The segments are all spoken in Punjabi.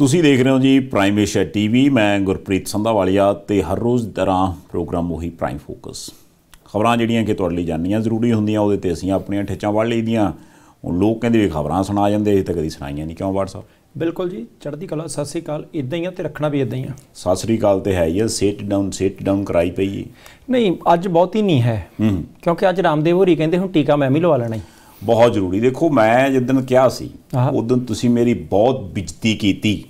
ਤੁਸੀਂ ਦੇਖ ਰਹੇ ਹੋ ਜੀ ਪ੍ਰਾਈਮ ਏਸ਼ੀਆ ਟੀਵੀ ਮੈਂ ਗੁਰਪ੍ਰੀਤ ਸੰਧਾਵਾਲੀਆ ਤੇ ਹਰ ਰੋਜ਼ ਤਰ੍ਹਾਂ ਪ੍ਰੋਗਰਾਮ ਉਹੀ ਪ੍ਰਾਈਮ ਫੋਕਸ ਖਬਰਾਂ ਜਿਹੜੀਆਂ ਕਿ ਤੁਹਾਡੇ ਲਈ ਜਾਣੀਆਂ ਜ਼ਰੂਰੀ ਹੁੰਦੀਆਂ ਉਹਦੇ ਤੇ ਅਸੀਂ ਆਪਣੀਆਂ ਠੇਚਾਂ ਵੜ ਲਈਦੀਆਂ ਹੁਣ ਲੋਕ ਕਹਿੰਦੇ ਵੀ ਖਬਰਾਂ ਸੁਣਾ ਜਾਂਦੇ ਇਹ ਤਾਂ ਕਦੀ ਸੁਣਾਈਆਂ ਨਹੀਂ ਕਿਉਂ ਵਾਟਸਐਪ ਬਿਲਕੁਲ ਜੀ ਚੜ੍ਹਦੀ ਕਲਾ ਸਤਿ ਸ੍ਰੀ ਅਕਾਲ ਇਦਾਂ ਹੀ ਆ ਤੇ ਰੱਖਣਾ ਵੀ ਇਦਾਂ ਹੀ ਆ ਸਤਿ ਸ੍ਰੀ ਅਕਾਲ ਤੇ ਹੈ ਹੀ ਆ ਸੇਟ ਡਾਊਨ ਸੇਟ ਡਾਊਨ ਕਰਾਈ ਪਈ ਨਹੀਂ ਅੱਜ ਬਹੁਤੀ ਨਹੀਂ ਹੈ ਕਿਉਂਕਿ ਅੱਜ ਰਾਮਦੇਵ ਹੋਰੀ ਕਹਿੰਦੇ ਹੁਣ ਟੀਕਾ ਮੈਂ ਵੀ ਲਵਾ ਲੈਣਾ ਹੈ ਬਹੁਤ ਜ਼ਰੂਰੀ ਦੇਖੋ ਮੈਂ ਜਿੱਦਨ ਕਿਹਾ ਸੀ ਦਿਨ ਤੁਸੀਂ ਮੇਰੀ ਬਹੁਤ ਬਿਜਤੀ ਕੀਤੀ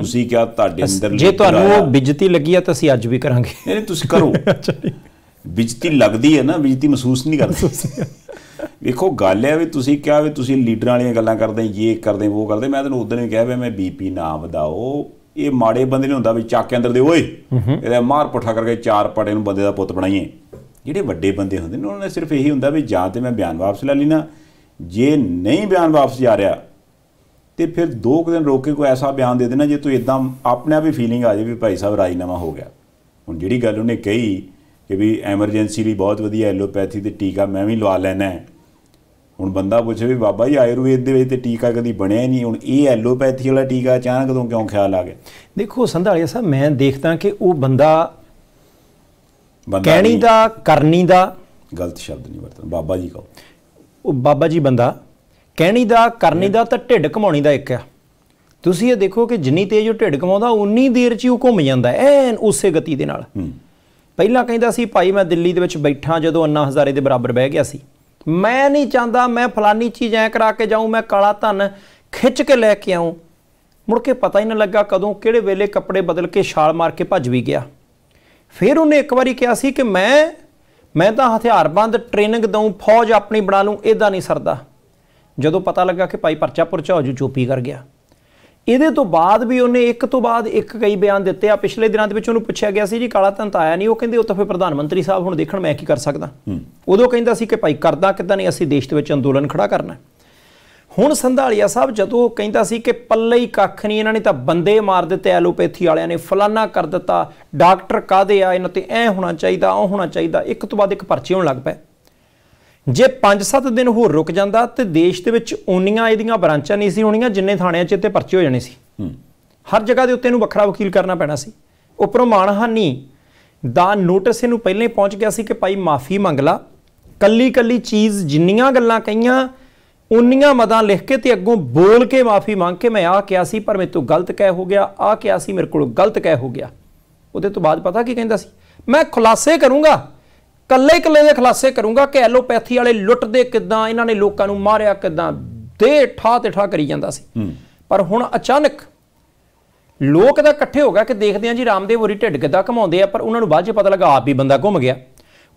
ਤੁਸੀਂ ਕਿਹਾ ਤੁਹਾਡੇ ਅੰਦਰ ਜੇ ਤੁਹਾਨੂੰ ਉਹ ਬਿਜਤੀ ਲੱਗੀ ਆ ਤਾਂ ਅਸੀਂ ਅੱਜ ਵੀ ਕਰਾਂਗੇ ਨਹੀਂ ਤੁਸੀਂ ਕਰੋ ਬਿਜਤੀ ਲੱਗਦੀ ਹੈ ਨਾ ਬਿਜਤੀ ਮਹਿਸੂਸ ਨਹੀਂ ਕਰਦੇ ਵੇਖੋ ਗੱਲ ਹੈ ਵੀ ਤੁਸੀਂ ਕਿਹਾ ਵੀ ਤੁਸੀਂ ਲੀਡਰਾਂ ਵਾਲੀਆਂ ਗੱਲਾਂ ਕਰਦੇ ਇਹ ਕਰਦੇ ਉਹ ਕਰਦੇ ਮੈਂ ਤੈਨੂੰ ਉਦੋਂ ਵੀ ਕਿਹਾ ਵੀ ਮੈਂ ਬੀਪੀ ਨਾ ਵਧਾਓ ਇਹ ਮਾੜੇ ਬੰਦੇ ਨੇ ਹੁੰਦਾ ਵੀ ਚੱਕ ਅੰਦਰ ਦੇ ਓਏ ਇਹਦਾ ਮਾਰ ਪੁੱਠਾ ਕਰਕੇ ਚਾਰ ਪੜੇ ਨੂੰ ਬੰਦੇ ਦਾ ਪੁੱਤ ਬਣਾਈਏ ਜਿਹੜੇ ਵੱਡੇ ਬੰਦੇ ਹੁੰਦੇ ਨੇ ਉਹਨਾਂ ਨੇ ਸਿਰਫ ਇਹੀ ਹੁੰਦਾ ਵੀ ਜਾਂ ਤੇ ਮੈਂ ਬਿਆਨ ਵਾਪਸ ਲੈ ਲੈਣਾ ਜੇ ਨਹੀਂ ਬਿਆਨ ਵਾਪਸ ਜਾ ਰਿਹਾ ਤੇ ਫਿਰ 2 ਦਿਨ ਰੋਕ ਕੇ ਕੋਈ ਐਸਾ ਬਿਆਨ ਦੇ ਦੇਣਾ ਜੇ ਤੂੰ ਇਦਾਂ ਆਪਣੇ ਆਪ ਹੀ ਫੀਲਿੰਗ ਆ ਜੇ ਵੀ ਭਾਈ ਸਾਹਿਬ ਰਾਜਨਾਮਾ ਹੋ ਗਿਆ ਹੁਣ ਜਿਹੜੀ ਗੱਲ ਉਹਨੇ ਕਹੀ ਕਿ ਵੀ ਐਮਰਜੈਂਸੀ ਲਈ ਬਹੁਤ ਵਧੀਆ ਐਲੋਪੈਥੀ ਤੇ ਟੀਕਾ ਮੈਂ ਵੀ ਲਵਾ ਲੈਣਾ ਹੁਣ ਬੰਦਾ ਪੁੱਛੇ ਵੀ ਬਾਬਾ ਜੀ ਆਯੁਰਵੇਦ ਦੇ ਵਿੱਚ ਤੇ ਟੀਕਾ ਕਦੀ ਬਣਿਆ ਹੀ ਨਹੀਂ ਹੁਣ ਇਹ ਐਲੋਪੈਥੀ ਵਾਲਾ ਟੀਕਾ ਅਚਾਨਕ ਤੋਂ ਕਿਉਂ ਖਿਆਲ ਆ ਗਿਆ ਦੇਖੋ ਸੰਧਾਲੀਆ ਸਾਹਿਬ ਮੈਂ ਦੇਖਦਾ ਕਿ ਉਹ ਬੰਦਾ ਕਹਿਣੀ ਦਾ ਕਰਨੀ ਦਾ ਗਲਤ ਸ਼ਬਦ ਨਹੀਂ ਵਰਤਦਾ ਬਾਬਾ ਜੀ ਕਹੋ ਉਹ ਬਾਬਾ ਜੀ ਬੰਦਾ ਕਹਿਣੀ ਦਾ ਕਰਨੀ ਦਾ ਤਾਂ ਢਿੱਡ ਕਮਾਉਣੀ ਦਾ ਇੱਕ ਆ ਤੁਸੀਂ ਇਹ ਦੇਖੋ ਕਿ ਜਿੰਨੀ ਤੇਜ਼ ਉਹ ਢਿੱਡ ਕਮਾਉਂਦਾ ਉਨੀ ਦੇਰ 'ਚ ਹੀ ਉਹ ਘੁੰਮ ਜਾਂਦਾ ਐਨ ਉਸੇ ਗਤੀ ਦੇ ਨਾਲ ਪਹਿਲਾਂ ਕਹਿੰਦਾ ਸੀ ਭਾਈ ਮੈਂ ਦਿੱਲੀ ਦੇ ਵਿੱਚ ਬੈਠਾ ਜਦੋਂ ਅੰਨਾ ਹਜ਼ਾਰੇ ਦੇ ਬਰਾਬਰ ਬਹਿ ਗਿਆ ਸੀ ਮੈਂ ਨਹੀਂ ਚਾਹੁੰਦਾ ਮੈਂ ਫਲਾਨੀ ਚੀਜ਼ ਐ ਕਰਾ ਕੇ ਜਾਉਂ ਮੈਂ ਕਾਲਾ ਧਨ ਖਿੱਚ ਕੇ ਲੈ ਕੇ ਆਉਂ ਮੁੜ ਕੇ ਪਤਾ ਹੀ ਨਾ ਲੱਗਾ ਕਦੋਂ ਕਿਹੜੇ ਵੇਲੇ ਕੱਪੜੇ ਬਦਲ ਕੇ ਛਾਲ ਮਾਰ ਕੇ ਭੱਜ ਵੀ ਗਿਆ ਫਿਰ ਉਹਨੇ ਇੱਕ ਵਾਰੀ ਕਿਹਾ ਸੀ ਕਿ ਮੈਂ ਮੈਂ ਤਾਂ ਹਥਿਆਰਬੰਦ ਟ੍ਰੇਨਿੰਗ ਦਊਂ ਫੌਜ ਆਪਣੀ ਬਣਾ ਲੂੰ ਇਹਦਾ ਨਹੀਂ ਸਰਦਾ ਜਦੋਂ ਪਤਾ ਲੱਗਾ ਕਿ ਭਾਈ ਪਰਚਾ ਪੁਰਚਾ ਹਜੂ ਚੋਪੀ ਕਰ ਗਿਆ ਇਹਦੇ ਤੋਂ ਬਾਅਦ ਵੀ ਉਹਨੇ ਇੱਕ ਤੋਂ ਬਾਅਦ ਇੱਕ ਕਈ ਬਿਆਨ ਦਿੱਤੇ ਆ ਪਿਛਲੇ ਦਿਨਾਂ ਦੇ ਵਿੱਚ ਉਹਨੂੰ ਪੁੱਛਿਆ ਗਿਆ ਸੀ ਜੀ ਕਾਲਾ ਧਨ ਤਾਂ ਆਇਆ ਨਹੀਂ ਉਹ ਕਹਿੰਦੇ ਉਹ ਤਾਂ ਫਿਰ ਪ੍ਰਧਾਨ ਮੰਤਰੀ ਸਾਹਿਬ ਹੁਣ ਦੇਖਣ ਮੈਂ ਕੀ ਕਰ ਸਕਦਾ ਉਦੋਂ ਕਹਿੰਦਾ ਸੀ ਕਿ ਭਾਈ ਕਰਦਾ ਕਿਦਾਂ ਨਹੀਂ ਅਸੀਂ ਦੇਸ਼ ਦੇ ਵਿੱਚ ਅੰਦੋਲਨ ਖੜਾ ਕਰਨਾ ਹੁਣ ਸੰਧਾਲੀਆ ਸਾਹਿਬ ਜਦੋਂ ਕਹਿੰਦਾ ਸੀ ਕਿ ਪੱਲੇ ਹੀ ਕੱਖ ਨਹੀਂ ਇਹਨਾਂ ਨੇ ਤਾਂ ਬੰਦੇ ਮਾਰ ਦਿੱਤੇ ਐਲੋਪੈਥੀ ਵਾਲਿਆਂ ਨੇ ਫਲਾਨਾ ਕਰ ਦਿੱਤਾ ਡਾਕਟਰ ਕਾਦੇ ਆ ਇਹਨਾਂ ਤੇ ਐ ਹੋਣਾ ਚਾਹੀਦਾ ਉਹ ਹੋਣਾ ਚਾਹੀਦਾ ਇੱਕ ਤੋਂ ਬਾਅਦ ਇੱਕ ਪਰਚੇ ਹੋਣ ਲੱਗ ਪਏ ਜੇ 5-7 ਦਿਨ ਹੋਰ ਰੁਕ ਜਾਂਦਾ ਤੇ ਦੇਸ਼ ਦੇ ਵਿੱਚ ਓਨੀਆਂ ਇਹਦੀਆਂ ਬ੍ਰਾਂਚਾਂ ਨਹੀਂ ਸੀ ਹੋਣੀਆਂ ਜਿੰਨੇ ਥਾਣਿਆਂ 'ਚ ਤੇ ਪਰਚੇ ਹੋ ਜਾਣੇ ਸੀ ਹਰ ਜਗ੍ਹਾ ਦੇ ਉੱਤੇ ਇਹਨੂੰ ਵੱਖਰਾ ਵਕੀਲ ਕਰਨਾ ਪੈਣਾ ਸੀ ਉਪਰੋਂ ਮਾਨਹਾਨੀ ਦਾ ਨੋਟਿਸ ਇਹਨੂੰ ਪਹਿਲਾਂ ਹੀ ਪਹੁੰਚ ਗਿਆ ਸੀ ਕਿ ਭਾਈ ਮਾਫੀ ਮੰਗ ਲਾ ਕੱਲੀ ਕੱਲੀ ਚੀਜ਼ ਜਿੰਨੀਆਂ ਗੱਲਾਂ ਕਹੀਆਂ ਉਨੀਆਂ ਮਦਾਂ ਲਿਖ ਕੇ ਤੇ ਅੱਗੋਂ ਬੋਲ ਕੇ ਮਾਫੀ ਮੰਗ ਕੇ ਮੈਂ ਆ ਕਿਹਾ ਸੀ ਪਰ ਮੇਰੇ ਤੋਂ ਗਲਤ ਕਹਿ ਹੋ ਗਿਆ ਆ ਕਿਹਾ ਸੀ ਮੇਰੇ ਕੋਲੋਂ ਗਲਤ ਕਹਿ ਹੋ ਗਿਆ ਉਹਦੇ ਤੋਂ ਬਾਅਦ ਪਤਾ ਕੀ ਕਹਿੰਦਾ ਸੀ ਮੈਂ ਖੁਲਾਸੇ ਕਰੂੰਗਾ ਕੱਲੇ ਕੱਲੇ ਦੇ ਖਲਾਸੇ ਕਰੂੰਗਾ ਕਿ ਐਲੋਪੈਥੀ ਵਾਲੇ ਲੁੱਟਦੇ ਕਿਦਾਂ ਇਹਨਾਂ ਨੇ ਲੋਕਾਂ ਨੂੰ ਮਾਰਿਆ ਕਿਦਾਂ ਦੇ ਠਾ ਤੇ ਠਾ ਕਰੀ ਜਾਂਦਾ ਸੀ ਪਰ ਹੁਣ ਅਚਾਨਕ ਲੋਕ ਤਾਂ ਇਕੱਠੇ ਹੋ ਗਿਆ ਕਿ ਦੇਖਦੇ ਆਂ ਜੀ ਰਾਮਦੇਵ ਹੋਰੀ ਢਿੱਡ ਕਿਦਾਂ ਘਮਾਉਂਦੇ ਆ ਪਰ ਉਹਨਾਂ ਨੂੰ ਬਾਅਦ 'ਚ ਪਤਾ ਲੱਗਾ ਆਪ ਵੀ ਬੰਦਾ ਘੁੰਮ ਗਿਆ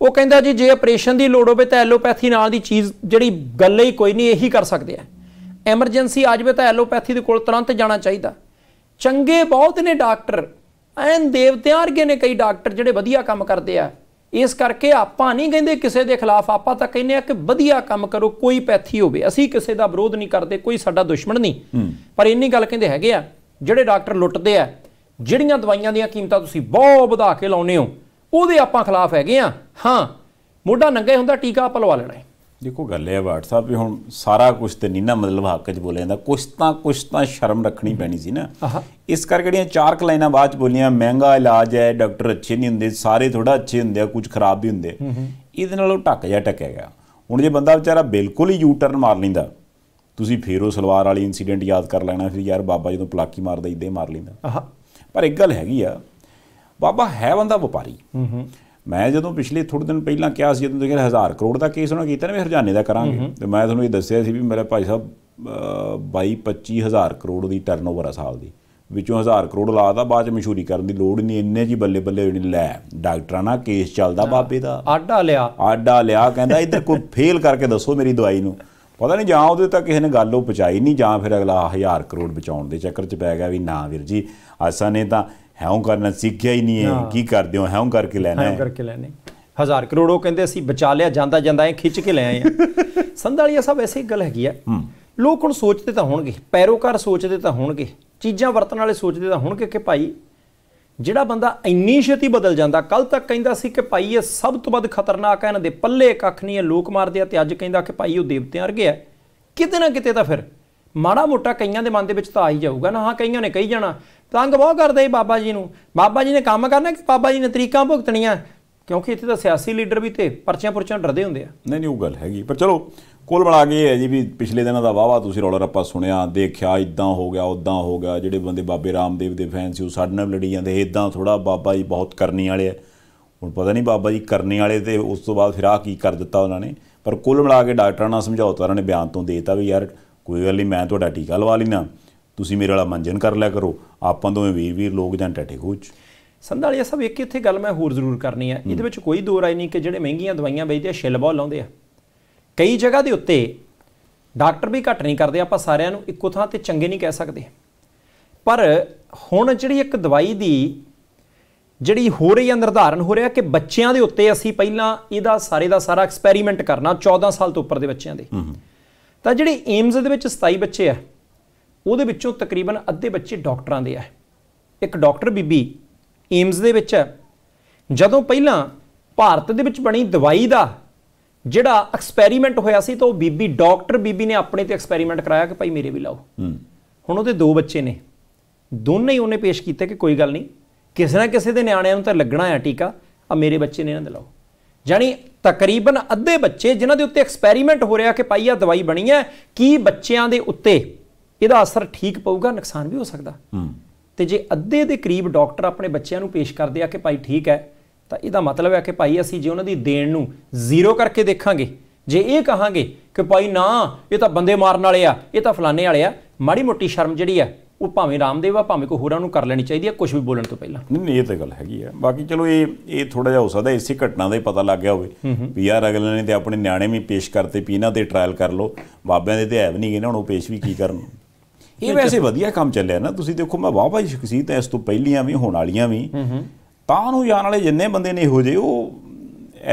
ਉਹ ਕਹਿੰਦਾ ਜੀ ਜੇ ਆਪਰੇਸ਼ਨ ਦੀ ਲੋੜ ਹੋਵੇ ਤਾਂ ਐਲੋਪੈਥੀ ਨਾਲ ਦੀ ਚੀਜ਼ ਜਿਹੜੀ ਗੱਲ ਹੀ ਕੋਈ ਨਹੀਂ ਇਹੀ ਕਰ ਸਕਦੇ ਆ ਐਮਰਜੈਂਸੀ ਆ ਜਵੇ ਤਾਂ ਐਲੋਪੈਥੀ ਦੇ ਕੋਲ ਤੁਰੰਤ ਜਾਣਾ ਚਾਹੀਦਾ ਚੰਗੇ ਬਹੁਤ ਨੇ ਡਾਕਟਰ ਐਨ ਦੇਵਤਿਆਂ ਵਰਗੇ ਨੇ ਕਈ ਡਾਕਟਰ ਜਿਹੜੇ ਵਧੀਆ ਕੰਮ ਕਰਦੇ ਆ ਇਸ ਕਰਕੇ ਆਪਾਂ ਨਹੀਂ ਕਹਿੰਦੇ ਕਿਸੇ ਦੇ ਖਿਲਾਫ ਆਪਾਂ ਤਾਂ ਕਹਿੰਦੇ ਆ ਕਿ ਵਧੀਆ ਕੰਮ ਕਰੋ ਕੋਈ ਪੈਥੀ ਹੋਵੇ ਅਸੀਂ ਕਿਸੇ ਦਾ ਵਿਰੋਧ ਨਹੀਂ ਕਰਦੇ ਕੋਈ ਸਾਡਾ ਦੁਸ਼ਮਣ ਨਹੀਂ ਪਰ ਇੰਨੀ ਗੱਲ ਕਹਿੰਦੇ ਹੈਗੇ ਆ ਜਿਹੜੇ ਡਾਕਟਰ ਲੁੱਟਦੇ ਆ ਜਿਹੜੀਆਂ ਦਵਾਈਆਂ ਦੀਆਂ ਕੀਮਤਾਂ ਤੁਸੀਂ ਬਹੁਤ ਵਧਾ ਕੇ ਲਾਉਨੇ ਹੋ ਉਹਦੇ ਆਪਾਂ ਖਿਲਾਫ ਹੈਗੇ ਆ ਹਾਂ ਮੋਢਾ ਨੰਗੇ ਹੁੰਦਾ ਟੀਕਾ ਪਲਵਾ ਲੈਣਾ ਹੈ ਦੇਖੋ ਗੱਲ ਇਹ ਹੈ WhatsApp ਵੀ ਹੁਣ ਸਾਰਾ ਕੁਝ ਤੇ ਨਹੀਂ ਨਾ ਮਤਲਬ ਹੱਕ 'ਚ ਬੋਲੇ ਜਾਂਦਾ ਕੁਝ ਤਾਂ ਕੁਝ ਤਾਂ ਸ਼ਰਮ ਰੱਖਣੀ ਪੈਣੀ ਸੀ ਨਾ ਇਸ ਕਰਕੇ ਜਿਹੜੀਆਂ ਚਾਰ ਕ ਲਾਈਨਾਂ ਬਾਅਦ 'ਚ ਬੋਲੀਆਂ ਮਹਿੰਗਾ ਇਲਾਜ ਹੈ ਡਾਕਟਰ ਅੱਛੇ ਨਹੀਂ ਹੁੰਦੇ ਸਾਰੇ ਥੋੜਾ ਅੱਛੇ ਹੁੰਦੇ ਆ ਕੁਝ ਖਰਾਬ ਵੀ ਹੁੰਦੇ ਇਹਦੇ ਨਾਲ ਉਹ ਟੱਕ ਜਾ ਟੱਕਿਆ ਗਿਆ ਹੁਣ ਜੇ ਬੰਦਾ ਵਿਚਾਰਾ ਬਿਲਕੁਲ ਹੀ ਯੂ ਟਰਨ ਮਾਰ ਲਿੰਦਾ ਤੁਸੀਂ ਫੇਰ ਉਹ ਸਲਵਾਰ ਵਾਲੀ ਇਨਸੀਡੈਂਟ ਯਾਦ ਕਰ ਲੈਣਾ ਫਿਰ ਯਾਰ ਬਾਬਾ ਜਦੋਂ ਪਲਾਕੀ ਮਾਰਦਾ ਇਦਾਂ ਹੀ ਮਾਰ ਲਿੰਦਾ ਪਰ ਇੱਕ ਗੱਲ ਹੈਗੀ ਆ ਬਾਬਾ ਹੈ ਬੰਦਾ ਵਪਾਰੀ ਹੂੰ ਹੂੰ ਮੈਂ ਜਦੋਂ ਪਿਛਲੇ ਥੋੜੇ ਦਿਨ ਪਹਿਲਾਂ ਕਿਹਾ ਸੀ ਜਦੋਂ ਤੁਸੀਂ 1000 ਕਰੋੜ ਦਾ ਕੇਸ ਉਹਨਾਂ ਕੀਤਾ ਨਾ ਵੀ ਹਰਜਾਨੇ ਦਾ ਕਰਾਂਗੇ ਤੇ ਮੈਂ ਤੁਹਾਨੂੰ ਇਹ ਦੱਸਿਆ ਸੀ ਵੀ ਮੇਰੇ ਭਾਈ ਸਾਹਿਬ 22 25000 ਕਰੋੜ ਦੀ ਟਰਨਓਵਰ ਆ ਸਾਲ ਦੀ ਵਿੱਚੋਂ 1000 ਕਰੋੜ ਲਾਦਾ ਬਾਅਦ ਚ ਮਸ਼ਹੂਰੀ ਕਰਨ ਦੀ ਲੋੜ ਨਹੀਂ ਇੰਨੇ ਜੀ ਬੱਲੇ ਬੱਲੇ ਹੋਣੀ ਲੈ ਡਾਕਟਰਾਂ ਨਾਲ ਕੇਸ ਚੱਲਦਾ ਬਾਬੇ ਦਾ ਆਡਾ ਲਿਆ ਆਡਾ ਲਿਆ ਕਹਿੰਦਾ ਇੱਧਰ ਕੋਈ ਫੇਲ ਕਰਕੇ ਦੱਸੋ ਮੇਰੀ ਦਵਾਈ ਨੂੰ ਪਤਾ ਨਹੀਂ ਜਾਂ ਉਹਦੇ ਤੱਕ ਕਿਸੇ ਨੇ ਗੱਲ ਉਹ ਪਹੁੰਚਾਈ ਨਹੀਂ ਜਾਂ ਫਿਰ ਅਗਲਾ 1000 ਕਰੋੜ ਬਚਾਉਣ ਦੇ ਚੱਕਰ 'ਚ ਪੈ ਗਿਆ ਵੀ ਨਾ ਵੀਰ ਜੀ ਅਸਾਂ ਨੇ ਤਾਂ ਹੈਉਂ ਕਰਨਾ ਸਿੱਖਿਆ ਹੀ ਨਹੀਂ ਹੈ ਕੀ ਕਰਦੇ ਹੋ ਹੈਉਂ ਕਰਕੇ ਲੈਣਾ ਹੈ ਕਰਕੇ ਲੈਣੇ ਹਜ਼ਾਰ ਕਰੋੜੋ ਕਹਿੰਦੇ ਅਸੀਂ ਬਚਾ ਲਿਆ ਜਾਂਦਾ ਜਾਂਦਾ ਐ ਖਿੱਚ ਕੇ ਲੈ ਆਏ ਆ ਸੰਧਾਲੀਆ ਸਾਹਿਬ ਐਸੀ ਗੱਲ ਹੈਗੀ ਆ ਲੋਕ ਹੁਣ ਸੋਚਦੇ ਤਾਂ ਹੋਣਗੇ ਪੈਰੋਕਾਰ ਸੋਚਦੇ ਤਾਂ ਹੋਣਗੇ ਚੀਜ਼ਾਂ ਵਰਤਣ ਵਾਲੇ ਸੋਚਦੇ ਤਾਂ ਹੋਣਗੇ ਕਿ ਭਾਈ ਜਿਹੜਾ ਬੰਦਾ ਇੰਨੀ ਛੇਤੀ ਬਦਲ ਜਾਂਦਾ ਕੱਲ ਤੱਕ ਕਹਿੰਦਾ ਸੀ ਕਿ ਭਾਈ ਇਹ ਸਭ ਤੋਂ ਵੱਧ ਖਤਰਨਾਕ ਹੈ ਇਹਨਾਂ ਦੇ ਪੱਲੇ ਕੱਖ ਨਹੀਂ ਹੈ ਲੋਕ ਮਾਰਦੇ ਆ ਤੇ ਅੱਜ ਕਹਿੰਦਾ ਕਿ ਭਾਈ ਉਹ ਦੇਵਤਿਆਂ ਵਰਗੇ ਆ ਕਿਤੇ ਨਾ ਕਿਤੇ ਤਾਂ ਫਿਰ ਮਾੜਾ ਮੋਟਾ ਕਈਆਂ ਦੇ ਮਨ ਦੇ ਵਿੱਚ ਤਾਂ ਆ ਹੀ ਜਾਊਗਾ ਨਾ ਹਾਂ ਕਈਆਂ ਨੇ ਕਹੀ ਜਾਣਾ ਤੰਗ ਬਹੁਤ ਕਰਦੇ ਬਾਬਾ ਜੀ ਨੂੰ ਬਾਬਾ ਜੀ ਨੇ ਕੰਮ ਕਰਨਾ ਕਿ ਬਾਬਾ ਜੀ ਨੇ ਤਰੀਕਾਂ ਭੁਗਤਣੀਆਂ ਕਿਉਂਕਿ ਇੱਥੇ ਤਾਂ ਸਿਆਸੀ ਲੀਡਰ ਵੀ ਤੇ ਪਰਚਿਆਂ ਪੁਰਚਿਆਂ ਡਰਦੇ ਹੁੰਦੇ ਆ ਨਹੀਂ ਨਹੀਂ ਉਹ ਗੱਲ ਹੈਗੀ ਪਰ ਚਲੋ ਕੋਲ ਬਣਾ ਗਏ ਹੈ ਜੀ ਵੀ ਪਿਛਲੇ ਦਿਨਾਂ ਦਾ ਵਾਵਾ ਤੁਸੀਂ ਰੌਲਾ ਰੱਪਾ ਸੁਣਿਆ ਦੇਖਿਆ ਇਦਾਂ ਹੋ ਗਿਆ ਉਦਾਂ ਹੋ ਗਿਆ ਜਿਹੜੇ ਬੰਦੇ ਬਾਬੇ ਰਾਮਦੇਵ ਦੇ ਫੈਨ ਸੀ ਉਹ ਸਾਡੇ ਨਾਲ ਲੜੀ ਜਾਂਦੇ ਇਦਾਂ ਥੋੜਾ ਬਾਬਾ ਜੀ ਬਹੁਤ ਕਰਨੀ ਵਾਲੇ ਆ ਹੁਣ ਪਤਾ ਨਹੀਂ ਬਾਬਾ ਜੀ ਕਰਨੀ ਵਾਲੇ ਤੇ ਉਸ ਤੋਂ ਬਾਅਦ ਫਿਰ ਆ ਕੀ ਕਰ ਦਿੱਤਾ ਉਹਨਾਂ ਨੇ ਪਰ ਕੁੱਲ ਮਿਲਾ ਕੇ ਡਾਕਟਰਾਂ ਨਾਲ ਸਮਝਾਉਤਾ ਉਹਨਾਂ ਨੇ ਬਿਆਨ ਤੋਂ ਦੇਤਾ ਵੀ ਯਾਰ ਕੋਈ ਗੱਲ ਨਹੀਂ ਮੈਂ ਤੁਹਾਡਾ ਟੀਕਾ ਲਵਾ ਲੈਣਾ ਤੁਸੀਂ ਮੇਰੇ ਵਾਲਾ ਮੰਜਨ ਕਰ ਲਿਆ ਕਰੋ ਆਪਾਂ ਦੋਵੇਂ ਵੀਰ ਵੀਰ ਲੋਕ ਜਾਂ ਟਟੇ ਕੋਚ ਸੰਧਾਲੀਆ ਸਭ ਇੱਕ ਇੱਥੇ ਗੱਲ ਮੈਂ ਹੋਰ ਜ਼ਰੂਰ ਕਰਨੀ ਹੈ ਇਹਦੇ ਵਿੱਚ ਕੋਈ ਦੋ ਰਾਏ ਨਹੀਂ ਕਿ ਜਿਹੜੇ ਮਹਿੰਗੀਆਂ ਦਵਾਈਆਂ ਵੇਚਦੇ ਆ ਛਿੱਲ ਬਹੁਤ ਲਾਉਂਦੇ ਆ ਕਈ ਜਗ੍ਹਾ ਦੇ ਉੱਤੇ ਡਾਕਟਰ ਵੀ ਘੱਟ ਨਹੀਂ ਕਰਦੇ ਆਪਾਂ ਸਾਰਿਆਂ ਨੂੰ ਇੱਕੋ ਥਾਂ ਤੇ ਚੰਗੇ ਨਹੀਂ ਕਹਿ ਸਕਦੇ ਪਰ ਹੁਣ ਜਿਹੜੀ ਇੱਕ ਦਵਾਈ ਦੀ ਜਿਹੜੀ ਹੋ ਰਹੀ ਹੈ ਨਿਰਧਾਰਨ ਹੋ ਰਿਹਾ ਕਿ ਬੱਚਿਆਂ ਦੇ ਉੱਤੇ ਅਸੀਂ ਪਹਿਲਾਂ ਇਹਦਾ ਸਾਰੇ ਦਾ ਸਾਰਾ ਐਕਸਪੈਰੀਮੈਂਟ ਕਰਨਾ 14 ਸਾਲ ਤੋਂ ਉੱਪਰ ਦੇ ਬੱਚਿਆਂ ਦੇ ਤਾਂ ਜਿਹੜੇ ਏਮਸ ਦੇ ਵਿੱਚ 27 ਬੱਚੇ ਆ ਉਹਦੇ ਵਿੱਚੋਂ ਤਕਰੀਬਨ ਅੱਧੇ ਬੱਚੇ ਡਾਕਟਰਾਂ ਦੇ ਆ ਇੱਕ ਡਾਕਟਰ ਬੀਬੀ ਏਮਸ ਦੇ ਵਿੱਚ ਜਦੋਂ ਪਹਿਲਾਂ ਭਾਰਤ ਦੇ ਵਿੱਚ ਬਣੀ ਦਵਾਈ ਦਾ ਜਿਹੜਾ ਐਕਸਪੈਰੀਮੈਂਟ ਹੋਇਆ ਸੀ ਤਾਂ ਉਹ ਬੀਬੀ ਡਾਕਟਰ ਬੀਬੀ ਨੇ ਆਪਣੇ ਤੇ ਐਕਸਪੈਰੀਮੈਂਟ ਕਰਾਇਆ ਕਿ ਭਾਈ ਮੇਰੇ ਵੀ ਲਾਓ ਹੁਣ ਉਹਦੇ ਦੋ ਬੱਚੇ ਨੇ ਦੋਨੇ ਹੀ ਉਹਨੇ ਪੇਸ਼ ਕੀਤਾ ਕਿ ਕੋਈ ਗੱਲ ਨਹੀਂ ਕਿਸੇ ਨਾ ਕਿਸੇ ਦੇ ਨਿਆਣਿਆਂ ਨੂੰ ਤਾਂ ਲੱਗਣਾ ਆ ਟੀਕਾ ਆ ਮੇਰੇ ਬੱਚੇ ਨੇ ਇਹਨਾਂ ਦੇ ਲਾਓ ਜਾਨੀ ਤਕਰੀਬਨ ਅੱਧੇ ਬੱਚੇ ਜਿਨ੍ਹਾਂ ਦੇ ਉੱਤੇ ਐਕਸਪੈਰੀਮੈਂਟ ਹੋ ਰਿਹਾ ਕਿ ਆ ਦਵਾਈ ਬਣੀ ਹੈ ਕੀ ਬੱਚਿਆਂ ਦੇ ਉੱਤੇ ਇਹਦਾ ਅਸਰ ਠੀਕ ਪਊਗਾ ਨੁਕਸਾਨ ਵੀ ਹੋ ਸਕਦਾ ਤੇ ਜੇ ਅੱਧੇ ਦੇ ਕਰੀਬ ਡਾਕਟਰ ਆਪਣੇ ਬੱਚਿਆਂ ਨੂੰ ਪੇਸ਼ ਕਰਦੇ ਆ ਕਿ ਭਾਈ ਠੀਕ ਹੈ ਤਾਂ ਇਹਦਾ ਮਤਲਬ ਹੈ ਕਿ ਭਾਈ ਅਸੀਂ ਜੇ ਉਹਨਾਂ ਦੀ ਦੇਣ ਨੂੰ ਜ਼ੀਰੋ ਕਰਕੇ ਦੇਖਾਂਗੇ ਜੇ ਇਹ ਕਹਾਂਗੇ ਕਿ ਭਾਈ ਨਾ ਇਹ ਤਾਂ ਬੰਦੇ ਮਾਰਨ ਵਾਲੇ ਆ ਇਹ ਤਾਂ ਫਲਾਣੇ ਵਾਲੇ ਆ ਮਾੜੀ ਮੋਟੀ ਸ਼ਰਮ ਜਿਹੜੀ ਆ ਉਹ ਭਾਵੇਂ ਰਾਮਦੇਵ ਆ ਭਾਵੇਂ ਕੋਈ ਹੋਰਾਂ ਨੂੰ ਕਰ ਲੈਣੀ ਚਾਹੀਦੀ ਹੈ ਕੁਝ ਵੀ ਬੋਲਣ ਤੋਂ ਪਹਿਲਾਂ ਨਹੀਂ ਨਹੀਂ ਇਹ ਤਾਂ ਗੱਲ ਹੈਗੀ ਆ ਬਾਕੀ ਚਲੋ ਇਹ ਇਹ ਥੋੜਾ ਜਿਹਾ ਹੋ ਸਕਦਾ ਇਸੇ ਘਟਨਾ ਦਾ ਹੀ ਪਤਾ ਲੱਗ ਗਿਆ ਹੋਵੇ ਵੀ ਯਾਰ ਅਗਲੇ ਨੇ ਤੇ ਆਪਣੇ ਨਿਆਣੇ ਵੀ ਪੇਸ਼ ਕਰਤੇ ਵੀ ਇਹਨਾਂ ਦੇ ਟ੍ਰਾਇਲ ਕਰ ਲਓ ਬਾਬਿਆਂ ਦੇ ਤੇ ਹੈ ਵੀ ਨਹੀਂ ਇਹਨਾਂ ਨੂੰ ਪੇਸ਼ ਵੀ ਕੀ ਕਰਨ ਇਹ ਵੈਸੇ ਵਧੀਆ ਕੰਮ ਚੱਲਿਆ ਨਾ ਤੁਸੀਂ ਦੇਖੋ ਮੈਂ ਵਾਹ ਭਾਈ ਸ਼ਕਸੀਤ ਐ ਇਸ ਤੋਂ ਪਹਿਲੀਆਂ ਵੀ ਹੋਣ ਵਾਲੀਆਂ ਵੀ ਤਾਂ ਨੂੰ ਜਾਣ ਵਾਲੇ ਜਿੰਨੇ ਬੰਦੇ ਨੇ ਇਹੋ ਜੇ ਉਹ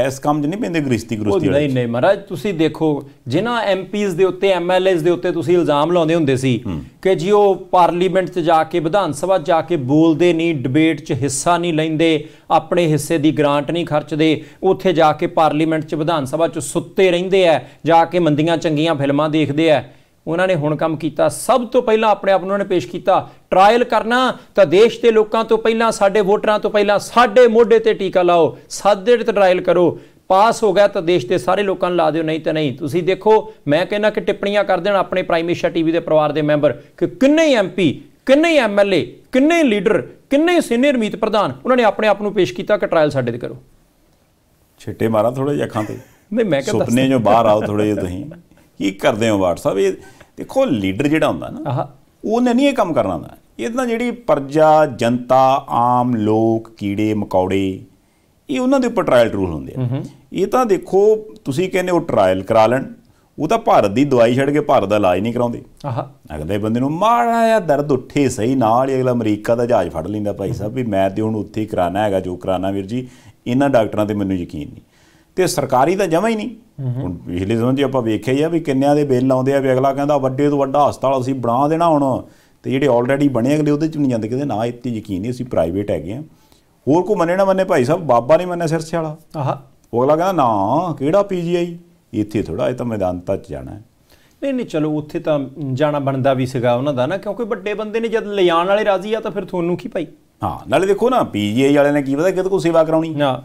ਇਸ ਕੰਮ 'ਚ ਨਹੀਂ ਪੈਂਦੇ ਗ੍ਰਿਸ਼ਤੀ ਗ੍ਰਿਸ਼ਤੀ ਨਹੀਂ ਨਹੀਂ ਮਹਾਰਾਜ ਤੁਸੀਂ ਦੇਖੋ ਜਿਨ੍ਹਾਂ ਐਮਪੀਜ਼ ਦੇ ਉੱਤੇ ਐਮਐਲਏਸ ਦੇ ਉੱਤੇ ਤੁਸੀਂ ਇਲਜ਼ਾਮ ਲਾਉਂਦੇ ਹੁੰਦੇ ਸੀ ਕਿ ਜੀ ਉਹ ਪਾਰਲੀਮੈਂਟ 'ਚ ਜਾ ਕੇ ਵਿਧਾਨ ਸਭਾ ਜਾ ਕੇ ਬੋਲਦੇ ਨਹੀਂ ਡਿਬੇਟ 'ਚ ਹਿੱਸਾ ਨਹੀਂ ਲੈਂਦੇ ਆਪਣੇ ਹਿੱਸੇ ਦੀ ਗ੍ਰਾਂਟ ਨਹੀਂ ਖਰਚਦੇ ਉੱਥੇ ਜਾ ਕੇ ਪਾਰਲੀਮੈਂਟ 'ਚ ਵਿਧਾਨ ਸਭਾ 'ਚ ਸੁੱਤੇ ਰਹਿੰਦੇ ਆ ਜਾ ਕੇ ਮੰਦੀਆਂ ਚੰਗੀਆਂ ਫਿਲਮਾਂ ਦੇਖਦੇ ਆ ਉਹਨਾਂ ਨੇ ਹੁਣ ਕੰਮ ਕੀਤਾ ਸਭ ਤੋਂ ਪਹਿਲਾਂ ਆਪਣੇ ਆਪ ਨੂੰ ਉਹਨਾਂ ਨੇ ਪੇਸ਼ ਕੀਤਾ ਟ੍ਰਾਇਲ ਕਰਨਾ ਤਾਂ ਦੇਸ਼ ਦੇ ਲੋਕਾਂ ਤੋਂ ਪਹਿਲਾਂ ਸਾਡੇ ਵੋਟਰਾਂ ਤੋਂ ਪਹਿਲਾਂ ਸਾਡੇ ਮੋਢੇ ਤੇ ਟੀਕਾ ਲਾਓ ਸਾਡੇ ਤੇ ਟ੍ਰਾਇਲ ਕਰੋ ਪਾਸ ਹੋ ਗਿਆ ਤਾਂ ਦੇਸ਼ ਦੇ ਸਾਰੇ ਲੋਕਾਂ ਨੂੰ ਲਾ ਦਿਓ ਨਹੀਂ ਤਾਂ ਨਹੀਂ ਤੁਸੀਂ ਦੇਖੋ ਮੈਂ ਕਹਿੰਦਾ ਕਿ ਟਿੱਪਣੀਆਂ ਕਰ ਦੇਣ ਆਪਣੇ ਪ੍ਰਾਈਮੇਸ਼ਾ ਟੀਵੀ ਦੇ ਪਰਿਵਾਰ ਦੇ ਮੈਂਬਰ ਕਿ ਕਿੰਨੇ ਐਮਪੀ ਕਿੰਨੇ ਐਮਐਲਏ ਕਿੰਨੇ ਲੀਡਰ ਕਿੰਨੇ ਸੀਨੀਅਰ ਮੀਤ ਪ੍ਰਧਾਨ ਉਹਨਾਂ ਨੇ ਆਪਣੇ ਆਪ ਨੂੰ ਪੇਸ਼ ਕੀਤਾ ਕਿ ਟ੍ਰਾਇਲ ਸਾਡੇ ਤੇ ਕਰੋ ਛਿੱਟੇ ਮਾਰਾਂ ਥੋੜੇ ਜਿਹਾ ਅੱਖਾਂ ਤੇ ਨਹੀਂ ਮੈਂ ਕਹਿੰਦਾ ਸੁਪਨੇ ਜੋ ਬਾਹਰ ਆਓ ਥੋੜੇ ਜਿਹਾ ਤੁਸੀਂ ਕੀ ਕਰਦੇ ਹੋ WhatsApp ਇਹ ਦੇਖੋ ਲੀਡਰ ਜਿਹੜਾ ਹੁੰਦਾ ਨਾ ਉਹਨੇ ਨਹੀਂ ਇਹ ਕੰਮ ਕਰਨਾ ਹੁੰਦਾ ਇਹ ਤਾਂ ਜਿਹੜੀ ਪਰਜਾ ਜਨਤਾ ਆਮ ਲੋਕ ਕੀੜੇ ਮਕੌੜੇ ਇਹ ਉਹਨਾਂ ਦੇ ਉੱਪਰ ਟ੍ਰਾਇਲ ਰੂਲ ਹੁੰਦੇ ਆ ਇਹ ਤਾਂ ਦੇਖੋ ਤੁਸੀਂ ਕਹਿੰਦੇ ਉਹ ਟ੍ਰਾਇਲ ਕਰਾ ਲੈਣ ਉਹ ਤਾਂ ਭਾਰਤ ਦੀ ਦਵਾਈ ਛੱਡ ਕੇ ਭਾਰਤ ਦਾ ਇਲਾਜ ਨਹੀਂ ਕਰਾਉਂਦੇ ਆਹ ਅਗਲੇ ਬੰਦੇ ਨੂੰ ਮਾੜਾ ਜਿਹਾ ਦਰਦ ਉੱਠੇ ਸਹੀ ਨਾਲ ਇਹ ਅਗਲਾ ਅਮਰੀਕਾ ਦਾ ਜਹਾਜ਼ ਫੜ ਲੈਂਦਾ ਭਾਈ ਸਾਹਿਬ ਵੀ ਮੈਂ ਤੇ ਹੁਣ ਉੱਥੇ ਹੀ ਕਰਾਣਾ ਹੈਗਾ ਜੋ ਕਰਾਣਾ ਵੀਰ ਜੀ ਇਹਨਾਂ ਡਾਕਟਰਾਂ ਤੇ ਮੈਨੂੰ ਯਕੀਨ ਨਹੀਂ ਤੇ ਸਰਕਾਰੀ ਤਾਂ ਜਮਾ ਹੀ ਨਹੀਂ ਹੁਣ ਪਿਛਲੇ ਦਿਨ ਦੀ ਆਪਾਂ ਵੇਖਿਆ ਹੀ ਆ ਵੀ ਕਿੰਨਿਆਂ ਦੇ ਬਿੱਲ ਆਉਂਦੇ ਆ ਵੀ ਅਗਲਾ ਕਹਿੰਦਾ ਵੱਡੇ ਤੋਂ ਵੱਡਾ ਹਸਪਤਾਲ ਅਸੀਂ ਬਣਾ ਦੇਣਾ ਹੁਣ ਤੇ ਜਿਹੜੇ ਆਲਰੇਡੀ ਬਣੇ ਅਗਲੇ ਉਹਦੇ 'ਚ ਨਹੀਂ ਜਾਂਦੇ ਕਿਤੇ ਨਾ ਇੱਥੇ ਯਕੀਨ ਨਹੀਂ ਅਸੀਂ ਪ੍ਰਾਈਵੇਟ ਹੈਗੇ ਆ ਹੋਰ ਕੋ ਮੰਨੇ ਨਾ ਮੰਨੇ ਭਾਈ ਸਾਹਿਬ ਬਾਬਾ ਨਹੀਂ ਮੰਨੇ ਸਿਰਸੇ ਵਾਲਾ ਆਹ ਉਹ ਅਗਲਾ ਕਹਿੰਦਾ ਨਾ ਕਿਹੜਾ ਪੀਜੀਆਈ ਇੱਥੇ ਥੋੜਾ ਇਹ ਤਾਂ ਮੈਦਾਨ 'ਚ ਜਾਣਾ ਹੈ ਨਹੀਂ ਨਹੀਂ ਚਲੋ ਉੱਥੇ ਤਾਂ ਜਾਣਾ ਬਣਦਾ ਵੀ ਸੀਗਾ ਉਹਨਾਂ ਦਾ ਨਾ ਕਿਉਂਕਿ ਵੱਡੇ ਬੰਦੇ ਨੇ ਜਦ ਲਿਆਣ ਵਾਲੇ ਰਾਜ਼ੀ ਆ ਤਾਂ ਫਿਰ ਤੁਹਾਨੂੰ ਕੀ ਭਾਈ ਹਾਂ ਨਾਲੇ ਦੇਖੋ ਨਾ ਪੀਜੀਆਈ ਵਾਲਿਆਂ ਨੇ ਕੀ ਪਤਾ ਕਿਹਦੇ ਕੋ ਸੇਵਾ ਕਰਾਉਣੀ ਹਾਂ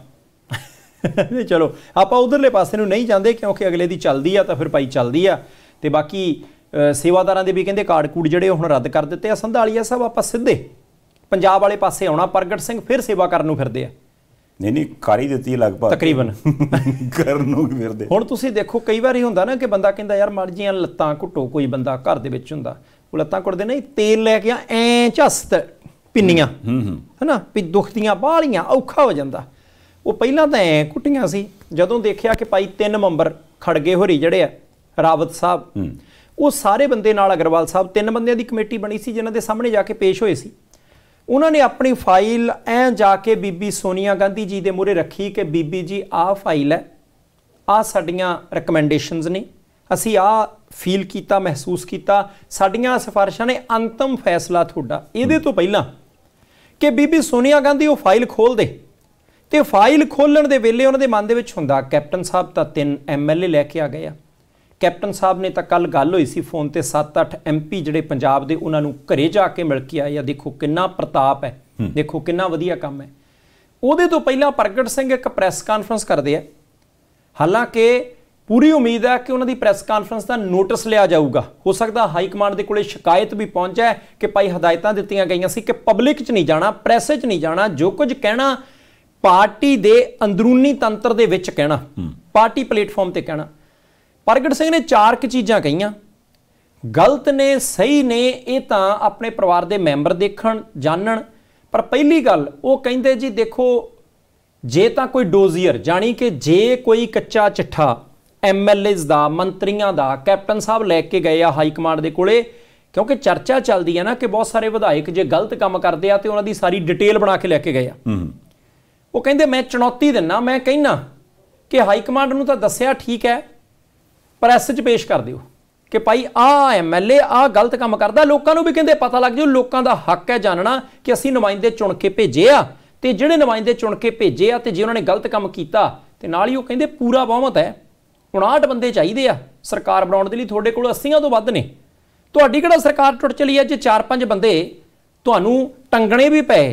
ਨਹੀਂ ਚਲੋ ਆਪਾਂ ਉਧਰਲੇ ਪਾਸੇ ਨੂੰ ਨਹੀਂ ਜਾਂਦੇ ਕਿਉਂਕਿ ਅਗਲੇ ਦੀ ਚੱਲਦੀ ਆ ਤਾਂ ਫਿਰ ਭਾਈ ਚੱਲਦੀ ਆ ਤੇ ਬਾਕੀ ਸੇਵਾਦਾਰਾਂ ਦੇ ਵੀ ਕਹਿੰਦੇ ਕਾਰਡ ਕੂਡ ਜਿਹੜੇ ਹੁਣ ਰੱਦ ਕਰ ਦਿੱਤੇ ਆ ਸੰਧਾਲੀਆ ਸਾਹਿਬ ਆਪਾਂ ਸਿੱਧੇ ਪੰਜਾਬ ਵਾਲੇ ਪਾਸੇ ਆਉਣਾ ਪ੍ਰਗਟ ਸਿੰਘ ਫਿਰ ਸੇਵਾ ਕਰਨ ਨੂੰ ਫਿਰਦੇ ਆ ਨਹੀਂ ਨਹੀਂ ਕਾਰੀ ਦਿੱਤੀ ਲਗਭਗ ਤਕਰੀਬਨ ਕਰਨ ਨੂੰ ਫਿਰਦੇ ਹੁਣ ਤੁਸੀਂ ਦੇਖੋ ਕਈ ਵਾਰੀ ਹੁੰਦਾ ਨਾ ਕਿ ਬੰਦਾ ਕਹਿੰਦਾ ਯਾਰ ਮਰ ਜੀਆਂ ਲੱਤਾਂ ਘੁੱਟੋ ਕੋਈ ਬੰਦਾ ਘਰ ਦੇ ਵਿੱਚ ਹੁੰਦਾ ਉਹ ਲੱਤਾਂ ਘੁੱਟਦੇ ਨਹੀਂ ਤੇਲ ਲੈ ਕੇ ਐਂ ਝਸਤ ਪਿੰਨੀਆਂ ਹੂੰ ਹੂੰ ਵੀ ਦੁਖਤੀਆਂ ਬਾਹਲੀਆਂ ਔਖਾ ਹੋ ਜਾਂਦਾ ਉਹ ਪਹਿਲਾਂ ਤਾਂ ਐ ਕੁੱਟੀਆਂ ਸੀ ਜਦੋਂ ਦੇਖਿਆ ਕਿ ਭਾਈ ਤਿੰਨ ਮੈਂਬਰ ਖੜਗੇ ਹੋਰੀ ਜਿਹੜੇ ਆ ਰਾਵਤ ਸਾਹਿਬ ਉਹ ਸਾਰੇ ਬੰਦੇ ਨਾਲ ਅਗਰਵਾਲ ਸਾਹਿਬ ਤਿੰਨ ਬੰਦਿਆਂ ਦੀ ਕਮੇਟੀ ਬਣੀ ਸੀ ਜਿਨ੍ਹਾਂ ਦੇ ਸਾਹਮਣੇ ਜਾ ਕੇ ਪੇਸ਼ ਹੋਏ ਸੀ ਉਹਨਾਂ ਨੇ ਆਪਣੀ ਫਾਈਲ ਐ ਜਾ ਕੇ ਬੀਬੀ ਸੋਨੀਆ ਗਾਂਧੀ ਜੀ ਦੇ ਮੂਹਰੇ ਰੱਖੀ ਕਿ ਬੀਬੀ ਜੀ ਆ ਫਾਈਲ ਹੈ ਆ ਸਾਡੀਆਂ ਰეკਮੈਂਡੇਸ਼ਨਸ ਨੇ ਅਸੀਂ ਆ ਫੀਲ ਕੀਤਾ ਮਹਿਸੂਸ ਕੀਤਾ ਸਾਡੀਆਂ ਸਿਫਾਰਿਸ਼ਾਂ ਨੇ ਅੰਤਮ ਫੈਸਲਾ ਤੁਹਾਡਾ ਇਹਦੇ ਤੋਂ ਪਹਿਲਾਂ ਕਿ ਬੀਬੀ ਸੋਨੀਆ ਗਾਂਧੀ ਉਹ ਫਾਈਲ ਖੋਲ ਦੇ ਤੇ ਫਾਈਲ ਖੋਲਣ ਦੇ ਵੇਲੇ ਉਹਨਾਂ ਦੇ ਮਨ ਦੇ ਵਿੱਚ ਹੁੰਦਾ ਕੈਪਟਨ ਸਾਹਿਬ ਤਾਂ ਤਿੰਨ ਐਮਐਲਏ ਲੈ ਕੇ ਆ ਗਏ ਆ ਕੈਪਟਨ ਸਾਹਿਬ ਨੇ ਤਾਂ ਕੱਲ ਗੱਲ ਹੋਈ ਸੀ ਫੋਨ ਤੇ 7-8 ਐਮਪੀ ਜਿਹੜੇ ਪੰਜਾਬ ਦੇ ਉਹਨਾਂ ਨੂੰ ਘਰੇ ਜਾ ਕੇ ਮਿਲ ਕੇ ਆਏ ਆ ਦੇਖੋ ਕਿੰਨਾ ਪ੍ਰਤਾਪ ਹੈ ਦੇਖੋ ਕਿੰਨਾ ਵਧੀਆ ਕੰਮ ਹੈ ਉਹਦੇ ਤੋਂ ਪਹਿਲਾਂ ਪ੍ਰਗਟ ਸਿੰਘ ਇੱਕ ਪ੍ਰੈਸ ਕਾਨਫਰੰਸ ਕਰਦੇ ਆ ਹਾਲਾਂਕਿ ਪੂਰੀ ਉਮੀਦ ਹੈ ਕਿ ਉਹਨਾਂ ਦੀ ਪ੍ਰੈਸ ਕਾਨਫਰੰਸ ਦਾ ਨੋਟਿਸ ਲਿਆ ਜਾਊਗਾ ਹੋ ਸਕਦਾ ਹਾਈ ਕਮਾਂਡ ਦੇ ਕੋਲੇ ਸ਼ਿਕਾਇਤ ਵੀ ਪਹੁੰਚਿਆ ਕਿ ਭਾਈ ਹਦਾਇਤਾਂ ਦਿੱਤੀਆਂ ਗਈਆਂ ਸੀ ਕਿ ਪਬਲਿਕ 'ਚ ਨਹੀਂ ਜਾਣਾ ਪ੍ਰੈਸ 'ਚ ਨਹੀਂ ਜਾਣਾ ਜੋ ਕੁਝ ਕਹਿਣਾ ਪਾਰਟੀ ਦੇ ਅੰਦਰੂਨੀ ਤੰਤਰ ਦੇ ਵਿੱਚ ਕਹਿਣਾ ਪਾਰਟੀ ਪਲੇਟਫਾਰਮ ਤੇ ਕਹਿਣਾ ਪ੍ਰਗਟ ਸਿੰਘ ਨੇ ਚਾਰ ਕਿ ਚੀਜ਼ਾਂ ਕਹੀਆਂ ਗਲਤ ਨੇ ਸਹੀ ਨੇ ਇਹ ਤਾਂ ਆਪਣੇ ਪਰਿਵਾਰ ਦੇ ਮੈਂਬਰ ਦੇਖਣ ਜਾਣਨ ਪਰ ਪਹਿਲੀ ਗੱਲ ਉਹ ਕਹਿੰਦੇ ਜੀ ਦੇਖੋ ਜੇ ਤਾਂ ਕੋਈ ਡੋਜ਼ੀਅਰ ਜਾਨੀ ਕਿ ਜੇ ਕੋਈ ਕੱਚਾ ਚਿੱਠਾ ਐਮਐਲਏਸ ਦਾ ਮੰਤਰੀਆਂ ਦਾ ਕੈਪਟਨ ਸਾਹਿਬ ਲੈ ਕੇ ਗਏ ਆ ਹਾਈ ਕਮਾਂਡ ਦੇ ਕੋਲੇ ਕਿਉਂਕਿ ਚਰਚਾ ਚੱਲਦੀ ਹੈ ਨਾ ਕਿ ਬਹੁਤ ਸਾਰੇ ਵਿਧਾਇਕ ਜੇ ਗਲਤ ਕੰਮ ਕਰਦੇ ਆ ਤੇ ਉਹਨਾਂ ਦੀ ਸਾਰੀ ਡਿਟੇਲ ਬਣਾ ਕੇ ਲੈ ਕੇ ਗਏ ਆ ਉਹ ਕਹਿੰਦੇ ਮੈਂ ਚੁਣੌਤੀ ਦਿੰਨਾ ਮੈਂ ਕਹਿਣਾ ਕਿ ਹਾਈ ਕਮਾਂਡ ਨੂੰ ਤਾਂ ਦੱਸਿਆ ਠੀਕ ਹੈ ਪ੍ਰੈਸ 'ਚ ਪੇਸ਼ ਕਰ ਦਿਓ ਕਿ ਭਾਈ ਆ ਐਮਐਲਏ ਆ ਗਲਤ ਕੰਮ ਕਰਦਾ ਲੋਕਾਂ ਨੂੰ ਵੀ ਕਹਿੰਦੇ ਪਤਾ ਲੱਗ ਜਾਓ ਲੋਕਾਂ ਦਾ ਹੱਕ ਹੈ ਜਾਣਨਾ ਕਿ ਅਸੀਂ ਨੁਮਾਇੰਦੇ ਚੁਣ ਕੇ ਭੇਜੇ ਆ ਤੇ ਜਿਹੜੇ ਨੁਮਾਇੰਦੇ ਚੁਣ ਕੇ ਭੇਜੇ ਆ ਤੇ ਜੇ ਉਹਨਾਂ ਨੇ ਗਲਤ ਕੰਮ ਕੀਤਾ ਤੇ ਨਾਲ ਹੀ ਉਹ ਕਹਿੰਦੇ ਪੂਰਾ ਬਹੁਮਤ ਹੈ 59 ਬੰਦੇ ਚਾਹੀਦੇ ਆ ਸਰਕਾਰ ਬਣਾਉਣ ਦੇ ਲਈ ਤੁਹਾਡੇ ਕੋਲ 80ਾਂ ਤੋਂ ਵੱਧ ਨੇ ਤੁਹਾਡੀ ਕਿਹੜਾ ਸਰਕਾਰ ਟੁੱਟ ਚਲੀ ਹੈ ਜੇ 4-5 ਬੰਦੇ ਤੁਹਾਨੂੰ ਟੰਗਣੇ ਵੀ ਪਏ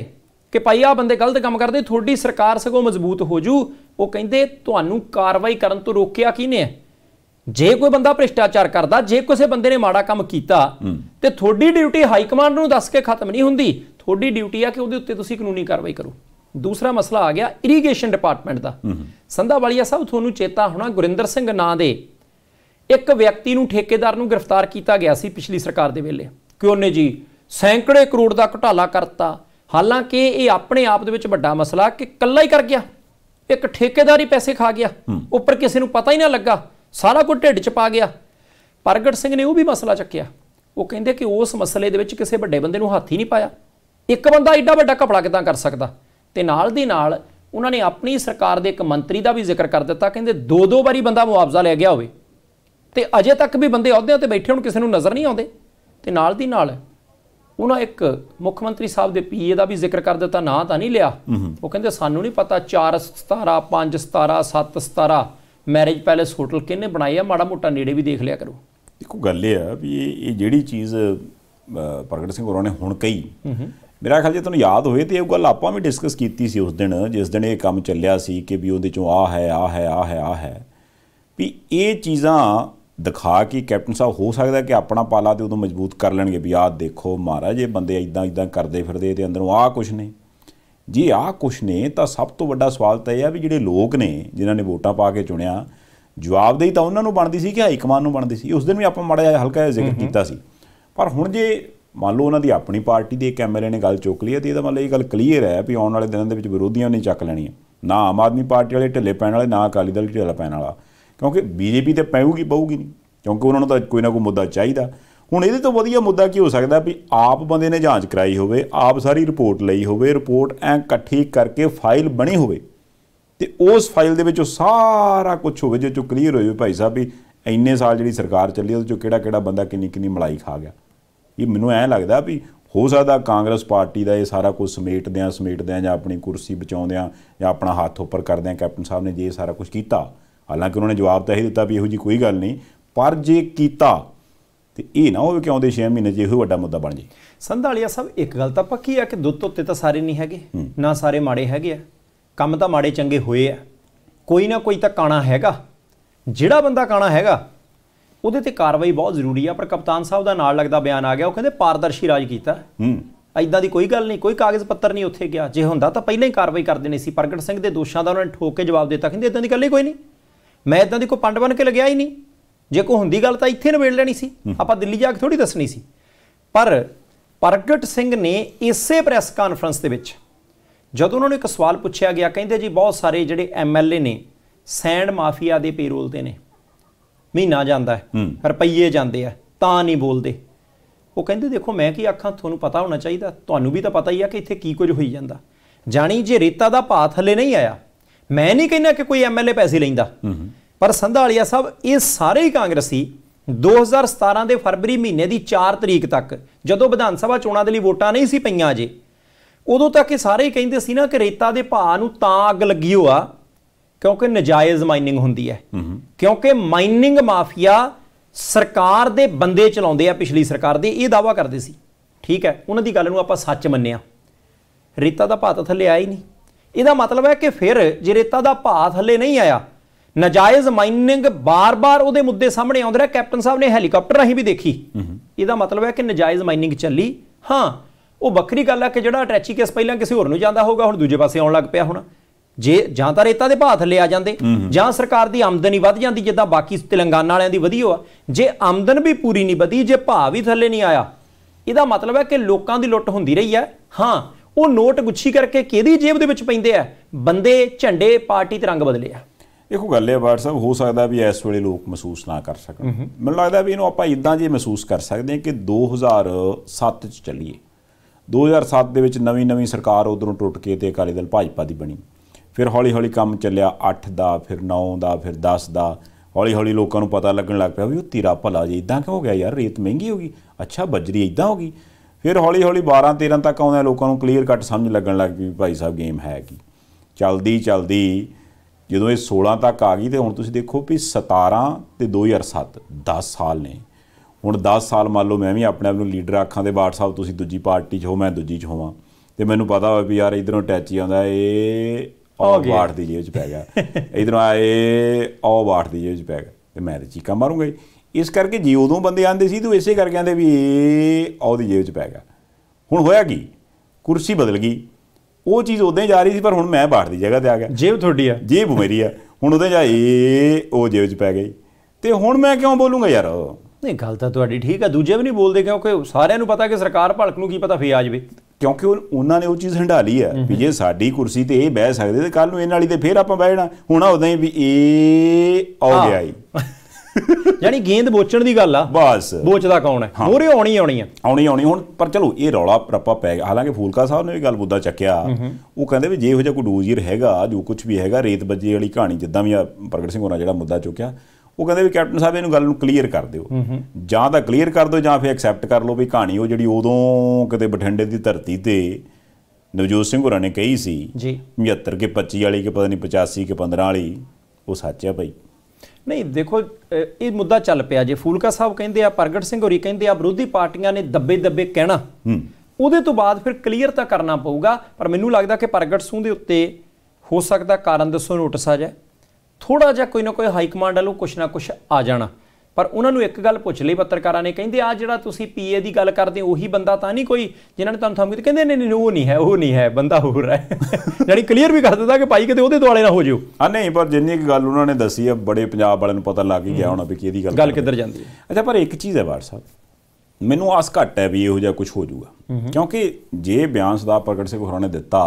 ਕਿ ਭਾਈ ਆ ਬੰਦੇ ਗਲਤ ਕੰਮ ਕਰਦੇ ਤੁਹਾਡੀ ਸਰਕਾਰ ਸਗੋਂ ਮਜ਼ਬੂਤ ਹੋ ਜੂ ਉਹ ਕਹਿੰਦੇ ਤੁਹਾਨੂੰ ਕਾਰਵਾਈ ਕਰਨ ਤੋਂ ਰੋਕਿਆ ਕਿਨੇ ਜੇ ਕੋਈ ਬੰਦਾ ਭ੍ਰਿਸ਼ਟਾਚਾਰ ਕਰਦਾ ਜੇ ਕਿਸੇ ਬੰਦੇ ਨੇ ਮਾੜਾ ਕੰਮ ਕੀਤਾ ਤੇ ਤੁਹਾਡੀ ਡਿਊਟੀ ਹਾਈ ਕਮਾਂਡ ਨੂੰ ਦੱਸ ਕੇ ਖਤਮ ਨਹੀਂ ਹੁੰਦੀ ਤੁਹਾਡੀ ਡਿਊਟੀ ਆ ਕਿ ਉਹਦੇ ਉੱਤੇ ਤੁਸੀਂ ਕਾਨੂੰਨੀ ਕਾਰਵਾਈ ਕਰੋ ਦੂਸਰਾ ਮਸਲਾ ਆ ਗਿਆ ਇਰੀਗੇਸ਼ਨ ਡਿਪਾਰਟਮੈਂਟ ਦਾ ਸੰਧਾਵਾਲੀਆ ਸਾਹਿਬ ਤੁਹਾਨੂੰ ਚੇਤਾ ਹੋਣਾ ਗੁਰਿੰਦਰ ਸਿੰਘ ਨਾਂ ਦੇ ਇੱਕ ਵਿਅਕਤੀ ਨੂੰ ਠੇਕੇਦਾਰ ਨੂੰ ਗ੍ਰਿਫਤਾਰ ਕੀਤਾ ਗਿਆ ਸੀ ਪਿਛਲੀ ਸਰਕਾਰ ਦੇ ਵੇਲੇ ਕਿ ਉਹਨੇ ਜੀ ਸੈਂਕੜੇ ਕਰੋੜ ਦਾ ਘੁਟਾਲਾ ਕਰਤਾ ਹਾਲਾਂਕਿ ਇਹ ਆਪਣੇ ਆਪ ਦੇ ਵਿੱਚ ਵੱਡਾ ਮਸਲਾ ਕਿ ਕੱਲਾ ਹੀ ਕਰ ਗਿਆ ਇੱਕ ਠੇਕੇਦਾਰੀ ਪੈਸੇ ਖਾ ਗਿਆ ਉੱਪਰ ਕਿਸੇ ਨੂੰ ਪਤਾ ਹੀ ਨਾ ਲੱਗਾ ਸਾਰਾ ਕੁਝ ਢਿੱਡ 'ਚ ਪਾ ਗਿਆ ਪ੍ਰਗਟ ਸਿੰਘ ਨੇ ਉਹ ਵੀ ਮਸਲਾ ਚੱਕਿਆ ਉਹ ਕਹਿੰਦੇ ਕਿ ਉਸ ਮਸਲੇ ਦੇ ਵਿੱਚ ਕਿਸੇ ਵੱਡੇ ਬੰਦੇ ਨੂੰ ਹੱਥ ਹੀ ਨਹੀਂ ਪਾਇਆ ਇੱਕ ਬੰਦਾ ਐਡਾ ਵੱਡਾ ਕਪੜਾ ਕਿਦਾਂ ਕਰ ਸਕਦਾ ਤੇ ਨਾਲ ਦੀ ਨਾਲ ਉਹਨਾਂ ਨੇ ਆਪਣੀ ਸਰਕਾਰ ਦੇ ਇੱਕ ਮੰਤਰੀ ਦਾ ਵੀ ਜ਼ਿਕਰ ਕਰ ਦਿੱਤਾ ਕਹਿੰਦੇ ਦੋ ਦੋ ਵਾਰੀ ਬੰਦਾ ਮੁਆਵਜ਼ਾ ਲੈ ਗਿਆ ਹੋਵੇ ਤੇ ਅਜੇ ਤੱਕ ਵੀ ਬੰਦੇ ਅਹੁਦਿਆਂ ਤੇ ਬੈਠੇ ਹੁਣ ਕਿਸੇ ਨੂੰ ਨਜ਼ਰ ਨਹੀਂ ਆਉਂਦੇ ਤੇ ਨਾਲ ਦੀ ਨਾਲ ਉਹਨਾਂ ਇੱਕ ਮੁੱਖ ਮੰਤਰੀ ਸਾਹਿਬ ਦੇ ਪੀਏ ਦਾ ਵੀ ਜ਼ਿਕਰ ਕਰ ਦਿੱਤਾ ਨਾਂ ਤਾਂ ਨਹੀਂ ਲਿਆ ਉਹ ਕਹਿੰਦੇ ਸਾਨੂੰ ਨਹੀਂ ਪਤਾ 4 17 5 17 7 17 ਮੈਰਿਜ ਪੈਲੇਸ ਹੋਟਲ ਕਿਹਨੇ ਬਣਾਏ ਆ ਮਾੜਾ ਮੋਟਾ ਨੇੜੇ ਵੀ ਦੇਖ ਲਿਆ ਕਰੋ ਦੇਖੋ ਗੱਲ ਇਹ ਆ ਵੀ ਇਹ ਜਿਹੜੀ ਚੀਜ਼ ਪ੍ਰਗਟ ਸਿੰਘ ਹੋਰਾਂ ਨੇ ਹੁਣ ਕਹੀ ਮੇਰਾ ਖਿਆਲ ਜੇ ਤੁਹਾਨੂੰ ਯਾਦ ਹੋਵੇ ਤੇ ਇਹ ਗੱਲ ਆਪਾਂ ਵੀ ਡਿਸਕਸ ਕੀਤੀ ਸੀ ਉਸ ਦਿਨ ਜਿਸ ਦਿਨ ਇਹ ਕੰਮ ਚੱਲਿਆ ਸੀ ਕਿ ਵੀ ਉਹਦੇ ਚੋਂ ਆ ਹੈ ਆ ਹੈ ਆ ਹੈ ਆ ਹੈ ਵੀ ਇਹ ਚੀਜ਼ਾਂ ਦਿਖਾ ਕੇ ਕੈਪਟਨ ਸਾਹਿਬ ਹੋ ਸਕਦਾ ਕਿ ਆਪਣਾ ਪਾਲਾ ਤੇ ਉਦੋਂ ਮਜ਼ਬੂਤ ਕਰ ਲੈਣਗੇ ਵੀ ਆਹ ਦੇਖੋ ਮਹਾਰਾਜ ਇਹ ਬੰਦੇ ਇਦਾਂ ਇਦਾਂ ਕਰਦੇ ਫਿਰਦੇ ਤੇ ਅੰਦਰੋਂ ਆਹ ਕੁਛ ਨੇ ਜੀ ਆਹ ਕੁਛ ਨੇ ਤਾਂ ਸਭ ਤੋਂ ਵੱਡਾ ਸਵਾਲ ਤਾਂ ਇਹ ਆ ਵੀ ਜਿਹੜੇ ਲੋਕ ਨੇ ਜਿਨ੍ਹਾਂ ਨੇ ਵੋਟਾਂ ਪਾ ਕੇ ਚੁਣਿਆ ਜਵਾਬਦੇਹੀ ਤਾਂ ਉਹਨਾਂ ਨੂੰ ਬਣਦੀ ਸੀ ਕਿ ਹਾਈ ਕਮਾਨ ਨੂੰ ਬਣਦੀ ਸੀ ਉਸ ਦਿਨ ਵੀ ਆਪਾਂ ਮੜਾ ਜਿਹਾ ਹਲਕਾ ਜਿਹਾ ਜ਼ਿਕਰ ਕੀਤਾ ਸੀ ਪਰ ਹੁਣ ਜੇ ਮੰਨ ਲਓ ਉਹਨਾਂ ਦੀ ਆਪਣੀ ਪਾਰਟੀ ਦੇ ਕੈਮਰੇ ਨੇ ਗੱਲ ਚੁੱਕ ਲਈ ਹੈ ਤੇ ਇਹਦਾ ਮਤਲਬ ਇਹ ਗੱਲ ਕਲੀਅਰ ਹੈ ਵੀ ਆਉਣ ਵਾਲੇ ਦਿਨਾਂ ਦੇ ਵਿੱਚ ਵਿਰੋਧੀਆਂ ਨੇ ਚੱਕ ਲੈਣੀ ਹੈ ਨਾ ਆਮ ਆਦਮੀ ਪਾਰਟੀ ਵਾਲੇ ਢਿੱਲੇ ਪੈਣ ਵਾਲੇ ਨਾ ਅਕਾਲੀ ਦਲ ਢਿੱਲਾ ਪੈਣ ਵਾਲਾ ਕਿਉਂਕਿ ਬੀਜੇਪੀ ਤੇ ਪੈਊਗੀ ਪਊਗੀ ਨਹੀਂ ਕਿਉਂਕਿ ਉਹਨਾਂ ਨੂੰ ਤਾਂ ਕੋਈ ਨਾ ਕੋਈ ਮੁੱਦਾ ਚਾਹੀਦਾ ਹੁਣ ਇਹਦੇ ਤੋਂ ਵਧੀਆ ਮੁੱਦਾ ਕੀ ਹੋ ਸਕਦਾ ਵੀ ਆਪ ਬੰਦੇ ਨੇ ਜਾਂਚ ਕਰਾਈ ਹੋਵੇ ਆਪ ਸਾਰੀ ਰਿਪੋਰਟ ਲਈ ਹੋਵੇ ਰਿਪੋਰਟ ਐ ਇਕੱਠੀ ਕਰਕੇ ਫਾਈਲ ਬਣੀ ਹੋਵੇ ਤੇ ਉਸ ਫਾਈਲ ਦੇ ਵਿੱਚ ਸਾਰਾ ਕੁਝ ਹੋਵੇ ਜੋ ਚੋ ਕਲੀਅਰ ਹੋ ਜਾਵੇ ਭਾਈ ਸਾਹਿਬ ਵੀ ਇੰਨੇ ਸਾਲ ਜਿਹੜੀ ਸਰਕਾਰ ਚੱਲੀ ਉਹਦੇ ਚੋ ਕਿਹੜਾ ਕਿਹੜਾ ਬੰਦਾ ਕਿੰਨੀ ਕਿੰਨੀ ਮਲਾਈ ਖਾ ਗਿਆ ਇਹ ਮੈਨੂੰ ਐ ਲੱਗਦਾ ਵੀ ਹੋ ਸਕਦਾ ਕਾਂਗਰਸ ਪਾਰਟੀ ਦਾ ਇਹ ਸਾਰਾ ਕੁਝ ਸਮੇਟਦਿਆਂ ਸਮੇਟਦਿਆਂ ਜਾਂ ਆਪਣੀ ਕੁਰਸੀ ਬਚਾਉਂਦਿਆਂ ਜਾਂ ਆਪਣਾ ਹੱਥ ਉੱਪਰ ਕਰਦਿਆਂ ਕੈਪਟਨ ਸਾਹਿਬ ਨੇ ਜੇ ਸਾਰਾ ਕੁਝ ਕੀਤਾ ਹਾਲਾਂਕਿ ਉਹਨਾਂ ਨੇ ਜਵਾਬ ਤਾਂ ਇਹ ਦਿੱਤਾ ਵੀ ਇਹੋ ਜੀ ਕੋਈ ਗੱਲ ਨਹੀਂ ਪਰ ਜੇ ਕੀਤਾ ਤੇ ਇਹ ਨਾ ਹੋਵੇ ਕਿ ਆਉਂਦੇ 6 ਮਹੀਨੇ 'ਚ ਇਹੋ ਵੱਡਾ ਮੁੱਦਾ ਬਣ ਜੇ ਸੰਧਾਲੀਆ ਸਾਹਿਬ ਇੱਕ ਗੱਲ ਤਾਂ ਪੱਕੀ ਆ ਕਿ ਦੁੱਤ ਉੱਤੇ ਤਾਂ ਸਾਰੇ ਨਹੀਂ ਹੈਗੇ ਨਾ ਸਾਰੇ ਮਾੜੇ ਹੈਗੇ ਆ ਕੰਮ ਤਾਂ ਮਾੜੇ ਚੰਗੇ ਹੋਏ ਆ ਕੋਈ ਨਾ ਕੋਈ ਤਾਂ ਕਾਣਾ ਹੈਗਾ ਜਿਹੜਾ ਬੰਦਾ ਕਾਣਾ ਹੈਗਾ ਉਹਦੇ ਤੇ ਕਾਰਵਾਈ ਬਹੁਤ ਜ਼ਰੂਰੀ ਆ ਪਰ ਕਪਤਾਨ ਸਾਹਿਬ ਦਾ ਨਾਲ ਲੱਗਦਾ ਬਿਆਨ ਆ ਗਿਆ ਉਹ ਕਹਿੰਦੇ ਪਾਰਦਰਸ਼ੀ ਰਾਜ ਕੀਤਾ ਹੂੰ ਐਦਾਂ ਦੀ ਕੋਈ ਗੱਲ ਨਹੀਂ ਕੋਈ ਕਾਗਜ਼ ਪੱਤਰ ਨਹੀਂ ਉੱਥੇ ਗਿਆ ਜੇ ਹੁੰਦਾ ਤਾਂ ਪਹਿਲਾਂ ਹੀ ਕਾਰਵਾਈ ਕਰ ਦੇਣੀ ਸੀ ਪ੍ਰਗਟ ਸਿੰਘ ਦੇ ਦੋਸ਼ਾਂ ਦਾ ਉਹਨਾਂ ਨੇ ਠੋਕ ਕੇ ਜਵਾਬ ਦਿੱਤਾ ਕਹਿੰਦੇ ਇਦਾਂ ਦੀ ਗੱਲ ਹੀ ਕੋਈ ਨਹੀਂ ਮੈਂ ਇਦਾਂ ਦੀ ਕੋਈ ਪੰਡ ਬਣ ਕੇ ਲਗਿਆ ਹੀ ਨਹੀਂ ਜੇ ਕੋਈ ਹੁੰਦੀ ਗੱਲ ਤਾਂ ਇੱਥੇ ਨਵੇੜ ਲੈਣੀ ਸੀ ਆਪਾਂ ਦਿੱਲੀ ਜਾ ਕੇ ਥੋੜੀ ਦੱਸਣੀ ਸੀ ਪਰ ਪ੍ਰਗਟ ਸਿੰਘ ਨੇ ਇਸੇ ਪ੍ਰੈਸ ਕਾਨਫਰੰਸ ਦੇ ਵਿੱਚ ਜਦੋਂ ਉਹਨਾਂ ਨੂੰ ਇੱਕ ਸਵਾਲ ਪੁੱਛਿਆ ਗਿਆ ਕਹਿੰਦੇ ਜੀ ਬਹੁਤ ਸਾਰੇ ਜਿਹੜੇ ਐਮਐਲਏ ਨੇ ਸੈਂਡ ਮਾਫੀਆ ਦੇ ਪੇਰੋਲ ਤੇ ਨੇ ਮਹੀਨਾ ਜਾਂਦਾ ਹੈ ਰੁਪਈਏ ਜਾਂਦੇ ਆ ਤਾਂ ਨਹੀਂ ਬੋਲਦੇ ਉਹ ਕਹਿੰਦੇ ਦੇਖੋ ਮੈਂ ਕੀ ਆਖਾਂ ਤੁਹਾਨੂੰ ਪਤਾ ਹੋਣਾ ਚਾਹੀਦਾ ਤੁਹਾਨੂੰ ਵੀ ਤਾਂ ਪਤਾ ਹੀ ਆ ਕਿ ਇੱਥੇ ਕੀ ਕੁਝ ਹੋਈ ਜਾਂਦਾ ਜਾਣੀ ਜੇ ਰੇਤਾ ਦਾ ਭਾਅ ਥੱਲੇ ਨਹੀਂ ਆਇਆ ਮੈਂ ਨਹੀਂ ਕਹਿੰਦਾ ਕਿ ਕੋਈ ਐਮਐਲਏ ਪੈਸੇ ਲੈਂਦਾ ਪਰ ਸੰਧਾਲੀਆ ਸਾਹਿਬ ਇਹ ਸਾਰੇ ਹੀ ਕਾਂਗਰਸੀ 2017 ਦੇ ਫਰਵਰੀ ਮਹੀਨੇ ਦੀ 4 ਤਰੀਕ ਤੱਕ ਜਦੋਂ ਵਿਧਾਨ ਸਭਾ ਚੋਣਾਂ ਦੇ ਲਈ ਵੋਟਾਂ ਨਹੀਂ ਸੀ ਪਈਆਂ ਅਜੇ ਉਦੋਂ ਤੱਕ ਇਹ ਸਾਰੇ ਹੀ ਕਹਿੰਦੇ ਸੀ ਨਾ ਕਿ ਰੇਤਾ ਦੇ ਭਾਅ ਨੂੰ ਤਾਂ ਅੱਗ ਲੱਗੀ ਹੋਆ ਕਿਉਂਕਿ ਨਜਾਇਜ਼ ਮਾਈਨਿੰਗ ਹੁੰਦੀ ਹੈ ਕਿਉਂਕਿ ਮਾਈਨਿੰਗ ਮਾਫੀਆ ਸਰਕਾਰ ਦੇ ਬੰਦੇ ਚਲਾਉਂਦੇ ਆ ਪਿਛਲੀ ਸਰਕਾਰ ਦੇ ਇਹ ਦਾਵਾ ਕਰਦੇ ਸੀ ਠੀਕ ਹੈ ਉਹਨਾਂ ਦੀ ਗੱਲ ਨੂੰ ਆਪਾਂ ਸੱਚ ਮੰਨਿਆ ਰੇਤਾ ਦਾ ਭਾਅ ਤਾਂ ਥੱਲੇ ਆਇਆ ਹੀ ਨਹੀਂ ਇਹਦਾ ਮਤਲਬ ਹੈ ਕਿ ਫਿਰ ਜੇ ਰੇਤਾ ਦਾ ਭਾਅ ਥੱਲੇ ਨਹੀਂ ਆਇਆ ਨਜਾਇਜ਼ ਮਾਈਨਿੰਗ ਬਾਰ-ਬਾਰ ਉਹਦੇ ਮੁੱਦੇ ਸਾਹਮਣੇ ਆਉਂਦੇ ਰਹੇ ਕੈਪਟਨ ਸਾਹਿਬ ਨੇ ਹੈਲੀਕਾਪਟਰ ਰਾਹੀਂ ਵੀ ਦੇਖੀ ਇਹਦਾ ਮਤਲਬ ਹੈ ਕਿ ਨਜਾਇਜ਼ ਮਾਈਨਿੰਗ ਚੱਲੀ ਹਾਂ ਉਹ ਵੱਖਰੀ ਗੱਲ ਹੈ ਕਿ ਜਿਹੜਾ ਅਟੈਚੀ ਕੇਸ ਪਹਿਲਾਂ ਕਿਸੇ ਹੋਰ ਨੂੰ ਜਾਂਦਾ ਹੋਊਗਾ ਹੁਣ ਦੂਜੇ ਪਾਸੇ ਆਉਣ ਲੱਗ ਪਿਆ ਹੁਣ ਜੇ ਜਾਂ ਤਾਂ ਰੇਤਾ ਦੇ ਭਾਅ ਥੱਲੇ ਆ ਜਾਂਦੇ ਜਾਂ ਸਰਕਾਰ ਦੀ ਆਮਦਨੀ ਵੱਧ ਜਾਂਦੀ ਜਿੱਦਾਂ ਬਾਕੀ ਤੇਲੰਗਾਨਾ ਵਾਲਿਆਂ ਦੀ ਵਧੀ ਹੋਆ ਜੇ ਆਮਦਨ ਵੀ ਪੂਰੀ ਨਹੀਂ ਵਧੀ ਜੇ ਭਾਅ ਵੀ ਥੱਲੇ ਨਹੀਂ ਆਇਆ ਇਹਦਾ ਮਤਲਬ ਹੈ ਕਿ ਲੋਕਾਂ ਦੀ ਲੁੱਟ ਹੁੰਦੀ ਰਹੀ ਹੈ ਹਾਂ ਉਹ ਨੋਟ ਗੁੱਛੀ ਕਰਕੇ ਕਿਹਦੀ ਜੇਬ ਦੇ ਵਿੱਚ ਪੈਂਦੇ ਆ ਬੰਦੇ ਝੰਡੇ ਪਾਰਟੀ ਤੇ ਰੰਗ ਬਦਲੇ ਆ ਦੇਖੋ ਗੱਲ ਹੈ ਬਾਟ ਹੋ ਸਕਦਾ ਵੀ ਇਸ ਵੇਲੇ ਲੋਕ ਮਹਿਸੂਸ ਨਾ ਕਰ ਸਕਣ ਮੈਨੂੰ ਲੱਗਦਾ ਵੀ ਇਹਨੂੰ ਆਪਾਂ ਇਦਾਂ ਜੇ ਮਹਿਸੂਸ ਕਰ ਸਕਦੇ ਹਾਂ ਕਿ 2007 ਚ ਚੱਲੀਏ 2007 ਦੇ ਵਿੱਚ ਨਵੀਂ ਨਵੀਂ ਸਰਕਾਰ ਉਧਰੋਂ ਟੁੱਟ ਕੇ ਤੇ ਅਕਾਲੀ ਦਲ ਭਾਜਪਾ ਦੀ ਬਣੀ ਫਿਰ ਹੌਲੀ ਹੌਲੀ ਕੰਮ ਚੱਲਿਆ 8 ਦਾ ਫਿਰ 9 ਦਾ ਫਿਰ 10 ਦਾ ਹੌਲੀ ਹੌਲੀ ਲੋਕਾਂ ਨੂੰ ਪਤਾ ਲੱਗਣ ਲੱਗ ਪਿਆ ਵੀ ਉਹ ਤੀਰਾ ਭਲਾ ਜੀ ਇਦਾਂ ਕਿਉਂ ਹੋ ਗਿਆ ਯਾਰ ਰੇਤ ਮਹਿੰਗੀ ਹੋ ਗਈ ਅੱਛਾ ਬਜਰੀ ਇਦਾਂ ਹੋ ਗਈ ਫਿਰ ਹੌਲੀ ਹੌਲੀ 12 13 ਤੱਕ ਆਉਂਦੇ ਲੋਕਾਂ ਨੂੰ ਕਲੀਅਰ ਕੱਟ ਸਮਝ ਲੱਗਣ ਲੱਗ ਪਈ ਭਾਈ ਸਾਹਿਬ ਗੇਮ ਹੈ ਕੀ ਚਲਦੀ ਚਲਦੀ ਜਦੋਂ ਇਹ 16 ਤੱਕ ਆ ਗਈ ਤੇ ਹੁਣ ਤੁਸੀਂ ਦੇਖੋ ਵੀ 17 ਤੇ 2007 10 ਸਾਲ ਨੇ ਹੁਣ 10 ਸਾਲ ਮੰਨ ਲਓ ਮੈਂ ਵੀ ਆਪਣੇ ਆਪ ਨੂੰ ਲੀਡਰ ਆਖਾਂ ਦੇ WhatsApp ਤੁਸੀਂ ਦੂਜੀ ਪਾਰਟੀ 'ਚ ਹੋ ਮੈਂ ਦੂਜੀ 'ਚ ਹੋਵਾਂ ਤੇ ਮੈਨੂੰ ਪਤਾ ਹੋਵੇ ਵੀ ਯਾਰ ਇਧਰੋਂ ਹੀ ਆਉਂਦਾ ਏ ਆਹ ਬਾਟ ਦੀ ਜੇਬ 'ਚ ਪੈ ਗਿਆ ਇਧਰੋਂ ਆਏ ਆਹ ਬਾਟ ਦੀ ਜੇਬ 'ਚ ਪੈ ਗਿਆ ਤੇ ਮੈਂ ਤੇ ਚੀਕਾਂ ਮਾਰੂੰਗਾ ਇਸ ਕਰਕੇ ਜੀ ਉਦੋਂ ਬੰਦੇ ਆਂਦੇ ਸੀ ਤੂੰ ਇਸੇ ਕਰਕੇ ਆਂਦੇ ਵੀ ਇਹ ਉਹਦੀ ਜੇਬ 'ਚ ਪੈ ਗਿਆ ਹੁਣ ਹੋਇਆ ਕੀ ਕੁਰਸੀ ਬਦਲ ਗਈ ਉਹ ਚੀਜ਼ ਉਦੋਂ ਜਾ ਰਹੀ ਸੀ ਪਰ ਹੁਣ ਮੈਂ ਬਾੜ ਦੀ ਜਗ੍ਹਾ ਤੇ ਆ ਗਿਆ ਜੇਬ ਤੁਹਾਡੀ ਆ ਜੇਬ ਮੇਰੀ ਆ ਹੁਣ ਉਦੋਂ ਜਾ ਉਹ ਜੇਬ 'ਚ ਪੈ ਗਈ ਤੇ ਹੁਣ ਮੈਂ ਕਿਉਂ ਬੋਲੂੰਗਾ ਯਾਰ ਨਹੀਂ ਗੱਲ ਤਾਂ ਤੁਹਾਡੀ ਠੀਕ ਆ ਦੂਜੇ ਵੀ ਨਹੀਂ ਬੋਲਦੇ ਕਿਉਂਕਿ ਸਾਰਿਆਂ ਨੂੰ ਪਤਾ ਕਿ ਸਰਕਾਰ ਭਲਕ ਨੂੰ ਕੀ ਪਤਾ ਫੇ ਆ ਜਵੇ ਕਿਉਂਕਿ ਉਹਨਾਂ ਨੇ ਉਹ ਚੀਜ਼ ਹੰਡਾ ਲਈ ਆ ਵੀ ਜੇ ਸਾਡੀ ਕੁਰਸੀ ਤੇ ਇਹ ਬਹਿ ਸਕਦੇ ਤੇ ਕੱਲ ਨੂੰ ਇਹਨਾਂ ਵਾਲੀ ਤੇ ਫੇਰ ਆਪਾਂ ਬਹਿਣਾ ਹੁਣ ਉਦਾਂ ਹੀ ਵੀ ਇਹ ਆ ਗਿਆ ਹੀ ਯਾਨੀ ਗੇਂਦ ਬੋਚਣ ਦੀ ਗੱਲ ਆ ਬਸ ਬੋਚਦਾ ਕੌਣ ਹੈ ਮੋਰੇ ਆਉਣੀ ਆਉਣੀ ਆ ਆਉਣੀ ਆਉਣੀ ਹੁਣ ਪਰ ਚਲੋ ਇਹ ਰੌਲਾ ਰੱਪਾ ਪੈ ਗਿਆ ਹਾਲਾਂਕਿ ਫੂਲਕਾ ਸਾਹਿਬ ਨੇ ਵੀ ਗੱਲ ਬੁੱਧਾ ਚੱਕਿਆ ਉਹ ਕਹਿੰਦੇ ਵੀ ਜੇ ਇਹੋ ਜਿਹਾ ਕੋਈ ਡੂਜ਼ੀਰ ਹੈਗਾ ਜੋ ਕੁਝ ਵੀ ਹੈਗਾ ਰੇਤ ਬੱਜੇ ਵਾਲੀ ਕਹਾਣੀ ਜਿੱਦਾਂ ਵੀ ਆ ਪ੍ਰਗਟ ਸਿੰਘ ਹੋਰਾਂ ਜਿਹੜਾ ਮੁੱਦਾ ਚੁੱਕਿਆ ਉਹ ਕਹਿੰਦੇ ਵੀ ਕੈਪਟਨ ਸਾਹਿਬ ਇਹਨੂੰ ਗੱਲ ਨੂੰ ਕਲੀਅਰ ਕਰ ਦਿਓ ਜਾਂ ਤਾਂ ਕਲੀਅਰ ਕਰ ਦਿਓ ਜਾਂ ਫਿਰ ਐਕਸੈਪਟ ਕਰ ਲਓ ਵੀ ਕਹਾਣੀ ਉਹ ਜਿਹੜੀ ਉਦੋਂ ਕਿਤੇ ਬਠਿੰਡੇ ਦੀ ਧਰਤੀ ਤੇ ਨਵਜੋਤ ਸਿੰਘ ਹੋਰਾਂ ਨੇ ਕਹੀ ਸੀ ਜੀ 75 ਕੇ 25 ਵਾਲੀ ਕੇ ਪਤਾ ਨਹੀਂ 85 ਕੇ 15 ਵਾਲੀ ਉਹ ਸੱਚ ਹੈ ਭਾਈ ਨਹੀਂ ਦੇਖੋ ਇਹ ਮੁੱਦਾ ਚੱਲ ਪਿਆ ਜੇ ਫੂਲਕਾ ਸਾਹਿਬ ਕਹਿੰਦੇ ਆ ਪ੍ਰਗਟ ਸਿੰਘ ਹੋਰੀ ਕਹਿੰਦੇ ਆ ਵਿਰੋਧੀ ਪਾਰਟੀਆਂ ਨੇ ਦੱਬੇ ਦੱਬੇ ਕਹਿਣਾ ਉਹਦੇ ਤੋਂ ਬਾਅਦ ਫਿਰ ਕਲੀਅਰ ਤਾਂ ਕਰਨਾ ਪਊਗਾ ਪਰ ਮੈਨੂੰ ਲੱਗਦਾ ਕਿ ਪ੍ਰਗਟ ਸਿੰਘ ਦੇ ਉੱਤੇ ਹੋ ਸਕਦਾ ਕਾਰਨ ਦੱਸੋ ਨੋਟਿਸ ਆ ਜਾਏ ਥੋੜਾ ਜਿਹਾ ਕੋਈ ਨਾ ਕੋਈ ਹਾਈ ਕਮਾਂਡ ਵੱਲੋਂ ਕੁਛ ਨਾ ਕੁਛ ਆ ਜਾਣਾ ਪਰ ਉਹਨਾਂ ਨੂੰ ਇੱਕ ਗੱਲ ਪੁੱਛ ਲਈ ਪੱਤਰਕਾਰਾਂ ਨੇ ਕਹਿੰਦੇ ਆ ਜਿਹੜਾ ਤੁਸੀਂ ਪੀਏ ਦੀ ਗੱਲ ਕਰਦੇ ਹੋ ਉਹੀ ਬੰਦਾ ਤਾਂ ਨਹੀਂ ਕੋਈ ਜਿਨ੍ਹਾਂ ਨੇ ਤੁਹਾਨੂੰ ਥੰਮ ਕਹਿੰਦੇ ਨਹੀਂ ਨਹੀਂ ਉਹ ਨਹੀਂ ਹੈ ਉਹ ਨਹੀਂ ਹੈ ਬੰਦਾ ਹੋਰ ਹੈ ਯਾਨੀ ਕਲੀਅਰ ਵੀ ਕਰ ਦਿੱਤਾ ਕਿ ਭਾਈ ਕਿਤੇ ਉਹਦੇ ਦੁਆਲੇ ਨਾ ਹੋ ਜਿਓ ਆ ਨਹੀਂ ਪਰ ਜਿੰਨੀ ਇੱਕ ਗੱਲ ਉਹਨਾਂ ਨੇ ਦੱਸੀ ਆ ਬੜੇ ਪੰਜਾਬ ਵਾਲਿਆਂ ਨੂੰ ਪਤਾ ਲੱਗ ਗਿਆ ਹੋਣਾ ਵੀ ਕੀ ਇਹਦੀ ਗੱਲ ਗੱਲ ਕਿੱਧਰ ਜਾਂਦੀ ਹੈ ਅੱਛਾ ਪਰ ਇੱਕ ਚੀਜ਼ ਹੈ ਵਾਰ ਸਾਹਿਬ ਮੈਨੂੰ ਆਸ ਘੱਟ ਹੈ ਵੀ ਇਹੋ ਜਿਹਾ ਕੁਝ ਹੋ ਜਾਊਗਾ ਕਿਉਂਕਿ ਜੇ ਬਿਆਨ ਸਦਾ ਪ੍ਰਗਟ ਸਿੰਘ ਹੋਰਾਂ ਨੇ ਦਿੱਤਾ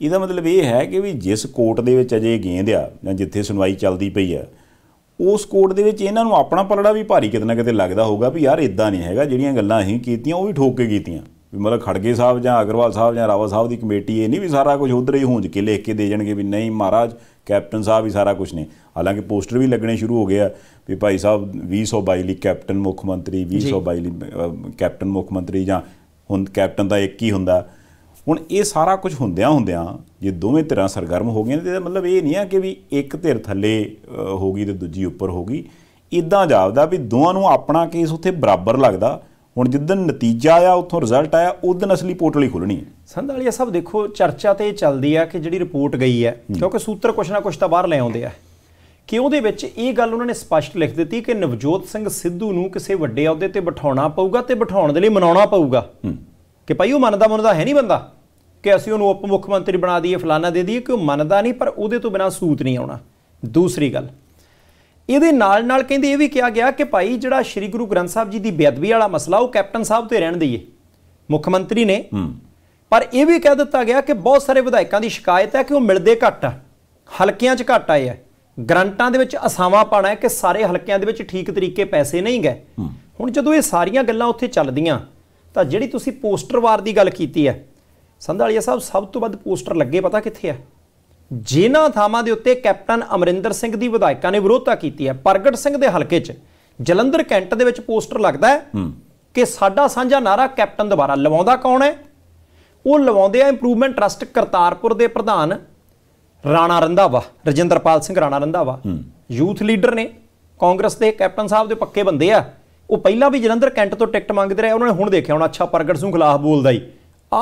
ਇਹਦਾ ਮਤਲਬ ਇਹ ਹੈ ਕਿ ਵੀ ਜਿਸ ਕੋਰਟ ਦੇ ਵਿੱਚ ਅਜੇ ਗੇਂਦ ਆ ਜਾਂ ਜਿੱਥੇ ਸੁਣਵਾਈ ਚੱਲਦੀ ਪਈ ਆ ਉਸ ਕੋਡ ਦੇ ਵਿੱਚ ਇਹਨਾਂ ਨੂੰ ਆਪਣਾ ਪਲੜਾ ਵੀ ਭਾਰੀ ਕਿਤੇ ਨਾ ਕਿਤੇ ਲੱਗਦਾ ਹੋਊਗਾ ਵੀ ਯਾਰ ਇਦਾਂ ਨਹੀਂ ਹੈਗਾ ਜਿਹੜੀਆਂ ਗੱਲਾਂ ਅਸੀਂ ਕੀਤੀਆਂ ਉਹ ਵੀ ਠੋਕ ਕੇ ਕੀਤੀਆਂ ਵੀ ਮਤਲਬ ਖੜਗੇ ਸਾਹਿਬ ਜਾਂ ਅਗਰਵਾਲ ਸਾਹਿਬ ਜਾਂ ਰਾਵਲ ਸਾਹਿਬ ਦੀ ਕਮੇਟੀ ਇਹ ਨਹੀਂ ਵੀ ਸਾਰਾ ਕੁਝ ਉਧਰ ਹੀ ਹੁੰਝ ਕੇ ਲਿਖ ਕੇ ਦੇ ਜਾਣਗੇ ਵੀ ਨਹੀਂ ਮਹਾਰਾਜ ਕੈਪਟਨ ਸਾਹਿਬ ਹੀ ਸਾਰਾ ਕੁਝ ਨੇ ਹਾਲਾਂਕਿ ਪੋਸਟਰ ਵੀ ਲੱਗਣੇ ਸ਼ੁਰੂ ਹੋ ਗਏ ਆ ਵੀ ਭਾਈ ਸਾਹਿਬ 2022 ਲਈ ਕੈਪਟਨ ਮੁੱਖ ਮੰਤਰੀ 2022 ਲਈ ਕੈਪਟਨ ਮੁੱਖ ਮੰਤਰੀ ਜਾਂ ਹੁਣ ਕੈਪਟਨ ਦਾ ਇੱਕ ਹੀ ਹੁੰਦਾ ਹੁਣ ਇਹ ਸਾਰਾ ਕੁਝ ਹੁੰਦਿਆਂ ਹੁੰਦਿਆਂ ਜੇ ਦੋਵੇਂ ਧਿਰਾਂ ਸਰਗਰਮ ਹੋ ਗਈਆਂ ਤੇ ਮਤਲਬ ਇਹ ਨਹੀਂ ਆ ਕਿ ਵੀ ਇੱਕ ਧਿਰ ਥੱਲੇ ਹੋ ਗਈ ਤੇ ਦੂਜੀ ਉੱਪਰ ਹੋ ਗਈ ਇਦਾਂ ਜਾਪਦਾ ਵੀ ਦੋਵਾਂ ਨੂੰ ਆਪਣਾ ਕੇਸ ਉੱਥੇ ਬਰਾਬਰ ਲੱਗਦਾ ਹੁਣ ਜਿੱਦਨ ਨਤੀਜਾ ਆਇਆ ਉੱਥੋਂ ਰਿਜ਼ਲਟ ਆਇਆ ਉਦੋਂ ਅਸਲੀ ਪੋਰਟਲੀ ਖੁੱਲਣੀ ਹੈ ਵਾਲੀਆ ਸਭ ਦੇਖੋ ਚਰਚਾ ਤੇ ਚੱਲਦੀ ਆ ਕਿ ਜਿਹੜੀ ਰਿਪੋਰਟ ਗਈ ਹੈ ਕਿਉਂਕਿ ਸੂਤਰ ਕੁਛ ਨਾ ਕੁਛ ਤਾਂ ਬਾਹਰ ਲੈ ਆਉਂਦੇ ਆ ਕਿ ਉਹਦੇ ਵਿੱਚ ਇਹ ਗੱਲ ਉਹਨਾਂ ਨੇ ਸਪਸ਼ਟ ਲਿਖ ਦਿੱਤੀ ਕਿ ਨਵਜੋਤ ਸਿੰਘ ਸਿੱਧੂ ਨੂੰ ਕਿਸੇ ਵੱਡੇ ਅਹੁਦੇ ਤੇ ਬਿਠਾਉਣਾ ਪਊਗਾ ਤੇ ਬਿਠਾਉਣ ਦੇ ਲਈ ਮਨਾਉਣਾ ਪਊਗਾ ਕਿ ਭਾਈ ਉਹ ਮੰਨਦਾ ਮੰਨਦਾ ਹੈ ਨਹੀਂ ਬੰਦਾ ਕਿ ਅਸੀਂ ਉਹਨੂੰ ਉਪ ਮੁੱਖ ਮੰਤਰੀ ਬਣਾ ਦਈਏ ਫਲਾਣਾ ਦੇ ਦਈਏ ਕਿ ਉਹ ਮੰਨਦਾ ਨਹੀਂ ਪਰ ਉਹਦੇ ਤੋਂ ਬਿਨਾ ਸੂਤ ਨਹੀਂ ਆਉਣਾ ਦੂਸਰੀ ਗੱਲ ਇਹਦੇ ਨਾਲ ਨਾਲ ਕਹਿੰਦੇ ਇਹ ਵੀ ਕਿਹਾ ਗਿਆ ਕਿ ਭਾਈ ਜਿਹੜਾ ਸ੍ਰੀ ਗੁਰੂ ਗ੍ਰੰਥ ਸਾਹਿਬ ਜੀ ਦੀ ਬੇਅਦਬੀ ਵਾਲਾ ਮਸਲਾ ਉਹ ਕੈਪਟਨ ਸਾਹਿਬ ਤੇ ਰਹਿਣ ਦਈਏ ਮੁੱਖ ਮੰਤਰੀ ਨੇ ਪਰ ਇਹ ਵੀ ਕਹਿ ਦਿੱਤਾ ਗਿਆ ਕਿ ਬਹੁਤ ਸਾਰੇ ਵਿਧਾਇਕਾਂ ਦੀ ਸ਼ਿਕਾਇਤ ਹੈ ਕਿ ਉਹ ਮਿਲਦੇ ਘੱਟ ਆ ਹਲਕਿਆਂ 'ਚ ਘੱਟ ਆਏ ਆ ਗਰੰਟਾਂ ਦੇ ਵਿੱਚ ਅਸਾਵਾਂ ਪਾਣਾ ਹੈ ਕਿ ਸਾਰੇ ਹਲਕਿਆਂ ਦੇ ਵਿੱਚ ਠੀਕ ਤਰੀਕੇ ਪੈਸੇ ਨਹੀਂ ਗਏ ਹੁਣ ਜਦੋਂ ਇਹ ਸਾਰੀਆਂ ਗੱਲਾਂ ਉੱਥੇ ਚੱਲਦੀਆਂ ਤਾਂ ਜਿਹੜੀ ਤੁਸੀਂ ਪੋਸਟਰ ਵਾਰ ਦੀ ਗੱਲ ਕੀਤੀ ਹੈ ਸੰਧਾਲੀਆ ਸਾਹਿਬ ਸਭ ਤੋਂ ਵੱਧ ਪੋਸਟਰ ਲੱਗੇ ਪਤਾ ਕਿੱਥੇ ਆ ਜਿਨ੍ਹਾਂ ਥਾਵਾਂ ਦੇ ਉੱਤੇ ਕੈਪਟਨ ਅਮਰਿੰਦਰ ਸਿੰਘ ਦੀ ਵਿਧਾਇਕਾਂ ਨੇ ਵਿਰੋਧਤਾ ਕੀਤੀ ਹੈ ਪ੍ਰਗਟ ਸਿੰਘ ਦੇ ਹਲਕੇ 'ਚ ਜਲੰਧਰ ਕੈਂਟ ਦੇ ਵਿੱਚ ਪੋਸਟਰ ਲੱਗਦਾ ਹੈ ਕਿ ਸਾਡਾ ਸਾਂਝਾ ਨਾਰਾ ਕੈਪਟਨ ਦੁਬਾਰਾ ਲਵਾਉਂਦਾ ਕੌਣ ਹੈ ਉਹ ਲਵਾਉਂਦੇ ਆ ਇੰਪਰੂਵਮੈਂਟ ਟਰਸਟ ਕਰਤਾਰਪੁਰ ਦੇ ਪ੍ਰਧਾਨ ਰਾਣਾ ਰੰਧਾਵਾ ਰਜਿੰਦਰਪਾਲ ਸਿੰਘ ਰਾਣਾ ਰੰਧਾਵਾ ਯੂਥ ਲੀਡਰ ਨੇ ਕਾਂਗਰਸ ਦੇ ਕੈਪਟਨ ਸਾਹਿਬ ਦੇ ਪੱਕੇ ਬੰਦੇ ਆ ਉਹ ਪਹਿਲਾਂ ਵੀ ਜਲੰਧਰ ਕੈਂਟ ਤੋਂ ਟਿਕਟ ਮੰਗਦੇ ਰਹੇ ਉਹਨਾਂ ਨੇ ਹੁਣ ਦੇਖਿਆ ਹੁਣ ਅੱਛਾ ਪ੍ਰਗਟ ਸਿੰਘ ਖਿਲਾਫ ਬੋਲਦਾ ਹੀ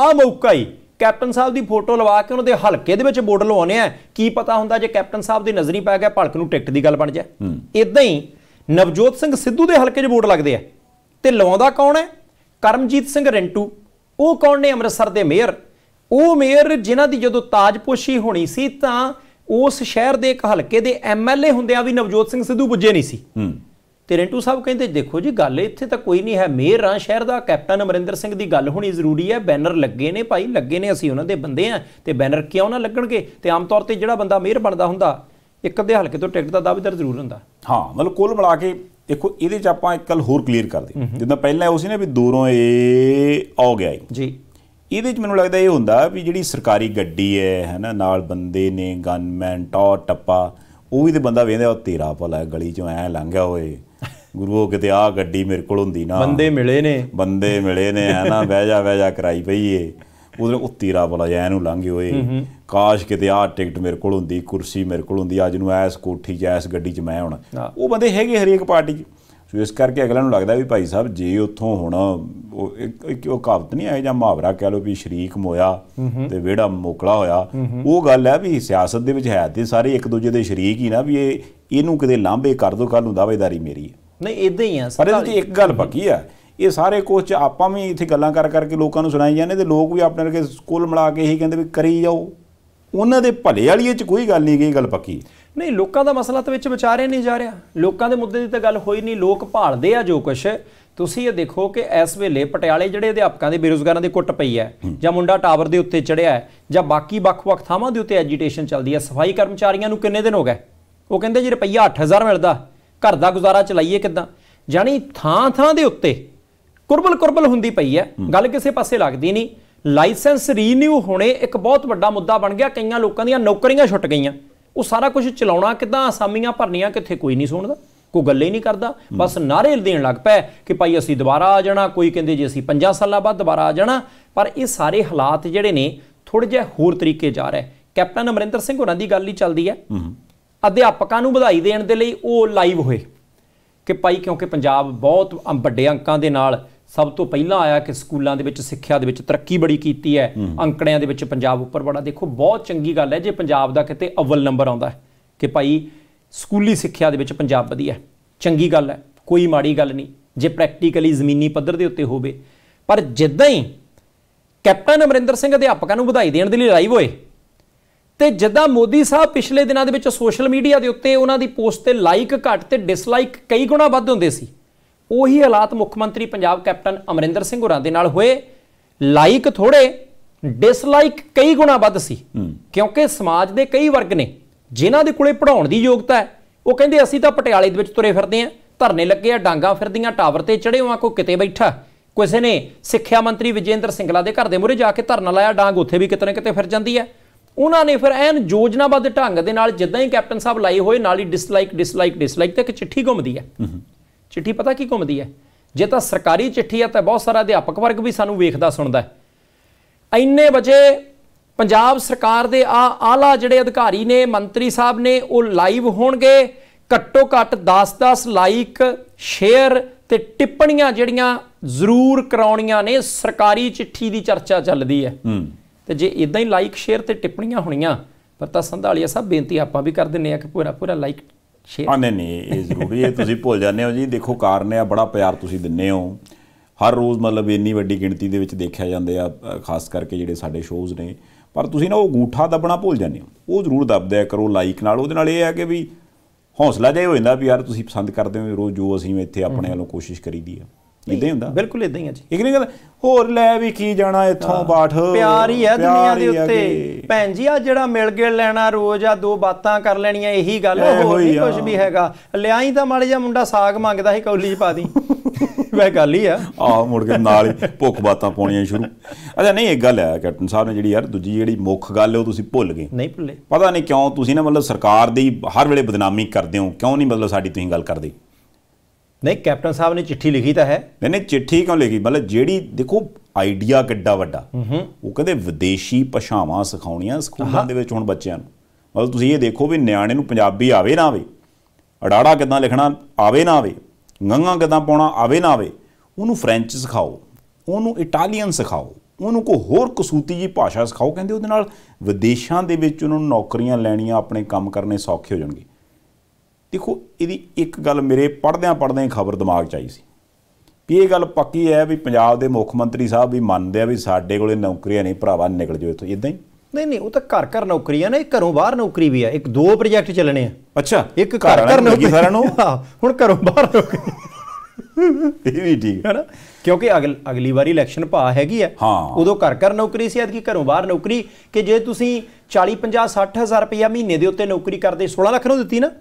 ਆ ਮੌਕਾ ਹੀ ਕੈਪਟਨ ਸਾਹਿਬ ਦੀ ਫੋਟੋ ਲਵਾ ਕੇ ਉਹਨਾਂ ਦੇ ਹਲਕੇ ਦੇ ਵਿੱਚ ਬੋਰਡ ਲਵਾਉਨੇ ਆ ਕੀ ਪਤਾ ਹੁੰਦਾ ਜੇ ਕੈਪਟਨ ਸਾਹਿਬ ਦੀ ਨਜ਼ਰੀ ਪੈ ਗਿਆ ਭਲਕ ਨੂੰ ਟਿਕਟ ਦੀ ਗੱਲ ਬਣ ਜਾਏ ਇਦਾਂ ਹੀ ਨਵਜੋਤ ਸਿੰਘ ਸਿੱਧੂ ਦੇ ਹਲਕੇ 'ਚ ਵੋਟ ਲੱਗਦੇ ਆ ਤੇ ਲਵਾਉਂਦਾ ਕੌਣ ਹੈ ਕਰਮਜੀਤ ਸਿੰਘ ਰੈਂਟੂ ਉਹ ਕੌਣ ਨੇ ਅੰਮ੍ਰਿਤਸਰ ਦੇ ਮੇਅਰ ਉਹ ਮੇਅਰ ਜਿਨ੍ਹਾਂ ਦੀ ਜਦੋਂ ਤਾਜਪੋਸ਼ੀ ਹੋਣੀ ਸੀ ਤਾਂ ਉਸ ਸ਼ਹਿਰ ਦੇ ਇੱਕ ਹਲਕੇ ਦੇ ਐਮਐਲਏ ਹੁੰਦਿਆਂ ਵੀ ਨਵਜੋਤ ਸਿੰਘ ਸਿੱਧੂ ਪੁੱਜੇ ਨਹੀਂ ਸੀ ਤੇ ਰੈਂਟੂ ਸਾਹਿਬ ਕਹਿੰਦੇ ਦੇਖੋ ਜੀ ਗੱਲ ਇੱਥੇ ਤਾਂ ਕੋਈ ਨਹੀਂ ਹੈ ਮੇਅਰ ਰਾਂ ਸ਼ਹਿਰ ਦਾ ਕੈਪਟਨ ਅਮਰਿੰਦਰ ਸਿੰਘ ਦੀ ਗੱਲ ਹੋਣੀ ਜ਼ਰੂਰੀ ਹੈ ਬੈਨਰ ਲੱਗੇ ਨੇ ਭਾਈ ਲੱਗੇ ਨੇ ਅਸੀਂ ਉਹਨਾਂ ਦੇ ਬੰਦੇ ਆ ਤੇ ਬੈਨਰ ਕਿਉਂ ਨਾ ਲੱਗਣਗੇ ਤੇ ਆਮ ਤੌਰ ਤੇ ਜਿਹੜਾ ਬੰਦਾ ਮੇਅਰ ਬਣਦਾ ਹੁੰਦਾ ਇੱਕ ਅੱਧੇ ਹਲਕੇ ਤੋਂ ਟਿਕਟ ਦਾ ਦਾਅਵੇਦਾਰ ਜ਼ਰੂਰ ਹੁੰਦਾ ਹਾਂ ਮਤਲਬ ਕੁੱਲ ਮਿਲਾ ਕੇ ਦੇਖੋ ਇਹਦੇ ਚ ਆਪਾਂ ਇੱਕ ਗੱਲ ਹੋਰ ਕਲੀਅਰ ਕਰਦੇ ਜਿੱਦਾਂ ਪਹਿਲਾਂ ਉਹ ਸੀ ਨਾ ਵੀ ਦੂਰੋਂ ਇਹ ਆ ਗਿਆ ਜੀ ਇਹਦੇ ਚ ਮੈਨੂੰ ਲੱਗਦਾ ਇਹ ਹੁੰਦਾ ਵੀ ਜਿਹੜੀ ਸਰਕਾਰੀ ਗੱਡੀ ਹੈ ਹੈਨਾ ਨਾਲ ਬੰਦੇ ਨੇ ਗਨਮੈਨ ਟੌਰ ਟੱਪਾ ਉਹ ਵੀ ਤੇ ਬੰਦਾ ਵੇਂਦਾ ਉਹ ਤੇਰਾ ਪਲਾ ਗਲੀ ਚੋਂ ਐ ਲੰਘਿਆ ਹੋਏ ਗੁਰੂ ਉਹ ਕਿਤੇ ਆ ਗੱਡੀ ਮੇਰੇ ਕੋਲ ਹੁੰਦੀ ਨਾ ਬੰਦੇ ਮਿਲੇ ਨੇ ਬੰਦੇ ਮਿਲੇ ਨੇ ਹੈ ਨਾ ਬਹਿ ਜਾ ਬਹਿ ਜਾ ਕਰਾਈ ਪਈ ਏ ਉਹਦੇ ਉੱਤੀ ਰਾ ਬੋਲਾ ਜੈ ਨੂੰ ਲੰਘ ਹੋਏ ਕਾਸ਼ ਕਿਤੇ ਆ ਟਿਕਟ ਮੇਰੇ ਕੋਲ ਹੁੰਦੀ ਕੁਰਸੀ ਮੇਰੇ ਕੋਲ ਹੁੰਦੀ ਅੱਜ ਨੂੰ ਐਸ ਕੋਠੀ 'ਚ ਐਸ ਗੱਡੀ 'ਚ ਮੈਂ ਹੁਣ ਉਹ ਬੰਦੇ ਹੈਗੇ ਹਰੇਕ ਪਾਰਟੀ 'ਚ ਸੋ ਇਸ ਕਰਕੇ ਅਗਲਾ ਨੂੰ ਲੱਗਦਾ ਵੀ ਭਾਈ ਸਾਹਿਬ ਜੇ ਉੱਥੋਂ ਹੁਣ ਉਹ ਇੱਕ ਉਹ ਕਹਾਵਤ ਨਹੀਂ ਆਏ ਜਾਂ ਮਹਾਵਰਾ ਕਹਿ ਲੋ ਵੀ ਸ਼ਰੀਕ ਮੋਇਆ ਤੇ ਵਿੜਾ ਮੋਕਲਾ ਹੋਇਆ ਉਹ ਗੱਲ ਹੈ ਵੀ ਸਿਆਸਤ ਦੇ ਵਿੱਚ ਹੈ ਤੇ ਸਾਰੇ ਇੱਕ ਦੂਜੇ ਦੇ ਸ਼ਰੀਕ ਹੀ ਨਾ ਵੀ ਇਹ ਇਹਨੂੰ ਕਿਤੇ ਲਾਂਬੇ ਕਰ ਦੋ ਕੱਲ ਨੂੰ ਦਾਵੇਦਾਰੀ ਮੇਰੀ ਹੈ ਨਹੀਂ ਇਦਾਂ ਹੀ ਆ ਪਰ ਇਹਦੇ ਵਿੱਚ ਇੱਕ ਗੱਲ ਪੱਕੀ ਆ ਇਹ ਸਾਰੇ ਕੋਚ ਆਪਾਂ ਵੀ ਇੱਥੇ ਗੱਲਾਂ ਕਰ ਕਰਕੇ ਲੋਕਾਂ ਨੂੰ ਸੁਣਾਈ ਜਾਂਦੇ ਤੇ ਲੋਕ ਵੀ ਆਪਣੇ ਵਰਗੇ ਸਕੂਲ ਮਿਲਾ ਕੇ ਇਹੀ ਕਹਿੰਦੇ ਵੀ ਕਰੀ ਜਾਓ ਉਹਨਾਂ ਦੇ ਭਲੇ ਵਾਲੀਏ ਚ ਕੋਈ ਗੱਲ ਨਹੀਂ ਗਈ ਗੱਲ ਪੱਕੀ ਨਹੀਂ ਲੋਕਾਂ ਦਾ ਮਸਲਾ ਤਾਂ ਵਿੱਚ ਵਿਚਾਰਿਆ ਨਹੀਂ ਜਾ ਰਿਹਾ ਲੋਕਾਂ ਦੇ ਮੁੱਦੇ ਦੀ ਤਾਂ ਗੱਲ ਹੋਈ ਨਹੀਂ ਲੋਕ ਭਾਲਦੇ ਆ ਜੋ ਕੁਛ ਤੁਸੀਂ ਇਹ ਦੇਖੋ ਕਿ ਇਸ ਵੇਲੇ ਪਟਿਆਲੇ ਜਿਹੜੇ ਅਧਿਆਪਕਾਂ ਦੇ ਬੇਰੋਜ਼ਗਾਰਾਂ ਦੇ ਕੁੱਟ ਪਈ ਹੈ ਜਾਂ ਮੁੰਡਾ ਟਾਵਰ ਦੇ ਉੱਤੇ ਚੜਿਆ ਹੈ ਜਾਂ ਬਾਕੀ ਵੱਖ-ਵੱਖ ਥਾਵਾਂ ਦੇ ਉੱਤੇ ਐਜੀਟੇਸ਼ਨ ਚੱਲਦੀ ਹੈ ਸਫਾਈ ਕਰਮਚਾਰੀਆਂ ਨੂੰ ਕਿੰਨੇ ਦਿਨ ਹੋ ਗਏ ਉਹ ਕਹਿੰਦੇ ਜੀ ਰੁਪਈਆ 8000 ਮਿਲਦਾ ਘਰ ਦਾ ਗੁਜ਼ਾਰਾ ਚਲਾਈਏ ਕਿੱਦਾਂ ਜਾਨੀ ਥਾਂ ਥਾਂ ਦੇ ਉੱਤੇ ਕੁਰਬਲ ਕੁਰਬਲ ਹੁੰਦੀ ਪਈ ਹੈ ਗੱਲ ਕਿਸੇ ਪਾਸੇ ਲੱਗਦੀ ਨਹੀਂ ਲਾਇਸੈਂਸ ਰੀਨਿਊ ਹੋਣੇ ਇੱਕ ਬਹੁਤ ਵੱਡਾ ਮੁੱਦਾ ਬਣ ਗਿਆ ਕਈਆਂ ਲੋਕਾਂ ਦੀਆਂ ਨੌਕਰੀਆਂ ਛੁੱਟ ਗਈਆਂ ਉਹ ਸਾਰਾ ਕੁਝ ਚਲਾਉਣਾ ਕਿਦਾਂ ਅਸਾਮੀਆਂ ਭਰਨੀਆਂ ਕਿੱਥੇ ਕੋਈ ਨਹੀਂ ਸੁਣਦਾ ਕੋਈ ਗੱਲੇ ਨਹੀਂ ਕਰਦਾ ਬਸ ਨਾਰੇ ਦੇਣ ਲੱਗ ਪਏ ਕਿ ਭਾਈ ਅਸੀਂ ਦੁਬਾਰਾ ਆ ਜਾਣਾ ਕੋਈ ਕਹਿੰਦੇ ਜੀ ਅਸੀਂ 5 ਸਾਲਾਂ ਬਾਅਦ ਦੁਬਾਰਾ ਆ ਜਾਣਾ ਪਰ ਇਹ ਸਾਰੇ ਹਾਲਾਤ ਜਿਹੜੇ ਨੇ ਥੋੜੇ ਜਿਹਾ ਹੋਰ ਤਰੀਕੇ ਜਾ ਰਹੇ ਕੈਪਟਨ ਅਮਰਿੰਦਰ ਸਿੰਘ ਹੋਰਾਂ ਦੀ ਗੱਲ ਹੀ ਚੱਲਦੀ ਹੈ ਅਧਿਆਪਕਾਂ ਨੂੰ ਵਧਾਈ ਦੇਣ ਦੇ ਲਈ ਉਹ ਲਾਈਵ ਹੋਏ ਕਿ ਭਾਈ ਕਿਉਂਕਿ ਪੰਜਾਬ ਬਹੁਤ ਵੱਡੇ ਅੰਕਾਂ ਦੇ ਨਾਲ ਸਭ ਤੋਂ ਪਹਿਲਾਂ ਆਇਆ ਕਿ ਸਕੂਲਾਂ ਦੇ ਵਿੱਚ ਸਿੱਖਿਆ ਦੇ ਵਿੱਚ ਤਰੱਕੀ ਬੜੀ ਕੀਤੀ ਹੈ ਅੰਕੜਿਆਂ ਦੇ ਵਿੱਚ ਪੰਜਾਬ ਉੱਪਰ ਬੜਾ ਦੇਖੋ ਬਹੁਤ ਚੰਗੀ ਗੱਲ ਹੈ ਜੇ ਪੰਜਾਬ ਦਾ ਕਿਤੇ ਅਵਲ ਨੰਬਰ ਆਉਂਦਾ ਹੈ ਕਿ ਭਾਈ ਸਕੂਲੀ ਸਿੱਖਿਆ ਦੇ ਵਿੱਚ ਪੰਜਾਬ ਵਧੀਆ ਚੰਗੀ ਗੱਲ ਹੈ ਕੋਈ ਮਾੜੀ ਗੱਲ ਨਹੀਂ ਜੇ ਪ੍ਰੈਕਟੀਕਲੀ ਜ਼ਮੀਨੀ ਪੱਧਰ ਦੇ ਉੱਤੇ ਹੋਵੇ ਪਰ ਜਿੱਦਾਂ ਹੀ ਕੈਪਟਨ ਅਮਰਿੰਦਰ ਸਿੰਘ ਅਧਿਆਪਕਾਂ ਨੂੰ ਵਧਾਈ ਦੇਣ ਦੇ ਲਈ ਲਾਈਵ ਹੋਏ ਤੇ ਜਦਾਂ ਮੋਦੀ ਸਾਹਿਬ ਪਿਛਲੇ ਦਿਨਾਂ ਦੇ ਵਿੱਚ ਸੋਸ਼ਲ ਮੀਡੀਆ ਦੇ ਉੱਤੇ ਉਹਨਾਂ ਦੀ ਪੋਸਟ ਤੇ ਲਾਈਕ ਘੱਟ ਤੇ ਡਿਸਲਾਈਕ ਕਈ ਗੁਣਾ ਵੱਧ ਹੁੰਦੇ ਸੀ ਉਹੀ ਹਾਲਾਤ ਮੁੱਖ ਮੰਤਰੀ ਪੰਜਾਬ ਕੈਪਟਨ ਅਮਰਿੰਦਰ ਸਿੰਘ ਹੋਰਾਂ ਦੇ ਨਾਲ ਹੋਏ ਲਾਈਕ ਥੋੜੇ ਡਿਸਲਾਈਕ ਕਈ ਗੁਣਾ ਵੱਧ ਸੀ ਕਿਉਂਕਿ ਸਮਾਜ ਦੇ ਕਈ ਵਰਗ ਨੇ ਜਿਨ੍ਹਾਂ ਦੇ ਕੋਲੇ ਪੜਾਉਣ ਦੀ ਯੋਗਤਾ ਹੈ ਉਹ ਕਹਿੰਦੇ ਅਸੀਂ ਤਾਂ ਪਟਿਆਲੇ ਦੇ ਵਿੱਚ ਤੁਰੇ ਫਿਰਦੇ ਆਂ ਧਰਨੇ ਲੱਗੇ ਆ ਡਾਂਗਾ ਫਿਰਦੀਆਂ ਟਾਵਰ ਤੇ ਚੜੇ ਹੋਆਂ ਕੋ ਕਿਤੇ ਬੈਠਾ ਕਿਸੇ ਨੇ ਸਿੱਖਿਆ ਮੰਤਰੀ ਵਿਜੇਂਦਰ ਸਿੰਘਲਾ ਦੇ ਘਰ ਦੇ ਮੂਹਰੇ ਜਾ ਕੇ ਧਰਨਾ ਲਾਇਆ ਡਾਂਗ ਉੱਥੇ ਵੀ ਕਿਤੇ ਨਾ ਕਿਤੇ ਫਿਰ ਜਾਂਦੀ ਹੈ ਉਹਨਾਂ ਨੇ ਫਿਰ ਐਨ ਯੋਜਨਾਬੱਧ ਢੰਗ ਦੇ ਨਾਲ ਜਿੱਦਾਂ ਹੀ ਕੈਪਟਨ ਸਾਹਿਬ ਲਾਈ ਹੋਏ ਨਾਲ ਹੀ ਡਿਸਲਾਈਕ ਡਿਸਲਾਈਕ ਡਿਸਲਾਈਕ ਤੇ ਇੱਕ ਚਿੱਠੀ ਘੁੰਮਦੀ ਹੈ ਚਿੱਠੀ ਪਤਾ ਕੀ ਘੁੰਮਦੀ ਹੈ ਜੇ ਤਾਂ ਸਰਕਾਰੀ ਚਿੱਠੀ ਹੈ ਤਾਂ ਬਹੁਤ ਸਾਰਾ ਅਧਿਆਪਕ ਵਰਗ ਵੀ ਸਾਨੂੰ ਵੇਖਦਾ ਸੁਣਦਾ ਹੈ ਵਜੇ ਪੰਜਾਬ ਸਰਕਾਰ ਦੇ ਆ ਆਲਾ ਜਿਹੜੇ ਅਧਿਕਾਰੀ ਨੇ ਮੰਤਰੀ ਸਾਹਿਬ ਨੇ ਉਹ ਲਾਈਵ ਹੋਣਗੇ ਘੱਟੋ ਘੱਟ 10-10 ਲਾਈਕ ਸ਼ੇਅਰ ਤੇ ਟਿੱਪਣੀਆਂ ਜਿਹੜੀਆਂ ਜ਼ਰੂਰ ਕਰਾਉਣੀਆਂ ਨੇ ਸਰਕਾਰੀ ਚਿੱਠੀ ਦੀ ਚਰਚਾ ਚੱਲਦੀ ਹੈ ਤੇ ਜੇ ਇਦਾਂ ਹੀ ਲਾਈਕ ਸ਼ੇਅਰ ਤੇ ਟਿੱਪਣੀਆਂ ਹੋਣੀਆਂ ਪਰ ਤਾਂ ਸੰਧਾਲੀਆ ਸਾਹਿਬ ਬੇਨਤੀ ਆਪਾਂ ਵੀ ਕਰ ਦਿੰਨੇ ਆ ਕਿ ਪੂਰਾ ਪੂਰਾ ਲਾਈਕ ਸ਼ੇਅਰ ਆ ਨਹੀਂ ਨਹੀਂ ਇਹ ਜ਼ਰੂਰੀ ਹੈ ਤੁਸੀਂ ਭੁੱਲ ਜਾਂਦੇ ਹੋ ਜੀ ਦੇਖੋ ਕਾਰਨ ਆ ਬੜਾ ਪਿਆਰ ਤੁਸੀਂ ਦਿੰਨੇ ਹੋ ਹਰ ਰੋਜ਼ ਮਤਲਬ ਇੰਨੀ ਵੱਡੀ ਗਿਣਤੀ ਦੇ ਵਿੱਚ ਦੇਖਿਆ ਜਾਂਦੇ ਆ ਖਾਸ ਕਰਕੇ ਜਿਹੜੇ ਸਾਡੇ ਸ਼ੋਜ਼ ਨੇ ਪਰ ਤੁਸੀਂ ਨਾ ਉਹ ਗੂਠਾ ਦਬਣਾ ਭੁੱਲ ਜਾਂਦੇ ਹੋ ਉਹ ਜ਼ਰੂਰ ਦਬਦਿਆ ਕਰੋ ਲਾਈਕ ਨਾਲ ਉਹਦੇ ਨਾਲ ਇਹ ਆ ਕਿ ਵੀ ਹੌਸਲਾ ਜਾਈ ਹੋ ਜਾਂਦਾ ਵੀ ਯਾਰ ਤੁਸੀਂ ਪਸੰਦ ਕਰਦੇ ਹੋ ਰੋਜ਼ ਜੋ ਅਸੀਂ ਇੱਥੇ ਆਪਣੇ ਵੱਲੋਂ ਕੋਸ਼ਿਸ਼ ਕਰੀਦੀ ਆ ਇਦਾਂ ਹੁੰਦਾ ਬਿਲਕੁਲ ਇਦਾਂ ਹੀ ਆ ਜੀ ਇੱਕ ਨਹੀਂ ਕਹਿੰਦਾ ਹੋਰ ਲੈ ਵੀ ਕੀ ਜਾਣਾ ਇੱਥੋਂ ਬਾਠ ਪਿਆਰ ਹੀ ਹੈ ਦੁਨੀਆ ਦੇ ਉੱਤੇ ਭੈਣ ਜੀ ਆ ਜਿਹੜਾ ਮਿਲ ਗਿਲ ਲੈਣਾ ਰੋਜ਼ ਆ ਦੋ ਬਾਤਾਂ ਕਰ ਲੈਣੀਆਂ ਇਹੀ ਗੱਲ ਹੋਰ ਨਹੀਂ ਕੁਝ ਵੀ ਹੈਗਾ ਲਿਆਈ ਤਾਂ ਮਾੜੇ ਜਿਹਾ ਮੁੰਡਾ ਸਾਗ ਮੰਗਦਾ ਸੀ ਕੌਲੀ ਚ ਪਾ ਦੀ ਵੈ ਗੱਲ ਹੀ ਆ ਆ ਮੁੜ ਕੇ ਨਾਲ ਹੀ ਭੁੱਖ ਬਾਤਾਂ ਪਾਉਣੀਆਂ ਸ਼ੁਰੂ ਅੱਛਾ ਨਹੀਂ ਇੱਕ ਗੱਲ ਆ ਕੈਪਟਨ ਸਾਹਿਬ ਨੇ ਜਿਹੜੀ ਯਾਰ ਦੂਜੀ ਜਿਹੜੀ ਮੁੱਖ ਗੱਲ ਉਹ ਤੁਸੀਂ ਭੁੱਲ ਗਏ ਨਹੀਂ ਭੁੱਲੇ ਪਤਾ ਨਹੀਂ ਕਿਉਂ ਤੁਸੀਂ ਨਾ ਮਤਲਬ ਸਰਕਾਰ ਦੀ ਹਰ ਵੇਲੇ ਬਦਨਾਮੀ ਕਰਦੇ ਹੋ ਕਿਉਂ ਨਹੀਂ ਮਤਲਬ ਸਾਡੀ ਤੁਸੀਂ ਗੱਲ ਕਰਦੇ ਨਹੀਂ ਕੈਪਟਨ ਸਾਹਿਬ ਨੇ ਚਿੱਠੀ ਲਿਖੀ ਤਾਂ ਹੈ ਨਹੀਂ ਨਹੀਂ ਚਿੱਠੀ ਕਿਉਂ ਲਿਖੀ ਮਤਲਬ ਜਿਹੜੀ ਦੇਖੋ ਆਈਡੀਆ ਕਿੱਡਾ ਵੱਡਾ ਉਹ ਕਹਿੰਦੇ ਵਿਦੇਸ਼ੀ ਭਾਸ਼ਾਵਾਂ ਸਿਖਾਉਣੀਆਂ ਸਕੂਲਾਂ ਦੇ ਵਿੱਚ ਹੁਣ ਬੱਚਿਆਂ ਨੂੰ ਮਤਲਬ ਤੁਸੀਂ ਇਹ ਦੇਖੋ ਵੀ ਨਿਆਣੇ ਨੂੰ ਪੰਜਾਬੀ ਆਵੇ ਨਾ ਆਵੇ ਅੜਾੜਾ ਕਿਦਾਂ ਲਿਖਣਾ ਆਵੇ ਨਾ ਆਵੇ ਗੰਗਾ ਕਿਦਾਂ ਪਾਉਣਾ ਆਵੇ ਨਾ ਆਵੇ ਉਹਨੂੰ ਫ੍ਰੈਂਚ ਸਿਖਾਓ ਉਹਨੂੰ ਇਟਾਲੀਅਨ ਸਿਖਾਓ ਉਹਨੂੰ ਕੋ ਹੋਰ ਕਸੂਤੀ ਜੀ ਭਾਸ਼ਾ ਸਿਖਾਓ ਕਹਿੰਦੇ ਉਹਦੇ ਨਾਲ ਵਿਦੇਸ਼ਾਂ ਦੇ ਵਿੱਚ ਉਹਨਾਂ ਨੂੰ ਨੌਕਰੀਆਂ ਲੈਣੀਆਂ ਆਪਣੇ ਕੰਮ ਕਰਨੇ ਸੌਖੇ ਹੋ ਜਾਣਗੇ ਦੇਖੋ ਇਹਦੀ ਇੱਕ ਗੱਲ ਮੇਰੇ ਪੜਦਿਆਂ ਪੜਦਿਆਂ ਖਬਰ ਦਿਮਾਗ 'ਚ ਆਈ ਸੀ ਵੀ ਇਹ ਗੱਲ ਪੱਕੀ ਹੈ ਵੀ ਪੰਜਾਬ ਦੇ ਮੁੱਖ ਮੰਤਰੀ ਸਾਹਿਬ ਵੀ ਮੰਨਦੇ ਆ ਵੀ ਸਾਡੇ ਕੋਲੇ ਨੌਕਰੀਆਂ ਨਹੀਂ ਭਰਾਵਾ ਨਿਕਲ ਜਾਓ ਇੱਥੋਂ ਇਦਾਂ ਹੀ ਨਹੀਂ ਨਹੀਂ ਉਹ ਤਾਂ ਘਰ ਘਰ ਨੌਕਰੀਆਂ ਨੇ ਘਰੋਂ ਬਾਹਰ ਨੌਕਰੀ ਵੀ ਆ ਇੱਕ ਦੋ ਪ੍ਰੋਜੈਕਟ ਚੱਲਣੇ ਆ ਅੱਛਾ ਇੱਕ ਘਰ ਘਰ ਨੌਕਰੀ ਸਾਰਿਆਂ ਨੂੰ ਹੁਣ ਘਰੋਂ ਬਾਹਰ ਨੌਕਰੀ ਇਹ ਵੀ ਠੀਕ ਹੈ ਨਾ ਕਿਉਂਕਿ ਅਗਲੀ ਵਾਰੀ ਇਲੈਕਸ਼ਨ ਪਾ ਹੈਗੀ ਆ ਉਦੋਂ ਘਰ ਘਰ ਨੌਕਰੀ ਸੀ ਅਦਕੀ ਘਰੋਂ ਬਾਹਰ ਨੌਕਰੀ ਕਿ ਜੇ ਤੁਸੀਂ 40 50 60 ਹਜ਼ਾਰ ਰੁਪਇਆ ਮਹੀਨੇ ਦੇ ਉੱਤੇ ਨੌਕਰੀ ਕਰਦੇ 16 ਲੱਖ ਨੂੰ ਦਿੱਤੀ ਨਾ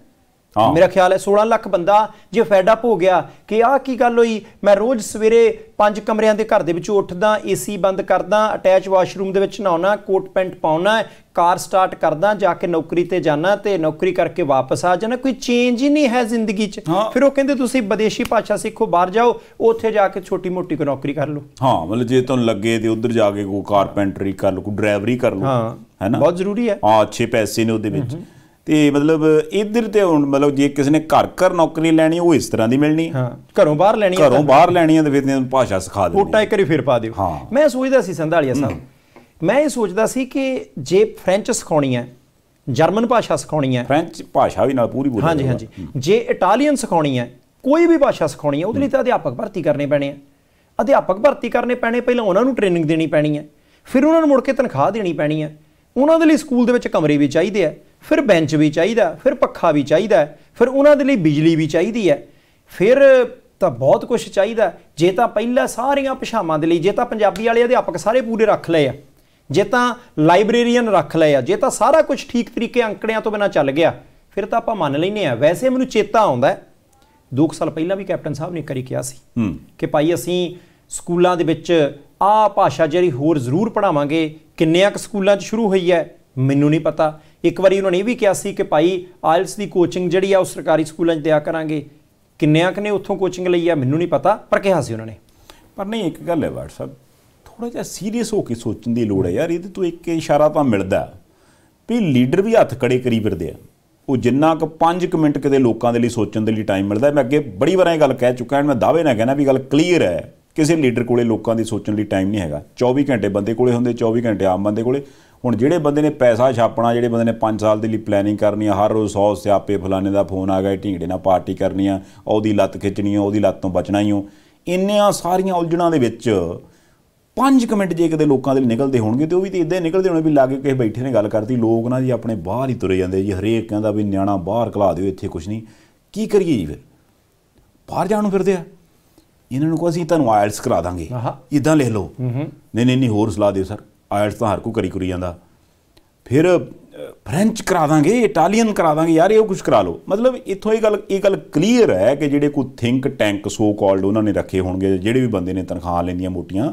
ਮੇਰਾ ਖਿਆਲ ਹੈ 16 ਲੱਖ ਬੰਦਾ ਜੇ ਫੈਡ ਅਪ ਹੋ ਗਿਆ ਕਿ ਆਹ ਕੀ ਗੱਲ ਹੋਈ ਮੈਂ ਰੋਜ਼ ਸਵੇਰੇ ਪੰਜ ਕਮਰਿਆਂ ਦੇ ਘਰ ਦੇ ਵਿੱਚੋਂ ਉੱਠਦਾ ਏਸੀ ਬੰਦ ਕਰਦਾ ਅਟੈਚ ਵਾਸ਼ਰੂਮ ਦੇ ਵਿੱਚ ਨਹਾਉਣਾ ਕੋਟ ਪੈਂਟ ਪਾਉਣਾ ਕਾਰ ਸਟਾਰਟ ਕਰਦਾ ਜਾ ਕੇ ਨੌਕਰੀ ਤੇ ਜਾਣਾ ਤੇ ਨੌਕਰੀ ਕਰਕੇ ਵਾਪਸ ਆ ਜਾਣਾ ਕੋਈ ਚੇਂਜ ਹੀ ਨਹੀਂ ਹੈ ਜ਼ਿੰਦਗੀ 'ਚ ਫਿਰ ਉਹ ਕਹਿੰਦੇ ਤੁਸੀਂ ਵਿਦੇਸ਼ੀ ਭਾਸ਼ਾ ਸਿੱਖੋ ਬਾਹਰ ਜਾਓ ਉੱਥੇ ਜਾ ਕੇ ਛੋਟੀ-ਮੋਟੀ ਕੋ ਨੌਕਰੀ ਕਰ ਲਓ ਹਾਂ ਮਤਲਬ ਜੇ ਤੁਹਾਨੂੰ ਲੱਗੇ ਤੇ ਉਧਰ ਜਾ ਕੇ ਕੋ ਕਾਰਪੈਂਟਰੀ ਕਰ ਲਓ ਕੋ ਡਰਾਈਵਰੀ ਕਰ ਲਓ ਹਾਂ ਹੈਨਾ ਬਹੁਤ ਜ਼ਰੂਰੀ ਹੈ ਹਾਂ ਅੱਛੇ ਪੈਸੇ ਨੇ ਉਹਦੇ ਵਿੱਚ ਤੇ ਮਤਲਬ ਇਧਰ ਤੇ ਹੁਣ ਮਤਲਬ ਜੇ ਕਿਸੇ ਨੇ ਘਰ ਘਰ ਨੌਕਰੀ ਲੈਣੀ ਉਹ ਇਸ ਤਰ੍ਹਾਂ ਦੀ ਮਿਲਣੀ ਹਾਂ ਘਰੋਂ ਬਾਹਰ ਲੈਣੀ ਹੈ ਘਰੋਂ ਬਾਹਰ ਲੈਣੀ ਹੈ ਤੇ ਫਿਰ ਭਾਸ਼ਾ ਸਿਖਾ ਹੈ ਉਹ ਇੱਕ ਵਾਰੀ ਫਿਰ ਪਾ ਦਿਓ ਮੈਂ ਸੋਚਦਾ ਸੀ ਸੰਧਾਲੀਆ ਸਾਹਿਬ ਮੈਂ ਇਹ ਸੋਚਦਾ ਸੀ ਕਿ ਜੇ ਫ੍ਰੈਂਚ ਸਿਖਾਉਣੀ ਹੈ ਜਰਮਨ ਭਾਸ਼ਾ ਸਿਖਾਉਣੀ ਹੈ ਫ੍ਰੈਂਚ ਭਾਸ਼ਾ ਵੀ ਨਾਲ ਪੂਰੀ ਬੋਲਣੀ ਹਾਂਜੀ ਹਾਂਜੀ ਜੇ ਇਟਾਲੀਅਨ ਸਿਖਾਉਣੀ ਹੈ ਕੋਈ ਵੀ ਭਾਸ਼ਾ ਸਿਖਾਉਣੀ ਹੈ ਉਹਦੇ ਲਈ ਤਾਂ ਅਧਿਆਪਕ ਭਰਤੀ ਕਰਨੇ ਪੈਣੇ ਆ ਅਧਿਆਪਕ ਭਰਤੀ ਕਰਨੇ ਪੈਣੇ ਪਹਿਲਾਂ ਉਹਨਾਂ ਨੂੰ ਟ੍ਰੇਨਿੰਗ ਦੇਣੀ ਪੈਣੀ ਹੈ ਫਿਰ ਉਹਨਾਂ ਨੂੰ ਮੁੜ ਕੇ ਤਨਖਾਹ ਦੇਣੀ ਪੈਣੀ ਹੈ ਉਹਨਾਂ ਦੇ ਲਈ ਸਕੂਲ ਦੇ ਵਿੱਚ ਕਮਰੇ ਵੀ ਚਾਹੀਦੇ ਆ ਫਿਰ ਬੈਂਚ ਵੀ ਚਾਹੀਦਾ ਫਿਰ ਪੱਖਾ ਵੀ ਚਾਹੀਦਾ ਫਿਰ ਉਹਨਾਂ ਦੇ ਲਈ ਬਿਜਲੀ ਵੀ ਚਾਹੀਦੀ ਹੈ ਫਿਰ ਤਾਂ ਬਹੁਤ ਕੁਝ ਚਾਹੀਦਾ ਜੇ ਤਾਂ ਪਹਿਲਾਂ ਸਾਰੀਆਂ ਪਛਾਵਾਂ ਦੇ ਲਈ ਜੇ ਤਾਂ ਪੰਜਾਬੀ ਵਾਲੇ ਅਧਿਆਪਕ ਸਾਰੇ ਪੂਰੇ ਰੱਖ ਲਏ ਆ ਜੇ ਤਾਂ ਲਾਇਬ੍ਰੇਰੀਅਨ ਰੱਖ ਲਏ ਆ ਜੇ ਤਾਂ ਸਾਰਾ ਕੁਝ ਠੀਕ ਤਰੀਕੇ ਅੰਕੜਿਆਂ ਤੋਂ ਬਿਨਾ ਚੱਲ ਗਿਆ ਫਿਰ ਤਾਂ ਆਪਾਂ ਮੰਨ ਲੈਨੇ ਆ ਵੈਸੇ ਮੈਨੂੰ ਚੇਤਾ ਆਉਂਦਾ 2 ਸਾਲ ਪਹਿਲਾਂ ਵੀ ਕੈਪਟਨ ਸਾਹਿਬ ਨੇ ਕਰੀ ਕਿਹਾ ਸੀ ਕਿ ਭਾਈ ਅਸੀਂ ਸਕੂਲਾਂ ਦੇ ਵਿੱਚ ਆ ਭਾਸ਼ਾ ਜਿਹੜੀ ਹੋਰ ਜ਼ਰੂਰ ਪੜਾਵਾਂਗੇ ਕਿੰਨੇ ਆ ਸਕੂਲਾਂ 'ਚ ਸ਼ੁਰੂ ਹੋਈ ਹੈ ਮੈਨੂੰ ਨਹੀਂ ਪਤਾ ਇੱਕ ਵਾਰੀ ਉਹਨਾਂ ਨੇ ਇਹ ਵੀ ਕਿਹਾ ਸੀ ਕਿ ਭਾਈ ਆਇਲਸ ਦੀ ਕੋਚਿੰਗ ਜਿਹੜੀ ਆ ਉਹ ਸਰਕਾਰੀ ਸਕੂਲਾਂ 'ਚ ਦਿਆ ਕਰਾਂਗੇ ਕਿੰਨਿਆਂ ਕਨੇ ਉੱਥੋਂ ਕੋਚਿੰਗ ਲਈ ਆ ਮੈਨੂੰ ਨਹੀਂ ਪਤਾ ਪਰ ਕਿਹਾ ਸੀ ਉਹਨਾਂ ਨੇ ਪਰ ਨਹੀਂ ਇੱਕ ਗੱਲ ਹੈ ਵਟਸਐਪ ਥੋੜਾ ਜਿਹਾ ਸੀਰੀਅਸ ਹੋ ਕੇ ਸੋਚਣ ਦੀ ਲੋੜ ਹੈ ਯਾਰ ਇਹਦੇ ਤੋਂ ਇੱਕ ਇਸ਼ਾਰਾ ਤਾਂ ਮਿਲਦਾ ਵੀ ਲੀਡਰ ਵੀ ਹੱਥ ਕੜੇ ਕਰੀ ਫਿਰਦੇ ਆ ਉਹ ਜਿੰਨਾ ਕੁ 5 ਮਿੰਟ ਕਿਤੇ ਲੋਕਾਂ ਦੇ ਲਈ ਸੋਚਣ ਦੇ ਲਈ ਟਾਈਮ ਮਿਲਦਾ ਮੈਂ ਅੱਗੇ ਬੜੀ ਵਾਰ ਇਹ ਗੱਲ ਕਹਿ ਚੁੱਕਾ ਹਾਂ ਮੈਂ ਦਾਅਵੇ ਨਾਲ ਕਹਿਣਾ ਵੀ ਗੱਲ ਕਲੀਅਰ ਹੈ ਕਿਸੇ ਲੀਡਰ ਕੋਲੇ ਲੋਕਾਂ ਦੀ ਸੋਚਣ ਲਈ ਟਾਈਮ ਨਹੀਂ ਹੈਗਾ 24 ਘੰਟੇ ਬੰਦੇ ਕੋਲੇ ਹੁੰਦੇ 24 ਘੰਟੇ ਆਮ ਬੰਦੇ ਕੋਲੇ ਹੁਣ ਜਿਹੜੇ ਬੰਦੇ ਨੇ ਪੈਸਾ ਛਾਪਣਾ ਜਿਹੜੇ ਬੰਦੇ ਨੇ 5 ਸਾਲ ਦੇ ਲਈ ਪਲੈਨਿੰਗ ਕਰਨੀ ਆ ਹਰ ਰੋਜ਼ 100 ਸਿਆਪੇ ਫਲਾਣੇ ਦਾ ਫੋਨ ਆ ਗਿਆ ਢੀਂਗੜੇ ਨਾਲ ਪਾਰਟੀ ਕਰਨੀ ਆ ਉਹਦੀ ਲੱਤ ਖਿੱਚਣੀ ਆ ਉਹਦੀ ਲੱਤ ਤੋਂ ਬਚਣਾ ਹੀ ਹੋ ਇੰਨੀਆਂ ਸਾਰੀਆਂ ਉਲਝਣਾਂ ਦੇ ਵਿੱਚ 5 ਮਿੰਟ ਜੇ ਕਿਤੇ ਲੋਕਾਂ ਦੇ ਨਿਕਲਦੇ ਹੋਣਗੇ ਤੇ ਉਹ ਵੀ ਤੇ ਇਦਾਂ ਨਿਕਲਦੇ ਹੋਣੇ ਵੀ ਲਾਗੇ ਕਿਸੇ ਬੈਠੇ ਨੇ ਗੱਲ ਕਰਤੀ ਲੋਕ ਨਾ ਜੀ ਆਪਣੇ ਬਾਹਰ ਹੀ ਤੁਰੇ ਜਾਂਦੇ ਜੀ ਹਰੇਕ ਕਹਿੰਦਾ ਵੀ ਨਿਆਣਾ ਬਾਹਰ ਖਲਾ ਦਿਓ ਇੱਥੇ ਕੁਝ ਨਹੀਂ ਕੀ ਕਰੀਏ ਜੀ ਫਿਰ ਬਾਹਰ ਜਾਣ ਨੂੰ ਫਿਰਦੇ ਆ ਇਹਨਾਂ ਨੂੰ ਕੋ ਅਸੀਂ ਤੁਹਾਨੂੰ ਆਇਲਸ ਕਰਾ ਦਾਂਗੇ ਇਦਾਂ ਲੈ ਲਓ ਨਹੀਂ ਨਹੀਂ ਨਹੀਂ ਹੋਰ ਸਲਾਹ ਦਿਓ ਸਰ ਆਇਲਸ ਤਾਂ ਹਰ ਕੋ ਕਰੀ ਕਰੀ ਜਾਂਦਾ ਫਿਰ ਫ੍ਰੈਂਚ ਕਰਾ ਦਾਂਗੇ ਇਟਾਲੀਅਨ ਕਰਾ ਦਾਂਗੇ ਯਾਰ ਇਹ ਕੁਝ ਕਰਾ ਲਓ ਮਤਲਬ ਇੱਥੋਂ ਇਹ ਗੱਲ ਇਹ ਗੱਲ ਕਲੀਅਰ ਹੈ ਕਿ ਜਿਹੜੇ ਕੋ ਥਿੰਕ ਟੈਂਕ ਸੋ ਕਾਲਡ ਉਹਨਾਂ ਨੇ ਰੱਖੇ ਹੋਣਗੇ ਜਿਹੜੇ ਵੀ ਬੰਦੇ ਨੇ ਤਨਖਾਹ ਲੈਂਦੀਆਂ ਮੋਟੀਆਂ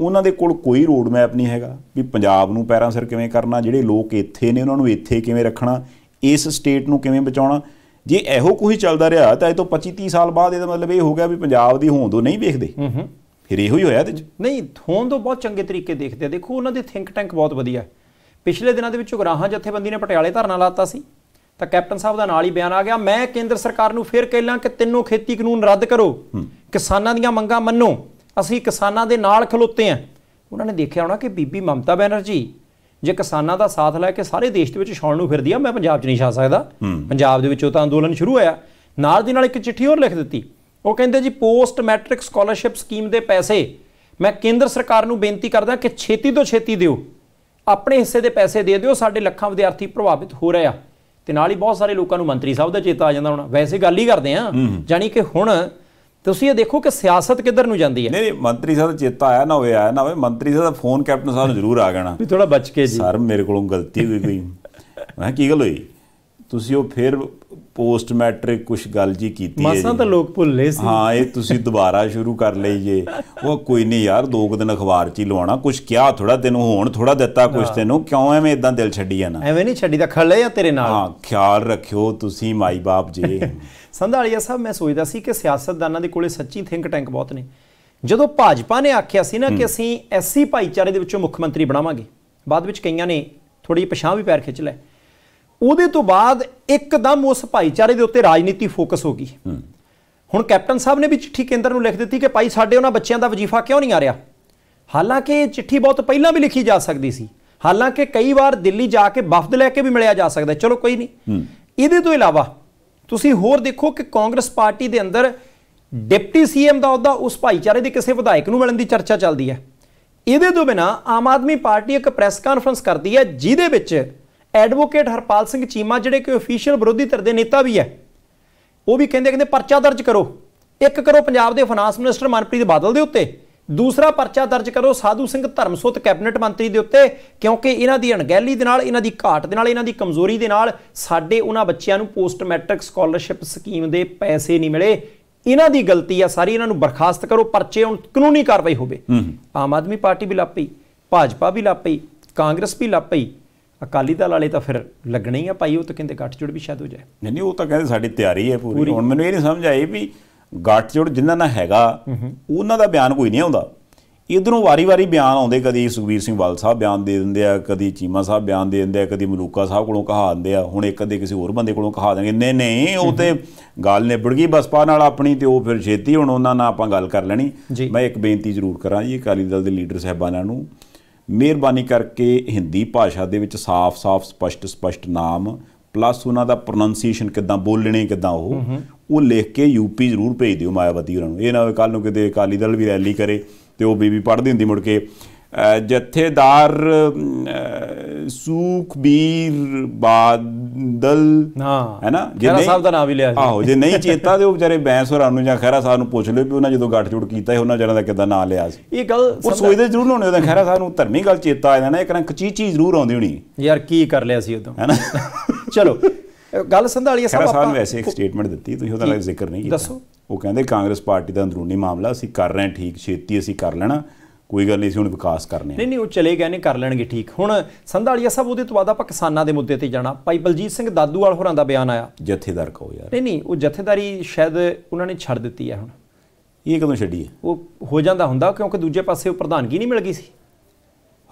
ਉਹਨਾਂ ਦੇ ਕੋਲ ਕੋਈ ਰੋਡ ਮੈਪ ਨਹੀਂ ਹੈਗਾ ਵੀ ਪੰਜਾਬ ਨੂੰ ਪੈਰਾਂ ਸਿਰ ਕਿਵੇਂ ਕਰਨਾ ਜਿਹੜੇ ਲੋਕ ਇੱਥੇ ਨੇ ਉਹਨਾਂ ਨੂੰ ਇੱਥੇ ਕਿਵੇਂ ਰੱਖਣਾ ਇਸ ਸਟੇਟ ਨੂੰ ਕਿਵੇਂ ਬਚਾਉਣਾ ਜੇ ਇਹੋ ਕੁਝ ਚੱਲਦਾ ਰਿਹਾ ਤਾਂ ਇਹ ਤੋਂ 25 30 ਸਾਲ ਬਾਅਦ ਇਹਦਾ ਮਤਲਬ ਇਹ ਹੋ ਗਿਆ ਵੀ ਪੰਜਾਬ ਦੀ ਹੋਂਦ ਨਹੀਂ ਵੇਖਦੇ ਫਿਰ ਇਹੋ ਹੀ ਹੋਇਆ ਤੇ ਨਹੀਂ ਹੋਂਦ ਤੋਂ ਬਹੁਤ ਚੰਗੇ ਤਰੀਕੇ ਦੇਖਦੇ ਆ ਦੇਖੋ ਉਹਨਾਂ ਦੇ ਥਿੰਕ ਟੈਂਕ ਬਹੁਤ ਵਧੀਆ ਪਿਛਲੇ ਦਿਨਾਂ ਦੇ ਵਿੱਚ ਉਗਰਾਹਾਂ ਜਥੇਬੰਦੀ ਨੇ ਪਟਿਆਲੇ ਧਰਨਾ ਲਾਤਾ ਸੀ ਤਾਂ ਕੈਪਟਨ ਸਾਹਿਬ ਦਾ ਨਾਲ ਹੀ ਬਿਆਨ ਆ ਗਿਆ ਮੈਂ ਕੇਂਦਰ ਸਰਕਾਰ ਨੂੰ ਫਿਰ ਕਹਿਲਾਂ ਕਿ ਤਿੰਨੋਂ ਖੇਤੀ ਕਾਨੂੰਨ ਰੱਦ ਕਰੋ ਕਿਸਾਨਾਂ ਦੀਆਂ ਮੰਗਾਂ ਮੰਨੋ ਅਸੀਂ ਕਿਸਾਨਾਂ ਦੇ ਨਾਲ ਖਲੋਤੇ ਆ ਉਹਨਾਂ ਨੇ ਦੇਖਿਆ ਹੋਣਾ ਕਿ ਬੀਬੀ ਮਮਤਾ ਬੈਨਰਜੀ ਜੇ ਕਿਸਾਨਾਂ ਦਾ ਸਾਥ ਲੈ ਕੇ ਸਾਰੇ ਦੇਸ਼ ਦੇ ਵਿੱਚ ਛਾਉਣ ਨੂੰ ਫਿਰਦੀ ਆ ਮੈਂ ਪੰਜਾਬ 'ਚ ਨਹੀਂ ਛਾ ਸਕਦਾ ਪੰਜਾਬ ਦੇ ਵਿੱਚੋਂ ਤਾਂ ਅੰਦੋਲਨ ਸ਼ੁਰੂ ਹੋਇਆ ਨਾਲ ਦੀ ਨਾਲ ਇੱਕ ਚਿੱਠੀ ਹੋਰ ਲਿਖ ਦਿੱਤੀ ਉਹ ਕਹਿੰਦੇ ਜੀ ਪੋਸਟ ਮੈਟ੍ਰਿਕ ਸਕਾਲਰਸ਼ਿਪ ਸਕੀਮ ਦੇ ਪੈਸੇ ਮੈਂ ਕੇਂਦਰ ਸਰਕਾਰ ਨੂੰ ਬੇਨਤੀ ਕਰਦਾ ਕਿ ਛੇਤੀ ਤੋਂ ਛੇਤੀ ਦਿਓ ਆਪਣੇ ਹਿੱਸੇ ਦੇ ਪੈਸੇ ਦੇ ਦਿਓ ਸਾਡੇ ਲੱਖਾਂ ਵਿਦਿਆਰਥੀ ਪ੍ਰਭਾਵਿਤ ਹੋ ਰਹੇ ਆ ਤੇ ਨਾਲ ਹੀ ਬਹੁਤ ਸਾਰੇ ਲੋਕਾਂ ਨੂੰ ਮੰਤਰੀ ਸਾਹਿਬ ਦਾ ਚੇਤਾ ਆ ਜਾਂਦਾ ਹੋਣਾ ਵੈਸੇ ਗੱਲ ਹੀ ਕਰਦੇ ਆ ਜਾਨੀ ਕਿ ਹੁਣ ਤੁਸੀਂ ਇਹ ਦੇਖੋ ਕਿ ਸਿਆਸਤ ਕਿੱਧਰ ਨੂੰ ਜਾਂਦੀ ਹੈ ਨਹੀਂ ਨਹੀਂ ਮੰਤਰੀ ਸਾਹਿਬ ਚੇਤਾ ਆਇਆ ਨਾ ਹੋਇਆ ਨਾ ਹੋਵੇ ਮੰਤਰੀ ਸਾਹਿਬ ਦਾ ਫੋਨ ਕੈਪਟਨ ਸਾਹਿਬ ਨੂੰ ਜ਼ਰੂਰ ਆ ਜਾਣਾ ਵੀ ਥੋੜਾ ਬਚ ਕੇ ਜੀ ਸਰ ਮੇਰੇ ਕੋਲੋਂ ਗਲਤੀ ਹੋ ਗਈ ਕੋਈ ਮੈਂ ਕੀ ਗੱਲ ਹੋਈ ਤੁਸੀਂ ਉਹ ਫਿਰ ਪੋਸਟ ਮੈਟ੍ਰਿਕ ਕੁਝ ਗੱਲ ਜੀ ਕੀਤੀ ਹੈ ਮਸਾਂ ਤਾਂ ਲੋਕ ਭੁੱਲੇ ਸੀ ਹਾਂ ਇਹ ਤੁਸੀਂ ਦੁਬਾਰਾ ਸ਼ੁਰੂ ਕਰ ਲਈਏ ਉਹ ਕੋਈ ਨਹੀਂ ਯਾਰ ਦੋ ਦਿਨ ਅਖਬਾਰ 'ਚ ਹੀ ਲਵਾਉਣਾ ਕੁਝ ਕਿਹਾ ਥੋੜਾ ਦਿਨ ਹੋਣ ਥੋੜਾ ਦਿੱਤਾ ਕੁਝ ਤੈਨੂੰ ਕਿਉਂ ਐਵੇਂ ਇਦਾਂ ਦਿਲ ਛੱਡੀ ਜਾਣਾ ਐਵੇਂ ਨਹੀਂ ਛੱਡੀਦਾ ਖੜੇ ਆ ਤੇਰੇ ਨਾਲ ਹਾਂ ਖਿਆਲ ਰੱਖਿਓ ਤੁਸੀਂ ਮਾਈ ਬਾਪ ਜੀ ਸੰਧਾਲੀਆ ਸਾਹਿਬ ਮੈਂ ਸੋਚਦਾ ਸੀ ਕਿ ਸਿਆਸਤਦਾਨਾਂ ਦੇ ਕੋਲੇ ਸੱਚੀ ਥਿੰਕ ਟੈਂਕ ਬਹੁਤ ਨੇ ਜਦੋਂ ਭਾਜਪਾ ਨੇ ਆਖਿਆ ਸੀ ਨਾ ਕਿ ਅਸੀਂ ਐਸਸੀ ਭਾਈਚਾਰੇ ਦੇ ਵਿੱਚੋਂ ਮੁੱਖ ਮੰਤਰੀ ਬਣਾਵਾਂਗੇ ਬਾਅਦ ਵਿੱਚ ਕਈਆਂ ਨੇ ਥੋੜੀ ਪਛਾਣ ਵੀ ਪੈਰ ਖਿੱਚ ਲੈ ਉਹਦੇ ਤੋਂ ਬਾਅਦ ਇੱਕਦਮ ਉਸ ਭਾਈਚਾਰੇ ਦੇ ਉੱਤੇ ਰਾਜਨੀਤੀ ਫੋਕਸ ਹੋ ਗਈ ਹੁਣ ਕੈਪਟਨ ਸਾਹਿਬ ਨੇ ਵੀ ਚਿੱਠੀ ਕੇਂਦਰ ਨੂੰ ਲਿਖ ਦਿੱਤੀ ਕਿ ਭਾਈ ਸਾਡੇ ਉਹਨਾਂ ਬੱਚਿਆਂ ਦਾ ਵਜੀਫਾ ਕਿਉਂ ਨਹੀਂ ਆ ਰਿਹਾ ਹਾਲਾਂਕਿ ਇਹ ਚਿੱਠੀ ਬਹੁਤ ਪਹਿਲਾਂ ਵੀ ਲਿਖੀ ਜਾ ਸਕਦੀ ਸੀ ਹਾਲਾਂਕਿ ਕਈ ਵਾਰ ਦਿੱਲੀ ਜਾ ਕੇ ਵਫਦ ਲੈ ਕੇ ਵੀ ਮਿਲਿਆ ਜਾ ਸਕਦਾ ਚਲੋ ਕੋਈ ਨਹੀਂ ਇਹਦੇ ਤੋਂ ਇਲਾਵਾ ਤੁਸੀਂ ਹੋਰ ਦੇਖੋ ਕਿ ਕਾਂਗਰਸ ਪਾਰਟੀ ਦੇ ਅੰਦਰ ਡਿਪਟੀ ਸੀਐਮ ਦਾ ਅਹੁਦਾ ਉਸ ਭਾਈਚਾਰੇ ਦੇ ਕਿਸੇ ਵਿਧਾਇਕ ਨੂੰ ਮਿਲਣ ਦੀ ਚਰਚਾ ਚੱਲਦੀ ਹੈ ਇਹਦੇ ਤੋਂ ਬਿਨਾ ਆਮ ਆਦਮੀ ਪਾਰਟੀ ਇੱਕ ਪ੍ਰੈਸ ਕਾਨਫਰੰਸ ਕਰਦੀ ਹੈ ਜਿਹਦੇ ਵਿੱਚ ਐਡਵੋਕੇਟ ਹਰਪਾਲ ਸਿੰਘ ਚੀਮਾ ਜਿਹੜੇ ਕਿ ਅਫੀਸ਼ੀਅਲ ਵਿਰੋਧੀ ਧਿਰ ਦੇ ਨੇਤਾ ਵੀ ਹੈ ਉਹ ਵੀ ਕਹਿੰਦੇ ਕਹਿੰਦੇ ਪਰਚਾ ਦਰਜ ਕਰੋ ਇੱਕ ਕਰੋ ਪੰਜਾਬ ਦੇ ਫਾਈਨਾਂਸ ਮਿਨਿਸਟਰ ਮਨਪ੍ਰੀਤ ਬਾਦਲ ਦੇ ਉੱਤੇ ਦੂਸਰਾ ਪਰਚਾ ਦਰਜ ਕਰੋ ਸਾਧੂ ਸਿੰਘ ਧਰਮਸੋਤ ਕੈਬਨਿਟ ਮੰਤਰੀ ਦੇ ਉੱਤੇ ਕਿਉਂਕਿ ਇਹਨਾਂ ਦੀ ਅਣਗਹਿਲੀ ਦੇ ਨਾਲ ਇਹਨਾਂ ਦੀ ਘਾਟ ਦੇ ਨਾਲ ਇਹਨਾਂ ਦੀ ਕਮਜ਼ੋਰੀ ਦੇ ਨਾਲ ਸਾਡੇ ਉਹਨਾਂ ਬੱਚਿਆਂ ਨੂੰ ਪੋਸਟ ਮੈਟ੍ਰਿਕ ਸਕਾਲਰਸ਼ਿਪ ਸਕੀਮ ਦੇ ਪੈਸੇ ਨਹੀਂ ਮਿਲੇ ਇਹਨਾਂ ਦੀ ਗਲਤੀ ਆ ਸਾਰੀ ਇਹਨਾਂ ਨੂੰ ਬਰਖਾਸਤ ਕਰੋ ਪਰਚੇ ਹੁਣ ਕਾਨੂੰਨੀ ਕਾਰਵਾਈ ਹੋਵੇ ਆਮ ਆਦਮੀ ਪਾਰਟੀ ਵੀ ਲੱਪਈ ਭਾਜਪਾ ਵੀ ਲੱਪਈ ਕਾਂਗਰਸ ਵੀ ਲੱਪਈ ਅਕਾਲੀ ਦਲ ਵਾਲੇ ਤਾਂ ਫਿਰ ਲੱਗਣੇ ਹੀ ਆ ਭਾਈ ਉਹ ਤਾਂ ਕਹਿੰਦੇ ਗੱਠਜੋੜ ਵੀ ਸ਼ਾਇਦ ਹੋ ਜਾਏ ਨਹੀਂ ਨਹੀਂ ਉਹ ਤਾਂ ਕਹਿੰਦੇ ਸਾਡੀ ਤਿਆਰੀ ਹੈ ਪੂਰੀ ਹੁਣ ਮੈਨੂੰ ਇਹ ਨਹੀਂ ਸਮਝ ਆਈ ਵੀ ਗੱਠਜੋੜ ਜਿੰਨਾ ਨਾ ਹੈਗਾ ਉਹਨਾਂ ਦਾ ਬਿਆਨ ਕੋਈ ਨਹੀਂ ਆਉਂਦਾ ਇਧਰੋਂ ਵਾਰੀ-ਵਾਰੀ ਬਿਆਨ ਆਉਂਦੇ ਕਦੀ ਸੁਖਵੀਰ ਸਿੰਘ ਵਾਲ ਸਾਹਿਬ ਬਿਆਨ ਦੇ ਦਿੰਦੇ ਆ ਕਦੀ ਚੀਮਾ ਸਾਹਿਬ ਬਿਆਨ ਦੇ ਦਿੰਦੇ ਆ ਕਦੀ ਮਲੂਕਾ ਸਾਹਿਬ ਕੋਲੋਂ ਕਹਾ ਦਿੰਦੇ ਆ ਹੁਣ ਇੱਕ ਅੱਧੇ ਕਿਸੇ ਹੋਰ ਬੰਦੇ ਕੋਲੋਂ ਕਹਾ ਦੇਣਗੇ ਨਹੀਂ ਨਹੀਂ ਉਹ ਤੇ ਗੱਲ ਨਿਬੜ ਗਈ ਬਸਪਾ ਨਾਲ ਆਪਣੀ ਤੇ ਉਹ ਫਿਰ ਛੇਤੀ ਹੁਣ ਉਹਨਾਂ ਨਾਲ ਆਪਾਂ ਗੱਲ ਕਰ ਲੈਣੀ ਮੈਂ ਇੱਕ ਬੇਨਤੀ ਜ਼ਰੂਰ ਕਰਾਂ ਜੀ ਅਕਾਲੀ ਦਲ ਦੇ ਲੀਡਰ ਸਹਿਬਾਨਾਂ ਨੂੰ ਮਿਹਰਬਾਨੀ ਕਰਕੇ ਹਿੰਦੀ ਭਾਸ਼ਾ ਦੇ ਵਿੱਚ ਸਾਫ਼-ਸਾਫ਼ ਸਪਸ਼ਟ ਸਪਸ਼ਟ ਨਾਮ ਪਲੱਸ ਉਹਨਾਂ ਦਾ ਪ੍ਰੋਨੰਸੀਏਸ਼ਨ ਕਿਦਾਂ ਬੋਲਣੇ ਕਿਦਾਂ ਉਹ ਉਹ ਲਿਖ ਕੇ ਯੂਪੀ ਜ਼ਰੂਰ ਭੇਜ ਦਿਓ ਮਾਇਆਵਤੀ ਉਹਨਾਂ ਨੂੰ ਇਹ ਨਾ ਕੱਲ ਨੂੰ ਕਿਤੇ ਅਕਾਲੀ ਦਲ ਵੀ ਰੈਲੀ ਕਰੇ ਤੇ ਉਹ ਬੀਬੀ ਪੜਦੀ ਹੁੰਦੀ ਮੁੜ ਕੇ ਜਥੇਦਾਰ ਸੁਖਬੀਰ ਬਾਦ ਦਲ ਹੈ ਨਾ ਜੇ ਨਹੀਂ ਸਾਹਿਬ ਦਾ ਨਾਮ ਵੀ ਲਿਆ ਸੀ ਆਹੋ ਜੇ ਨਹੀਂ ਚੇਤਾ ਤੇ ਉਹ ਵਿਚਾਰੇ ਬੈਂਸ ਹੋਰਾਂ ਨੂੰ ਜਾਂ ਖੈਰਾ ਸਾਹਿਬ ਨੂੰ ਪੁੱਛ ਲਿਓ ਵੀ ਉਹਨਾਂ ਜਦੋਂ ਗੱਠਜੋੜ ਕੀਤਾ ਸੀ ਉਹਨਾਂ ਜਨਾਂ ਦਾ ਕਿਦਾਂ ਨਾਮ ਲਿਆ ਸੀ ਇਹ ਗੱਲ ਉਹ ਸੋਚਦੇ ਜ਼ਰੂਰ ਹੋਣੇ ਉਹਦਾ ਖੈਰਾ ਸਾਹਿਬ ਨੂੰ ਧਰਮੀ ਗੱਲ ਚੇਤਾ ਆ ਜਾਂਦਾ ਇੱਕ ਨਾ ਕਚੀਚੀ ਜ਼ਰੂਰ ਆਉਂਦੀ ਹੋਣੀ ਯਾਰ ਕੀ ਕਰ ਲਿਆ ਸੀ ਉਦੋਂ ਹੈ ਨਾ ਚਲੋ ਗੱਲ ਸੰਧਾਲੀਆ ਸਾਹਿਬ ਆਪਾਂ ਨੇ ਵੈਸੇ ਇੱਕ ਸਟੇਟਮੈਂਟ ਦਿੱਤੀ ਤੁਸੀਂ ਉਹਦਾ ਜ਼ਿਕਰ ਨਹੀਂ ਕੀਤਾ ਦੱਸੋ ਉਹ ਕਹਿੰਦੇ ਕਾਂਗਰਸ ਪਾਰਟੀ ਦਾ ਅੰਦਰੂਨੀ ਮਾਮਲਾ ਅਸੀਂ ਕਰ ਰਹੇ ਹਾਂ ਠੀਕ ਛੇਤੀ ਅਸੀਂ ਕਰ ਲੈਣਾ ਕੋਈ ਗੱਲ ਨਹੀਂ ਸੀ ਹੁਣ ਵਿਕਾਸ ਕਰਨੇ ਨਹੀਂ ਨਹੀਂ ਉਹ ਚਲੇ ਗਏ ਨੇ ਕਰ ਲੈਣਗੇ ਠੀਕ ਹੁਣ ਸੰਧਾਲੀਆ ਸਾਹਿਬ ਉਹਦੇ ਤੋਂ ਬਾਅਦ ਆਪਾਂ ਕਿਸਾਨਾਂ ਦੇ ਮੁੱਦੇ ਤੇ ਜਾਣਾ ਭਾਈ ਬਲਜੀਤ ਸਿੰਘ ਦਾਦੂ ਵਾਲ ਹੋਰਾਂ ਦਾ ਬਿਆਨ ਆਇਆ ਜਥੇਦਾਰ ਕਹੋ ਯਾਰ ਨਹੀਂ ਨਹੀਂ ਉਹ ਜਥੇਦਾਰੀ ਸ਼ਾਇਦ ਉਹਨਾਂ ਨੇ ਛੱਡ ਦਿੱਤੀ ਹੈ ਹੁਣ ਇਹ ਕਦੋਂ ਛੱਡੀ ਹੈ ਉਹ ਹੋ ਜਾਂਦਾ ਹੁੰਦਾ ਕਿਉਂਕਿ ਦੂਜੇ ਪਾਸੇ ਉਹ ਪ੍ਰਧਾਨਗੀ ਨਹੀਂ ਮਿਲ ਗਈ ਸੀ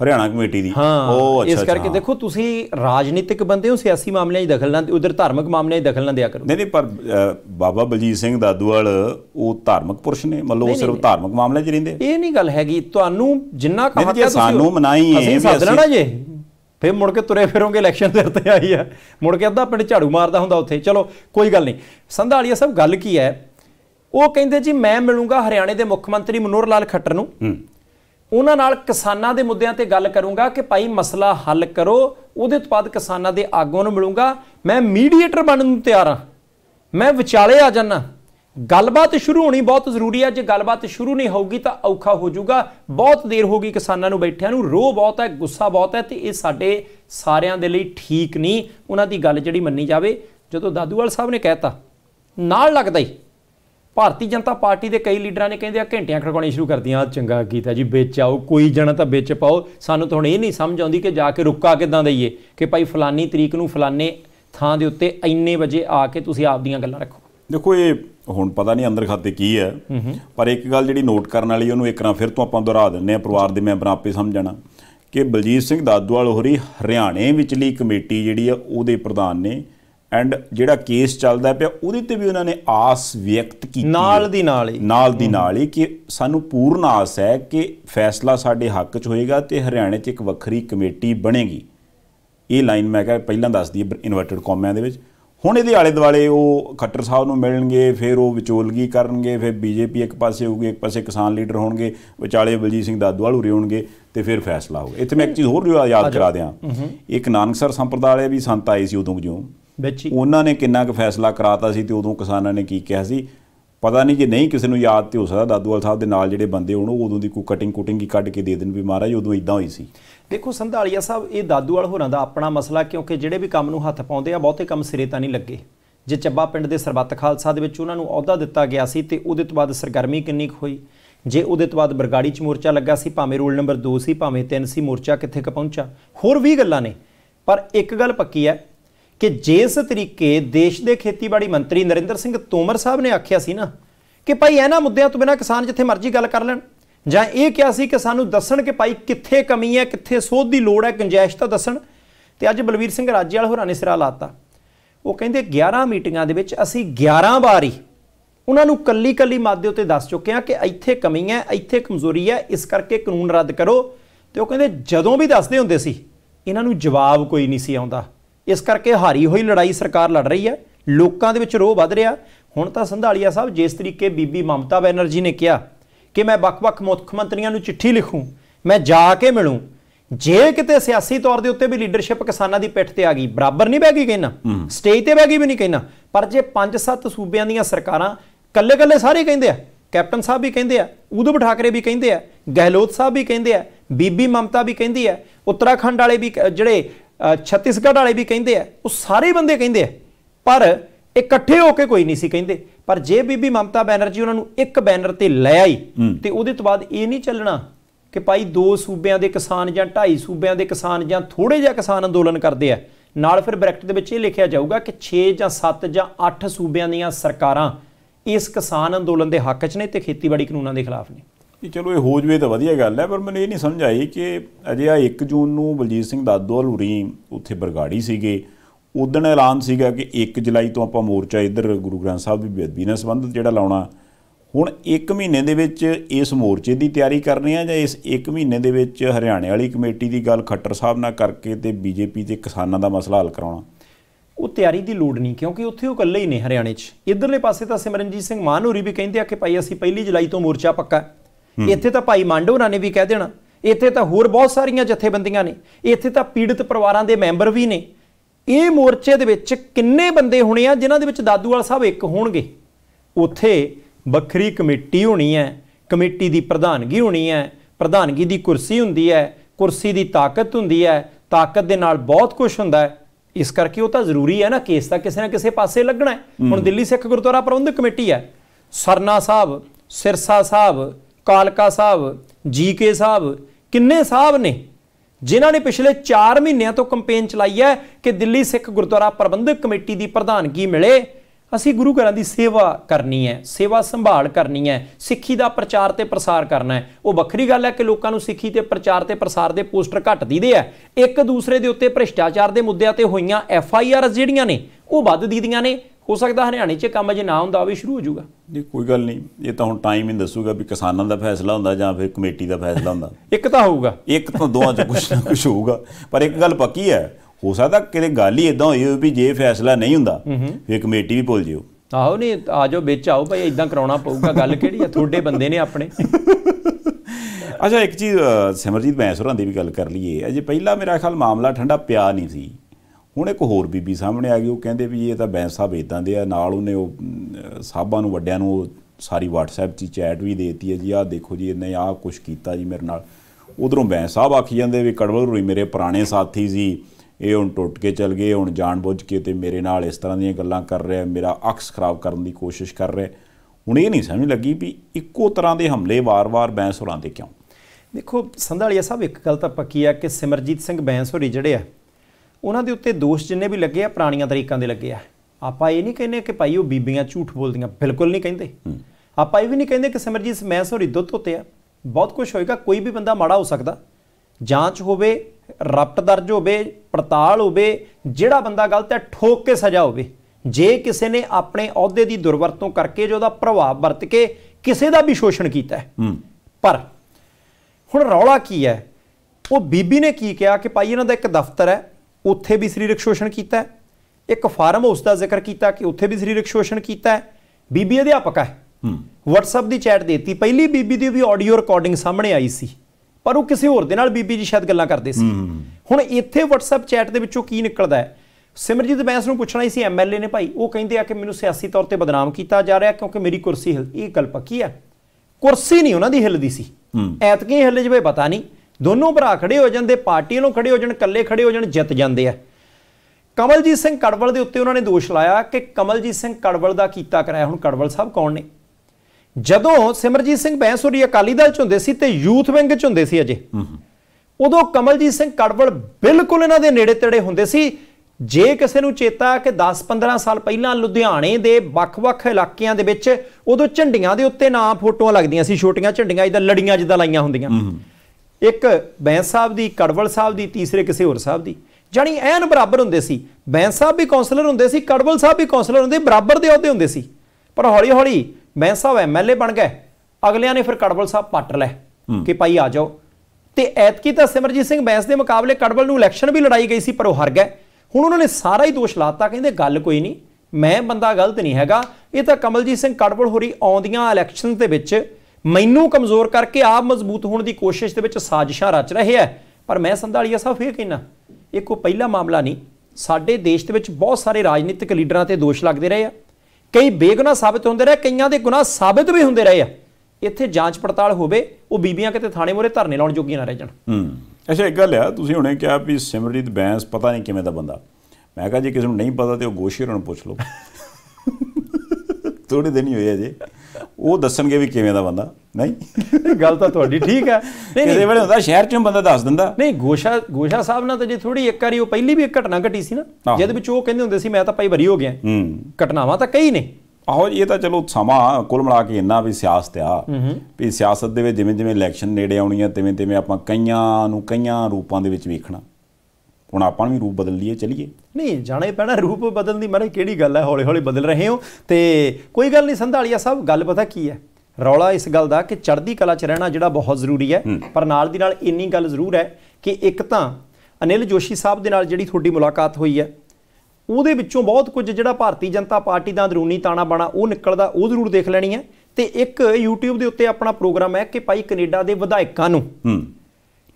ਹਰਿਆਣਾ ਕਮੇਟੀ ਦੀ ਉਹ ਅੱਛਾ ਇਸ ਕਰਕੇ ਦੇਖੋ ਤੁਸੀਂ ਰਾਜਨੀਤਿਕ ਬੰਦੇ ਹੋ ਸਿਆਸੀ ਮਾਮਲਿਆਂ 'ਚ ਦਖਲ ਨਾ ਉਧਰ ਧਾਰਮਿਕ ਮਾਮਲਿਆਂ 'ਚ ਦਖਲ ਨਾ ਦਿਆ ਕਰੋ ਨਹੀਂ ਨਹੀਂ ਪਰ ਬਾਬਾ ਬਲਜੀਤ ਸਿੰਘ ਦਾਦੂਵਾਲ ਉਹ ਧਾਰਮਿਕ ਪੁਰਸ਼ ਨੇ ਮਤਲਬ ਉਹ ਸਿਰਫ ਧਾਰਮਿਕ ਮਾਮਲਿਆਂ 'ਚ ਰਹਿੰਦੇ ਇਹ ਨਹੀਂ ਗੱਲ ਹੈਗੀ ਤੁਹਾਨੂੰ ਜਿੰਨਾ ਕਹਾ ਤੁਸੀਂ ਸਾਨੂੰ ਮਨਾਈ ਅਸੀਂ ਸਾਧਣਾ ਜੇ ਫਿਰ ਮੁੜ ਕੇ ਤੁਰੇ ਫਿਰੋਂਗੇ ਇਲੈਕਸ਼ਨ ਦੇ ਉੱਤੇ ਆਈ ਆ ਮੁੜ ਕੇ ਅੱਧਾ ਪਿੰਡ ਝਾੜੂ ਮਾਰਦਾ ਹੁੰਦਾ ਉੱਥੇ ਚਲੋ ਕੋਈ ਗੱਲ ਨਹੀਂ ਸੰਧਾਲੀਆ ਸਭ ਗੱਲ ਕੀ ਹੈ ਉਹ ਕਹਿੰਦੇ ਜੀ ਮੈਂ ਮਿਲੂੰਗਾ ਹਰਿਆਣੇ ਦੇ ਮੁੱਖ ਮੰਤਰੀ ਮਨੋਹਰ ਲਾਲ ਖੱਟਰ ਨੂੰ ਉਹਨਾਂ ਨਾਲ ਕਿਸਾਨਾਂ ਦੇ ਮੁੱਦਿਆਂ ਤੇ ਗੱਲ ਕਰੂੰਗਾ ਕਿ ਭਾਈ ਮਸਲਾ ਹੱਲ ਕਰੋ ਉਹਦੇ ਉਤਪਾਦ ਕਿਸਾਨਾਂ ਦੇ ਆਗੂਆਂ ਨੂੰ ਮਿਲੂੰਗਾ ਮੈਂ ਮੀਡੀਏਟਰ ਬਣਨ ਨੂੰ ਤਿਆਰ ਹਾਂ ਮੈਂ ਵਿਚਾਲੇ ਆ ਜਾਣਾ ਗੱਲਬਾਤ ਸ਼ੁਰੂ ਹੋਣੀ ਬਹੁਤ ਜ਼ਰੂਰੀ ਹੈ ਜੇ ਗੱਲਬਾਤ ਸ਼ੁਰੂ ਨਹੀਂ ਹੋਊਗੀ ਤਾਂ ਔਖਾ ਹੋ ਜਾਊਗਾ ਬਹੁਤ ਦੇਰ ਹੋ ਗਈ ਕਿਸਾਨਾਂ ਨੂੰ ਬੈਠਿਆਂ ਨੂੰ ਰੋਹ ਬਹੁਤ ਹੈ ਗੁੱਸਾ ਬਹੁਤ ਹੈ ਤੇ ਇਹ ਸਾਡੇ ਸਾਰਿਆਂ ਦੇ ਲਈ ਠੀਕ ਨਹੀਂ ਉਹਨਾਂ ਦੀ ਗੱਲ ਜਿਹੜੀ ਮੰਨੀ ਜਾਵੇ ਜਦੋਂ ਦਾਦੂਵਾਲ ਸਾਹਿਬ ਨੇ ਕਹਿਤਾ ਨਾਲ ਲੱਗਦਾ ਹੀ ਭਾਰਤੀ ਜਨਤਾ ਪਾਰਟੀ ਦੇ ਕਈ ਲੀਡਰਾਂ ਨੇ ਕਹਿੰਦੇ ਆ ਘੰਟੀਆਂ ਖੜਕਾਉਣੀ ਸ਼ੁਰੂ ਕਰਦੀਆਂ ਚੰਗਾ ਕੀਤਾ ਜੀ ਵਿੱਚ ਆਓ ਕੋਈ ਜਣਾ ਤਾਂ ਵਿੱਚ ਪਾਓ ਸਾਨੂੰ ਤਾਂ ਹੁਣ ਇਹ ਨਹੀਂ ਸਮਝ ਆਉਂਦੀ ਕਿ ਜਾ ਕੇ ਰੁੱਕਾ ਕਿਦਾਂ ਦਈਏ ਕਿ ਭਾਈ ਫਲਾਨੀ ਤਰੀਕ ਨੂੰ ਫਲਾਨੇ ਥਾਂ ਦੇ ਉੱਤੇ ਇੰਨੇ ਵਜੇ ਆ ਕੇ ਤੁਸੀਂ ਆਪ ਦੀਆਂ ਗੱਲਾਂ ਰੱਖੋ ਦੇਖੋ ਇਹ ਹੁਣ ਪਤਾ ਨਹੀਂ ਅੰਦਰ ਖਾਤੇ ਕੀ ਹੈ ਪਰ ਇੱਕ ਗੱਲ ਜਿਹੜੀ ਨੋਟ ਕਰਨ ਵਾਲੀ ਉਹਨੂੰ ਇੱਕ ਵਾਰ ਫਿਰ ਤੋਂ ਆਪਾਂ ਦੁਹਰਾ ਦਿੰਨੇ ਆ ਪਰਿਵਾਰ ਦੇ ਮੈਂਬਰਾਂ ਆਪੇ ਸਮਝਣਾ ਕਿ ਬਲਜੀਤ ਸਿੰਘ ਦਾਦੂਵਾਲ ਹੋਰੀ ਹਰਿਆਣੇ ਵਿਚਲੀ ਕਮੇਟੀ ਜਿਹੜੀ ਆ ਉਹਦੇ ਪ੍ਰਧਾਨ ਨੇ ਐਂਡ ਜਿਹੜਾ ਕੇਸ ਚੱਲਦਾ ਪਿਆ ਉਹਦੇ ਤੇ ਵੀ ਉਹਨਾਂ ਨੇ ਆਸ ਵਿਅਕਤ ਕੀਤੀ ਨਾਲ ਦੀ ਨਾਲ ਹੀ ਨਾਲ ਦੀ ਨਾਲ ਹੀ ਕਿ ਸਾਨੂੰ ਪੂਰਨ ਆਸ ਹੈ ਕਿ ਫੈਸਲਾ ਸਾਡੇ ਹੱਕ 'ਚ ਹੋਏਗਾ ਤੇ ਹਰਿਆਣੇ 'ਚ ਇੱਕ ਵੱਖਰੀ ਕਮੇਟੀ ਬਣੇਗੀ ਇਹ ਲਾਈਨ ਮੈਂ ਕਹਿੰਦਾ ਪਹਿਲਾਂ ਦੱਸਦੀ ਹੈ ਇਨਵਰਟਡ ਕਾਮਿਆਂ ਦੇ ਵਿੱਚ ਹੁਣ ਇਹਦੇ ਆਲੇ ਦੁਆਲੇ ਉਹ ਖੱਟਰ ਸਾਹਿਬ ਨੂੰ ਮਿਲਣਗੇ ਫਿਰ ਉਹ ਵਿਚੋਲਗੀ ਕਰਨਗੇ ਫਿਰ ਬੀਜੇਪੀ ਇੱਕ ਪਾਸੇ ਹੋਊਗੀ ਇੱਕ ਪਾਸੇ ਕਿਸਾਨ ਲੀਡਰ ਹੋਣਗੇ ਵਿਚਾਲੇ ਬਲਜੀਤ ਸਿੰਘ ਦਾਦੂਵਾਲ ਹੋਰੇ ਹੋਣਗੇ ਤੇ ਫਿਰ ਫੈਸਲਾ ਹੋਊਗਾ ਇੱਥੇ ਮੈਂ ਇੱਕ ਚੀਜ਼ ਹੋਰ ਯਾਦ ਕਰਾ ਦਿਆਂ ਇੱਕ ਨਾਨਕਸਰ ਸੰਪਰਦਾਇ ਵਾਲੇ ਵੀ ਸੰਤ ਆਏ ਸੀ ਉਦੋਂ ਜਿਉਂ ਵਿੱਚ ਉਹਨਾਂ ਨੇ ਕਿੰਨਾ ਕੁ ਫੈਸਲਾ ਕਰਾਤਾ ਸੀ ਤੇ ਉਦੋਂ ਕਿਸਾਨਾਂ ਨੇ ਕੀ ਕਿਹਾ ਸੀ ਪਤਾ ਨਹੀਂ ਜੇ ਨਹੀਂ ਕਿਸੇ ਨੂੰ ਯਾਦ ਤੇ ਹੋ ਸਕਦਾ ਦਾਦੂਵਾਲ ਸਾਹਿਬ ਦੇ ਨਾਲ ਜਿਹੜੇ ਬੰਦੇ ਹੋਣ ਉਦੋਂ ਦੀ ਕੋਈ ਕਟਿੰਗ ਕੁਟਿੰਗ ਹੀ ਕੱਢ ਕੇ ਦੇ ਦੇਣ ਵੀ ਮਹਾਰਾਜ ਉਦੋਂ ਇਦਾਂ ਹੋਈ ਸੀ ਦੇਖੋ ਸੰਧਾਲੀਆ ਸਾਹਿਬ ਇਹ ਦਾਦੂਵਾਲ ਹੋਰਾਂ ਦਾ ਆਪਣਾ ਮਸਲਾ ਕਿਉਂਕਿ ਜਿਹੜੇ ਵੀ ਕੰਮ ਨੂੰ ਹੱਥ ਪਾਉਂਦੇ ਆ ਬਹੁਤੇ ਕੰਮ ਸਿਰੇ ਤਾਂ ਨਹੀਂ ਲੱਗੇ ਜੇ ਚੱਬਾ ਪਿੰਡ ਦੇ ਸਰਬੱਤ ਖਾਲਸਾ ਦੇ ਵਿੱਚ ਉਹਨਾਂ ਨੂੰ ਅਹੁਦਾ ਦਿੱਤਾ ਗਿਆ ਸੀ ਤੇ ਉਹਦੇ ਤੋਂ ਬਾਅਦ ਸਰਗਰਮੀ ਕਿੰਨੀ ਕੁ ਹੋਈ ਜੇ ਉਹਦੇ ਤੋਂ ਬਾਅਦ ਬਰਗਾੜੀ 'ਚ ਮੋਰਚਾ ਲੱਗਾ ਸੀ ਭਾਵੇਂ ਰੂਲ ਨੰਬਰ 2 ਸੀ ਭਾਵੇਂ 3 ਸੀ ਮੋਰਚਾ ਕਿੱਥੇ ਕ ਪਹੁੰਚਾ ਹੋਰ 20 ਗੱਲਾਂ ਨੇ ਪਰ ਇੱਕ ਗੱਲ ਪੱਕੀ ਹੈ ਕਿ ਜਿਸ ਤਰੀਕੇ ਦੇਸ਼ ਦੇ ਖੇਤੀਬਾੜੀ ਮੰਤਰੀ ਨਰਿੰਦਰ ਸਿੰਘ ਤੋਮਰ ਸਾਹਿਬ ਨੇ ਆਖਿਆ ਸੀ ਨਾ ਕਿ ਭਾਈ ਇਹਨਾਂ ਮੁੱਦਿਆਂ ਤੋਂ ਬਿਨਾ ਕਿਸਾਨ ਜਿੱਥੇ ਮਰਜ਼ੀ ਗੱਲ ਕਰ ਲੈਣ ਜਾਂ ਇਹ ਕਿਹਾ ਸੀ ਕਿ ਸਾਨੂੰ ਦੱਸਣ ਕਿ ਭਾਈ ਕਿੱਥੇ ਕਮੀ ਹੈ ਕਿੱਥੇ ਸੋਧ ਦੀ ਲੋੜ ਹੈ ਗੁੰਜਾਇਸ਼ ਤਾਂ ਦੱਸਣ ਤੇ ਅੱਜ ਬਲਵੀਰ ਸਿੰਘ ਰਾਜੇਵਾਲ ਹੋਰਾਂ ਨੇ ਸਿਰਾ ਲਾਤਾ ਉਹ ਕਹਿੰਦੇ 11 ਮੀਟਿੰਗਾਂ ਦੇ ਵਿੱਚ ਅਸੀਂ 11 ਵਾਰੀ ਉਹਨਾਂ ਨੂੰ ਕੱਲੀ-ਕੱਲੀ ਮਾਦੇ ਉੱਤੇ ਦੱਸ ਚੁੱਕੇ ਹਾਂ ਕਿ ਇੱਥੇ ਕਮੀ ਹੈ ਇੱਥੇ ਕਮਜ਼ੋਰੀ ਹੈ ਇਸ ਕਰਕੇ ਕਾਨੂੰਨ ਰੱਦ ਕਰੋ ਤੇ ਉਹ ਕਹਿੰਦੇ ਜਦੋਂ ਵੀ ਦੱਸਦੇ ਹੁੰਦੇ ਸੀ ਇਹਨਾਂ ਨੂੰ ਜਵਾਬ ਕੋਈ ਨਹੀਂ ਸੀ ਆਉਂਦਾ ਇਸ ਕਰਕੇ ਹਾਰੀ ਹੋਈ ਲੜਾਈ ਸਰਕਾਰ ਲੜ ਰਹੀ ਹੈ ਲੋਕਾਂ ਦੇ ਵਿੱਚ ਰੋਹ ਵੱਧ ਰਿਹਾ ਹੁਣ ਤਾਂ ਸੰਧਾਲੀਆ ਸਾਹਿਬ ਜਿਸ ਤਰੀਕੇ ਬੀਬੀ ਮਮਤਾ ਬੈਨਰਜੀ ਨੇ ਕਿਹਾ ਕਿ ਮੈਂ ਵੱਖ-ਵੱਖ ਮੁੱਖ ਮੰਤਰੀਆਂ ਨੂੰ ਚਿੱਠੀ ਲਿਖੂੰ ਮੈਂ ਜਾ ਕੇ ਮਿਲੂੰ ਜੇ ਕਿਤੇ ਸਿਆਸੀ ਤੌਰ ਦੇ ਉੱਤੇ ਵੀ ਲੀਡਰਸ਼ਿਪ ਕਿਸਾਨਾਂ ਦੀ ਪਿੱਠ ਤੇ ਆ ਗਈ ਬਰਾਬਰ ਨਹੀਂ ਬੈ ਗਈ ਕਹਿਣਾ ਸਟੇਜ ਤੇ ਬੈ ਗਈ ਵੀ ਨਹੀਂ ਕਹਿਣਾ ਪਰ ਜੇ 5-7 ਸੂਬਿਆਂ ਦੀਆਂ ਸਰਕਾਰਾਂ ਕੱਲੇ-ਕੱਲੇ ਸਾਰੇ ਕਹਿੰਦੇ ਆ ਕੈਪਟਨ ਸਾਹਿਬ ਵੀ ਕਹਿੰਦੇ ਆ ਉਦੋਂ ਠਾਕਰੇ ਵੀ ਕਹਿੰਦੇ ਆ ਗਹਿਲੋਤ ਸਾਹਿਬ ਵੀ ਕਹਿੰਦੇ ਆ ਬੀਬੀ ਮਮਤਾ ਵੀ ਕਹਿੰਦੀ ਆ ਉੱਤਰਾਖੰਡ ਵਾਲੇ ਵੀ ਜਿਹੜੇ ਛੱਤੀਸਗੜ੍ਹ ਵਾਲੇ ਵੀ ਕਹਿੰਦੇ ਆ ਉਹ ਸਾਰੇ ਬੰਦੇ ਕਹਿੰਦੇ ਆ ਪਰ ਇਕੱਠੇ ਹੋ ਕੇ ਕੋਈ ਨਹੀਂ ਸੀ ਕਹਿੰਦੇ ਪਰ ਜੇ ਬੀਬੀ ਮਮਤਾ ਬੈਨਰਜੀ ਉਹਨਾਂ ਨੂੰ ਇੱਕ ਬੈਨਰ ਤੇ ਲੈ ਆਈ ਤੇ ਉਹਦੇ ਤੋਂ ਬਾਅਦ ਇਹ ਨਹੀਂ ਚੱਲਣਾ ਕਿ ਭਾਈ ਦੋ ਸੂਬਿਆਂ ਦੇ ਕਿਸਾਨ ਜਾਂ ਢਾਈ ਸੂਬਿਆਂ ਦੇ ਕਿਸਾਨ ਜਾਂ ਥੋੜੇ ਜਿਹਾ ਕਿਸਾਨ ਅੰਦੋਲਨ ਕਰਦੇ ਆ ਨਾਲ ਫਿਰ ਬ੍ਰੈਕਟ ਦੇ ਵਿੱਚ ਇਹ ਲਿਖਿਆ ਜਾਊਗਾ ਕਿ 6 ਜਾਂ 7 ਜਾਂ 8 ਸੂਬਿਆਂ ਦੀਆਂ ਸਰਕਾਰਾਂ ਇਸ ਕਿਸਾਨ ਅੰਦੋਲਨ ਦੇ ਹੱਕ 'ਚ ਨੇ ਤੇ ਖੇਤੀਬਾੜੀ ਕਾਨੂੰਨਾਂ ਦੇ ਖਿਲਾਫ ਨੇ ਕਿ ਚਲੋ ਇਹ ਹੋ ਜਵੇ ਤਾਂ ਵਧੀਆ ਗੱਲ ਹੈ ਪਰ ਮੈਨੂੰ ਇਹ ਨਹੀਂ ਸਮਝ ਆਈ ਕਿ ਅਜੇ ਆ 1 ਜੂਨ ਨੂੰ ਬਲਜੀਤ ਸਿੰਘ ਦਾਦੋਵਾਲ ਹੁਰੀ ਉੱਥੇ ਬਰਗਾੜੀ ਸੀਗੇ ਉਦੋਂ ਐਲਾਨ ਸੀਗਾ ਕਿ 1 ਜੁਲਾਈ ਤੋਂ ਆਪਾਂ ਮੋਰਚਾ ਇੱਧਰ ਗੁਰੂ ਗ੍ਰੰਥ ਸਾਹਿਬ ਦੀ ਬੇਅਦਬੀ ਨਾਲ ਸੰਬੰਧਿਤ ਜਿਹੜਾ ਲਾਉਣਾ ਹੁਣ 1 ਮਹੀਨੇ ਦੇ ਵਿੱਚ ਇਸ ਮੋਰਚੇ ਦੀ ਤਿਆਰੀ ਕਰਨੀ ਆ ਜਾਂ ਇਸ 1 ਮਹੀਨੇ ਦੇ ਵਿੱਚ ਹਰਿਆਣੇ ਵਾਲੀ ਕਮੇਟੀ ਦੀ ਗੱਲ ਖੱਟਰ ਸਾਹਿਬ ਨਾਲ ਕਰਕੇ ਤੇ ਬੀਜੇਪੀ ਤੇ ਕਿਸਾਨਾਂ ਦਾ ਮਸਲਾ ਹੱਲ ਕਰਾਉਣਾ ਉਹ ਤਿਆਰੀ ਦੀ ਲੋੜ ਨਹੀਂ ਕਿਉਂਕਿ ਉੱਥੇ ਉਹ ਇਕੱਲੇ ਹੀ ਨੇ ਹਰਿਆਣੇ 'ਚ ਇਧਰਲੇ ਪਾਸੇ ਤਾਂ ਸਿਮਰਨਜੀਤ ਸਿੰਘ ਮਾਨ ਹੋਰੀ ਵੀ ਕਹਿੰਦੇ ਆ ਕਿ ਭਾਈ ਅਸੀਂ 1 ਜੁਲਾਈ ਤੋਂ ਮੋਰਚਾ ਪੱਕਾ ਇੱਥੇ ਤਾਂ ਭਾਈ ਮੰਡੋ ਉਹਨਾਂ ਨੇ ਵੀ ਕਹਿ ਦੇਣਾ ਇੱਥੇ ਤਾਂ ਹੋਰ ਬਹੁਤ ਸਾਰੀਆਂ ਜਥੇਬੰਦੀਆਂ ਨੇ ਇੱਥੇ ਤਾਂ ਪੀੜਤ ਪਰਿਵਾਰਾਂ ਦੇ ਮੈਂਬਰ ਵੀ ਨੇ ਇਹ ਮੋਰਚੇ ਦੇ ਵਿੱਚ ਕਿੰਨੇ ਬੰਦੇ ਹੋਣੇ ਆ ਜਿਨ੍ਹਾਂ ਦੇ ਵਿੱਚ ਦਾਦੂਵਾਲ ਸਾਹਿਬ ਇੱਕ ਹੋਣਗੇ ਉੱਥੇ ਵੱਖਰੀ ਕਮੇਟੀ ਹੋਣੀ ਹੈ ਕਮੇਟੀ ਦੀ ਪ੍ਰਧਾਨਗੀ ਹੋਣੀ ਹੈ ਪ੍ਰਧਾਨਗੀ ਦੀ ਕੁਰਸੀ ਹੁੰਦੀ ਹੈ ਕੁਰਸੀ ਦੀ ਤਾਕਤ ਹੁੰਦੀ ਹੈ ਤਾਕਤ ਦੇ ਨਾਲ ਬਹੁਤ ਕੁਝ ਹੁੰਦਾ ਹੈ ਇਸ ਕਰਕੇ ਉਹ ਤਾਂ ਜ਼ਰੂਰੀ ਹੈ ਨਾ ਕੇਸ ਤਾਂ ਕਿਸੇ ਨਾ ਕਿਸੇ ਪਾਸੇ ਲੱਗਣਾ ਹੈ ਹੁਣ ਦਿੱਲੀ ਸਿੱਖ ਗੁਰਦੁਆਰਾ ਪ੍ਰਬੰਧਕ ਕਮੇਟੀ ਹੈ ਸਰਨਾ ਸਾਹਿਬ ਸਿਰਸਾ ਸਾਹਿਬ ਕਾਲਕਾ ਸਾਹਿਬ ਜੀਕੇ ਸਾਹਿਬ ਕਿੰਨੇ ਸਾਹਿਬ ਨੇ ਜਿਨ੍ਹਾਂ ਨੇ ਪਿਛਲੇ 4 ਮਹੀਨਿਆਂ ਤੋਂ ਕੈਂਪੇਨ ਚਲਾਈ ਹੈ ਕਿ ਦਿੱਲੀ ਸਿੱਖ ਗੁਰਦੁਆਰਾ ਪ੍ਰਬੰਧਕ ਕਮੇਟੀ ਦੀ ਪ੍ਰਧਾਨਗੀ ਮਿਲੇ ਅਸੀਂ ਗੁਰੂ ਘਰਾਂ ਦੀ ਸੇਵਾ ਕਰਨੀ ਹੈ ਸੇਵਾ ਸੰਭਾਲ ਕਰਨੀ ਹੈ ਸਿੱਖੀ ਦਾ ਪ੍ਰਚਾਰ ਤੇ ਪ੍ਰਸਾਰ ਕਰਨਾ ਹੈ ਉਹ ਵੱਖਰੀ ਗੱਲ ਹੈ ਕਿ ਲੋਕਾਂ ਨੂੰ ਸਿੱਖੀ ਤੇ ਪ੍ਰਚਾਰ ਤੇ ਪ੍ਰਸਾਰ ਦੇ ਪੋਸਟਰ ਘੱਟ ਦੀਦੇ ਆ ਇੱਕ ਦੂਸਰੇ ਦੇ ਉੱਤੇ ਭ੍ਰਿਸ਼ਟਾਚਾਰ ਦੇ ਮੁੱਦਿਆਂ ਤੇ ਹੋਈਆਂ ਐਫ ਆਈ ਆਰ ਜਿਹੜੀਆਂ ਨੇ ਉਹ ਵੱਧ ਦੀਦੀਆਂ ਨੇ ਹੋ ਸਕਦਾ ਹਰਿਆਣੇ 'ਚ ਕੰਮ ਜੇ ਨਾ ਹੁੰਦਾ ਉਹ ਵੀ ਸ਼ੁਰੂ ਹੋ ਜਾਊਗਾ ਨਹੀਂ ਕੋਈ ਗੱਲ ਨਹੀਂ ਇਹ ਤਾਂ ਹੁਣ ਟਾਈਮ ਹੀ ਦੱਸੂਗਾ ਵੀ ਕਿਸਾਨਾਂ ਦਾ ਫੈਸਲਾ ਹੁੰਦਾ ਜਾਂ ਫਿਰ ਕਮੇਟੀ ਦਾ ਫੈਸਲਾ ਹੁੰਦਾ ਇੱਕ ਤਾਂ ਹੋਊਗਾ ਇੱਕ ਤਾਂ ਦੋਵਾਂ 'ਚ ਕੁਝ ਨਾ ਕੁਝ ਹੋਊਗਾ ਪਰ ਇੱਕ ਗੱਲ ਪੱਕੀ ਹੈ ਹੋ ਸਕਦਾ ਕਿਤੇ ਗੱਲ ਹੀ ਇਦਾਂ ਹੋਈ ਹੋਵੇ ਵੀ ਜੇ ਫੈਸਲਾ ਨਹੀਂ ਹੁੰਦਾ ਫਿਰ ਕਮੇਟੀ ਵੀ ਭੁੱਲ ਜਿਓ ਆਹੋ ਨਹੀਂ ਆਜੋ ਵਿੱਚ ਆਓ ਭਾਈ ਇਦਾਂ ਕਰਾਉਣਾ ਪਊਗਾ ਗੱਲ ਕਿਹੜੀ ਆ ਤੁਹਾਡੇ ਬੰਦੇ ਨੇ ਆਪਣੇ ਅੱਛਾ ਇੱਕ ਚੀਜ਼ ਸਿਮਰਜੀਤ ਮੈਸੋਰਾਂ ਦੀ ਵੀ ਗੱਲ ਕਰ ਲਈਏ ਅਜੇ ਪਹਿਲਾਂ ਮੇਰਾ ਖਿਆਲ ਮਾਮਲਾ ਠੰਡਾ ਪਿਆ ਨਹੀਂ ਸੀ ਹੁਣ ਇੱਕ ਹੋਰ ਬੀਬੀ ਸਾਹਮਣੇ ਆ ਗਈ ਉਹ ਕਹਿੰਦੇ ਵੀ ਇਹ ਤਾਂ ਬੈਂਸ ਸਾਹਿਬ ਇਦਾਂ ਦੇ ਆ ਨਾਲ ਉਹਨੇ ਉਹ ਸਾਹਬਾਂ ਨੂੰ ਵੱਡਿਆਂ ਨੂੰ ਸਾਰੀ WhatsApp 'ਚ ਚੈਟ ਵੀ ਦੇਤੀ ਹੈ ਜੀ ਆਹ ਦੇਖੋ ਜੀ ਇਹਨੇ ਆਹ ਕੁਝ ਕੀਤਾ ਜੀ ਮੇਰੇ ਨਾਲ ਉਧਰੋਂ ਬੈਂਸ ਸਾਹਿਬ ਆਖੀ ਜਾਂਦੇ ਵੀ ਕੜਵਲ ਰੂਈ ਮੇਰੇ ਪੁਰਾਣੇ ਸਾਥੀ ਸੀ ਇਹ ਹੁਣ ਟੁੱਟ ਕੇ ਚਲ ਗਏ ਹੁਣ ਜਾਣਬੁੱਝ ਕੇ ਤੇ ਮੇਰੇ ਨਾਲ ਇਸ ਤਰ੍ਹਾਂ ਦੀਆਂ ਗੱਲਾਂ ਕਰ ਰਿਹਾ ਮੇਰਾ ਅਕਸ ਖਰਾਬ ਕਰਨ ਦੀ ਕੋਸ਼ਿਸ਼ ਕਰ ਰਿਹਾ ਹੁਣ ਇਹ ਨਹੀਂ ਸਮਝ ਲੱਗੀ ਵੀ ਇੱਕੋ ਤਰ੍ਹਾਂ ਦੇ ਹਮਲੇ ਵਾਰ-ਵਾਰ ਬੈਂਸ ਹੋਰਾਂ ਦੇ ਕਿਉਂ ਦੇਖੋ ਸੰਧਾਲੀਆ ਸਾਹਿਬ ਇੱਕ ਗੱਲ ਤਾਂ ਪੱਕੀ ਆ ਕਿ ਸਿਮਰਜੀਤ ਸਿੰਘ ਬੈਂਸ ਹੋਰੀ ਜਿਹੜੇ ਆ ਉਹਨਾਂ ਦੇ ਉੱਤੇ ਦੋਸ਼ ਜਿੰਨੇ ਵੀ ਲੱਗੇ ਆ ਪੁਰਾਣੀਆਂ ਤਰੀਕਾਂ ਦੇ ਲੱਗੇ ਆ ਆਪਾਂ ਇਹ ਨਹੀਂ ਕਹਿੰਦੇ ਕਿ ਭਾਈ ਉਹ ਬੀਬੀਆਂ ਝੂਠ ਬੋਲਦੀਆਂ ਬਿਲਕੁਲ ਨਹੀਂ ਕਹਿੰਦੇ ਆਪਾਂ ਇਹ ਵੀ ਨਹੀਂ ਕਹਿੰਦੇ ਕਿ ਸਿਮਰਜੀਤ ਮੈਂ ਸੋਰੀ ਦੁੱਧ ਉੱਤੇ ਆ ਬਹੁਤ ਕੁਝ ਹੋਏਗਾ ਕੋਈ ਵੀ ਬੰਦਾ ਮਾੜਾ ਹੋ ਸਕਦਾ ਜਾਂਚ ਹੋਵੇ ਰਪਟ ਦਰਜ ਹੋਵੇ ਪੜਤਾਲ ਹੋਵੇ ਜਿਹੜਾ ਬੰਦਾ ਗਲਤ ਹੈ ਠੋਕ ਕੇ ਸਜ਼ਾ ਹੋਵੇ ਜੇ ਕਿਸੇ ਨੇ ਆਪਣੇ ਅਹੁਦੇ ਦੀ ਦੁਰਵਰਤੋਂ ਕਰਕੇ ਜੋ ਉਹਦਾ ਪ੍ਰਭਾਵ ਵਰਤ ਕੇ ਕਿਸੇ ਦਾ ਵੀ ਸ਼ੋਸ਼ਣ ਕੀਤਾ ਹੈ ਪਰ ਹੁਣ ਰੌਲਾ ਕੀ ਹੈ ਉਹ ਬੀਬੀ ਨੇ ਕੀ ਕਿਹਾ ਕਿ ਭਾਈ ਇਹਨਾਂ ਦਾ ਇੱਕ ਦਫ਼ਤਰ ਹੈ ਉੱਥੇ ਵੀ ਸਰੀਰਕ ਸ਼ੋਸ਼ਣ ਕੀਤਾ ਇੱਕ ਫਾਰਮ ਹਾਊਸ ਦਾ ਜ਼ਿਕਰ ਕੀਤਾ ਕਿ ਉੱਥੇ ਵੀ ਸਰੀਰਕ ਸ਼ੋਸ਼ਣ ਕੀਤਾ ਬੀਬੀ ਅਧਿਆਪਕ ਹੈ ਵਟਸਐਪ ਦੀ ਚੈਟ ਦੇਤੀ ਪਹਿਲੀ ਬੀਬੀ ਦੀ ਵੀ ਆਡੀਓ ਰਿਕਾਰਡਿੰਗ ਸਾਹਮਣੇ ਆਈ ਸੀ ਪਰ ਉਹ ਕਿਸੇ ਹੋਰ ਦੇ ਨਾਲ ਬੀਬੀ ਜੀ ਸ਼ਾਇਦ ਗੱਲਾਂ ਕਰਦੇ ਸੀ ਹੁਣ ਇੱਥੇ ਵਟਸਐਪ ਚੈਟ ਦੇ ਵਿੱਚੋਂ ਕੀ ਨਿਕਲਦਾ ਹੈ ਸਿਮਰਜੀਤ ਬੈਂਸ ਨੂੰ ਪੁੱਛਣਾ ਸੀ ਐਮਐਲਏ ਨੇ ਭਾਈ ਉਹ ਕਹਿੰਦੇ ਆ ਕਿ ਮੈਨੂੰ ਸਿਆਸੀ ਤੌਰ ਤੇ ਬਦਨਾਮ ਕੀਤਾ ਜਾ ਰਿਹਾ ਕਿਉਂਕਿ ਮੇਰੀ ਕੁਰਸੀ ਹਿਲ ਇਹ ਗੱਲ ਪੱਕੀ ਆ ਕੁਰਸੀ ਨਹੀਂ ਉਹਨਾਂ ਦੀ ਹਿਲਦੀ ਸੀ ਐਤਕੀ ਹਿੱਲ ਜਵੇ ਪਤਾ ਨਹੀਂ ਦੋਨੋਂ ਭਰਾ ਖੜੇ ਹੋ ਜਾਂਦੇ ਪਾਰਟੀ ਨੂੰ ਖੜੇ ਹੋ ਜਾਣ ਇਕੱਲੇ ਖੜੇ ਹੋ ਜਾਣ ਜਿੱਤ ਜਾਂਦੇ ਆ ਕਮਲਜੀਤ ਸਿੰਘ ਕੜਵਲ ਦੇ ਉੱਤੇ ਉਹਨਾਂ ਨੇ ਦੋਸ਼ ਲਾਇਆ ਕਿ ਕਮਲਜੀਤ ਸਿੰਘ ਕੜਵਲ ਦਾ ਕੀਤਾ ਕਰਾਇਆ ਹੁਣ ਕੜਵਲ ਸਾਹਿਬ ਕੌਣ ਨੇ ਜਦੋਂ ਸਿਮਰਜੀਤ ਸਿੰਘ ਬੈਂਸੂਰੀ ਅਕਾਲੀ ਦਲ ਚ ਹੁੰਦੇ ਸੀ ਤੇ ਯੂਥ ਵਿੰਗ ਚ ਹੁੰਦੇ ਸੀ ਅਜੇ ਉਦੋਂ ਕਮਲਜੀਤ ਸਿੰਘ ਕੜਵਲ ਬਿਲਕੁਲ ਇਹਨਾਂ ਦੇ ਨੇੜੇ ਤੇੜੇ ਹੁੰਦੇ ਸੀ ਜੇ ਕਿਸੇ ਨੂੰ ਚੇਤਾ ਕਿ 10-15 ਸਾਲ ਪਹਿਲਾਂ ਲੁਧਿਆਣੇ ਦੇ ਵੱਖ-ਵੱਖ ਇਲਾਕਿਆਂ ਦੇ ਵਿੱਚ ਉਦੋਂ ਝੰਡੀਆਂ ਦੇ ਉੱਤੇ ਨਾਂ ਫੋਟੋਆਂ ਲੱਗਦੀਆਂ ਸੀ ਛੋਟੀਆਂ ਝੰਡੀਆਂ ਜਿੱਦਾਂ ਲੜੀਆਂ ਜਿੱਦਾਂ ਲਾਈਆਂ ਹੁੰਦੀਆਂ ਇੱਕ ਬੈਂਸ ਸਾਹਿਬ ਦੀ ਕੜਵਲ ਸਾਹਿਬ ਦੀ ਤੀਸਰੇ ਕਿਸੇ ਹੋਰ ਸਾਹਿਬ ਦੀ ਜਾਨੀ ਐਨ ਬਰਾਬਰ ਹੁੰਦੇ ਸੀ ਬੈਂਸ ਸਾਹਿਬ ਵੀ ਕਾਉਂਸਲਰ ਹੁੰਦੇ ਸੀ ਕੜਵਲ ਸਾਹਿਬ ਵੀ ਕਾਉਂਸਲਰ ਹੁੰਦੇ ਬਰਾਬਰ ਦੇ ਅਹੁਦੇ ਹੁੰਦੇ ਸੀ ਪਰ ਹੌਲੀ ਹੌਲੀ ਬੈਂਸ ਸਾਹਿਬ ਐਮਐਲਏ ਬਣ ਗਏ ਅਗਲਿਆਂ ਨੇ ਫਿਰ ਕੜਵਲ ਸਾਹਿਬ ਪੱਟ ਲੈ ਕਿ ਭਾਈ ਆ ਜਾਓ ਤੇ ਐਤਕੀ ਤਾਂ ਸਿਮਰਜੀਤ ਸਿੰਘ ਬੈਂਸ ਦੇ ਮੁਕਾਬਲੇ ਕੜਵਲ ਨੂੰ ਇਲੈਕਸ਼ਨ ਵੀ ਲੜਾਈ ਗਈ ਸੀ ਪਰ ਉਹ ਹਾਰ ਗਏ ਹੁਣ ਉਹਨਾਂ ਨੇ ਸਾਰਾ ਹੀ ਦੋਸ਼ ਲਾਤਾ ਕਹਿੰਦੇ ਗੱਲ ਕੋਈ ਨਹੀਂ ਮੈਂ ਬੰਦਾ ਗਲਤ ਨਹੀਂ ਹੈਗਾ ਇਹ ਤਾਂ ਕਮਲਜੀਤ ਸਿੰਘ ਕੜਵਲ ਹੋਰੀ ਆਉਂਦੀਆਂ ਇਲੈਕਸ਼ਨ ਦੇ ਵਿੱਚ ਮੈਨੂੰ ਕਮਜ਼ੋਰ ਕਰਕੇ ਆਪ ਮਜ਼ਬੂਤ ਹੋਣ ਦੀ ਕੋਸ਼ਿਸ਼ ਦੇ ਵਿੱਚ ਸਾਜ਼ਿਸ਼ਾਂ ਰਚ ਰਹੇ ਆ ਪਰ ਮੈਂ ਸੰਧਾਲੀਆ ਸਾਹਿਬ ਇਹ ਕਹਿਣਾ ਇਹ ਕੋਈ ਪਹਿਲਾ ਮਾਮਲਾ ਨਹੀਂ ਸਾਡੇ ਦੇਸ਼ ਦੇ ਵਿੱਚ ਬਹੁਤ ਸਾਰੇ ਰਾਜਨੀਤਿਕ ਲੀਡਰਾਂ ਤੇ ਦੋਸ਼ ਲੱਗਦੇ ਰਹੇ ਆ ਕਈ ਬੇਗੁਨਾਹ ਸਾਬਤ ਹੁੰਦੇ ਰਹੇ ਕਈਆਂ ਦੇ ਗੁਨਾਹ ਸਾਬਤ ਵੀ ਹੁੰਦੇ ਰਹੇ ਆ ਇੱਥੇ ਜਾਂਚ ਪੜਤਾਲ ਹੋਵੇ ਉਹ ਬੀਬੀਆਂ ਕਿਤੇ ਥਾਣੇ ਮੋਰੇ ਧਰਨੇ ਲਾਉਣ ਜੋਗੀਆਂ ਨਾ ਰਹਿ ਜਾਣ ਹੂੰ ਅੱਛਾ ਇੱਕ ਗੱਲ ਆ ਤੁਸੀਂ ਹੁਣੇ ਕਿਹਾ ਵੀ ਸਿਮਰਜੀਤ ਬੈਂਸ ਪਤਾ ਨਹੀਂ ਕਿਵੇਂ ਦਾ ਬੰਦਾ ਮੈਂ ਕਹਾਂ ਜੇ ਕਿਸੇ ਨੂੰ ਨਹੀਂ ਪਤਾ ਤੇ ਉਹ ਗੋਸ਼ੀਰਨ ਨੂੰ ਪੁੱਛ ਲਓ ਥੋੜੇ ਦਿਨ ਹੀ ਹੋਏ ਆ ਜੀ ਉਹ ਦੱਸਣਗੇ ਵੀ ਕਿਵੇਂ ਦਾ ਬੰਦਾ ਨਹੀਂ ਗੱਲ ਤਾਂ ਤੁਹਾਡੀ ਠੀਕ ਹੈ ਨਹੀਂ ਕਿਸੇ ਵੇਲੇ ਹੁੰਦਾ ਸ਼ਹਿਰ ਚੋਂ ਬੰਦਾ ਦੱਸ ਦਿੰਦਾ ਨਹੀਂ ਗੋਸ਼ਾ ਗੋਸ਼ਾ ਸਾਹਿਬ ਨਾਲ ਤਾਂ ਜੇ ਥੋੜੀ ਇੱਕ ਵਾਰੀ ਉਹ ਪਹਿਲੀ ਵੀ ਇੱਕ ਘਟਨਾ ਘਟੀ ਸੀ ਨਾ ਜਦ ਵਿੱਚ ਉਹ ਕਹਿੰਦੇ ਹੁੰਦੇ ਸੀ ਮੈਂ ਤਾਂ ਪਾਈ ਭਰੀ ਹੋ ਗਿਆ ਹੂੰ ਘਟਨਾਵਾਂ ਤਾਂ ਕਈ ਨੇ ਆਹੋ ਇਹ ਤਾਂ ਚਲੋ ਸਮਾਂ ਕੁੱਲ ਮਿਲਾ ਕੇ ਇੰਨਾ ਵੀ ਸਿਆਸਤ ਆ ਵੀ ਸਿਆਸਤ ਦੇ ਵਿੱਚ ਜਿਵੇਂ ਜਿਵੇਂ ਇਲੈਕਸ਼ਨ ਨੇੜੇ ਆਉਣੀਆਂ ਤਿਵੇਂ ਤਿਵੇਂ ਆਪਾਂ ਕਈਆਂ ਨੂੰ ਕਈਆਂ ਰੂਪਾਂ ਦੇ ਵਿੱਚ ਵੇਖਣਾ ਹੁਣ ਆਪਾਂ ਨੂੰ ਵੀ ਰੂਪ ਬਦਲ ਲਈਏ ਚਲੀਏ ਨਹੀਂ ਜਾਣੇ ਪੈਣਾ ਰੂਪ ਬਦਲਣ ਦੀ ਮਾਰੇ ਕਿਹੜੀ ਗੱਲ ਹੈ ਹੌਲੀ ਹੌਲੀ ਬਦਲ ਰਹੇ ਹੋ ਤੇ ਕੋਈ ਗੱਲ ਨਹੀਂ ਸੰਧਾਲੀਆ ਸਾਹਿਬ ਗੱਲ ਪਤਾ ਕੀ ਹੈ ਰੌਲਾ ਇਸ ਗੱਲ ਦਾ ਕਿ ਚੜ੍ਹਦੀ ਕਲਾ 'ਚ ਰਹਿਣਾ ਜਿਹੜਾ ਬਹੁਤ ਜ਼ਰੂਰੀ ਹੈ ਪਰ ਨਾਲ ਦੀ ਨਾਲ ਇੰਨੀ ਗੱਲ ਜ਼ਰੂਰ ਹੈ ਕਿ ਇੱਕ ਤਾਂ ਅਨਿਲ ਜੋਸ਼ੀ ਸਾਹਿਬ ਦੇ ਨਾਲ ਜਿਹੜੀ ਤੁਹਾਡੀ ਮੁਲਾਕਾਤ ਹੋਈ ਹੈ ਉਹਦੇ ਵਿੱਚੋਂ ਬਹੁਤ ਕੁਝ ਜਿਹੜਾ ਭਾਰਤੀ ਜਨਤਾ ਪਾਰਟੀ ਦਾ ਅੰਦਰੂਨੀ ਤਾਣਾ ਬਾਣਾ ਉਹ ਨਿਕਲਦਾ ਉਹ ਜ਼ਰੂਰ ਦੇਖ ਲੈਣੀ ਹੈ ਤੇ ਇੱਕ YouTube ਦੇ ਉੱਤੇ ਆਪਣਾ ਪ੍ਰੋਗਰਾਮ ਹੈ ਕਿ ਭਾਈ ਕੈਨੇਡਾ ਦੇ ਵਿਧਾਇਕਾਂ ਨੂੰ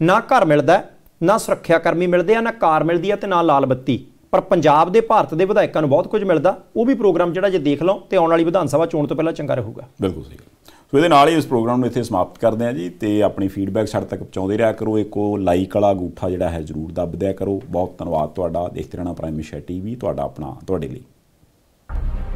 ਨਾ ਘਰ ਮਿਲਦਾ ਨਾ ਸੁਰੱਖਿਆ ਕਰਮੀ ਮਿਲਦੇ ਆ ਨਾ ਕਾਰ ਮਿਲਦੀ ਆ ਤੇ ਨਾ ਲਾਲ ਬੱਤੀ ਪਰ ਪੰਜਾਬ ਦੇ ਭਾਰਤ ਦੇ ਵਿਧਾਇਕਾਂ ਨੂੰ ਬਹੁਤ ਕੁਝ ਮਿਲਦਾ ਉਹ ਵੀ ਪ੍ਰੋਗਰਾਮ ਜਿਹੜਾ ਜੇ ਦੇਖ ਲਓ ਤੇ ਆਉਣ ਵਾਲੀ ਵਿਧਾਨ ਸਭਾ ਚੋਣ ਤੋਂ ਪਹਿਲਾਂ ਚੰਗਾ ਰਹੂਗਾ ਬਿਲਕੁਲ ਸਹੀ ਸੋ ਇਹਦੇ ਨਾਲ ਹੀ ਇਸ ਪ੍ਰੋਗਰਾਮ ਨੂੰ ਇੱਥੇ ਸਮਾਪਤ ਕਰਦੇ ਆ ਜੀ ਤੇ ਆਪਣੀ ਫੀਡਬੈਕ ਸਾਡੇ ਤੱਕ ਪਹੁੰਚਾਉਂਦੇ ਰਿਹਾ ਕਰੋ ਇੱਕ ਉਹ ਲਾਈਕ ਵਾਲਾ ਅੰਗੂਠਾ ਜਿਹੜਾ ਹੈ ਜ਼ਰੂਰ ਦੱਬ ਦਿਆ ਕਰੋ ਬਹੁਤ ਧੰਨਵਾਦ ਤੁਹਾਡਾ ਦੇਖਦੇ ਰਹਿਣਾ ਪ੍ਰਾਈਮ ਮਿਸ਼ਾ ਟੀਵੀ ਤੁਹਾਡਾ ਆਪਣਾ ਤੁਹਾਡੇ ਲਈ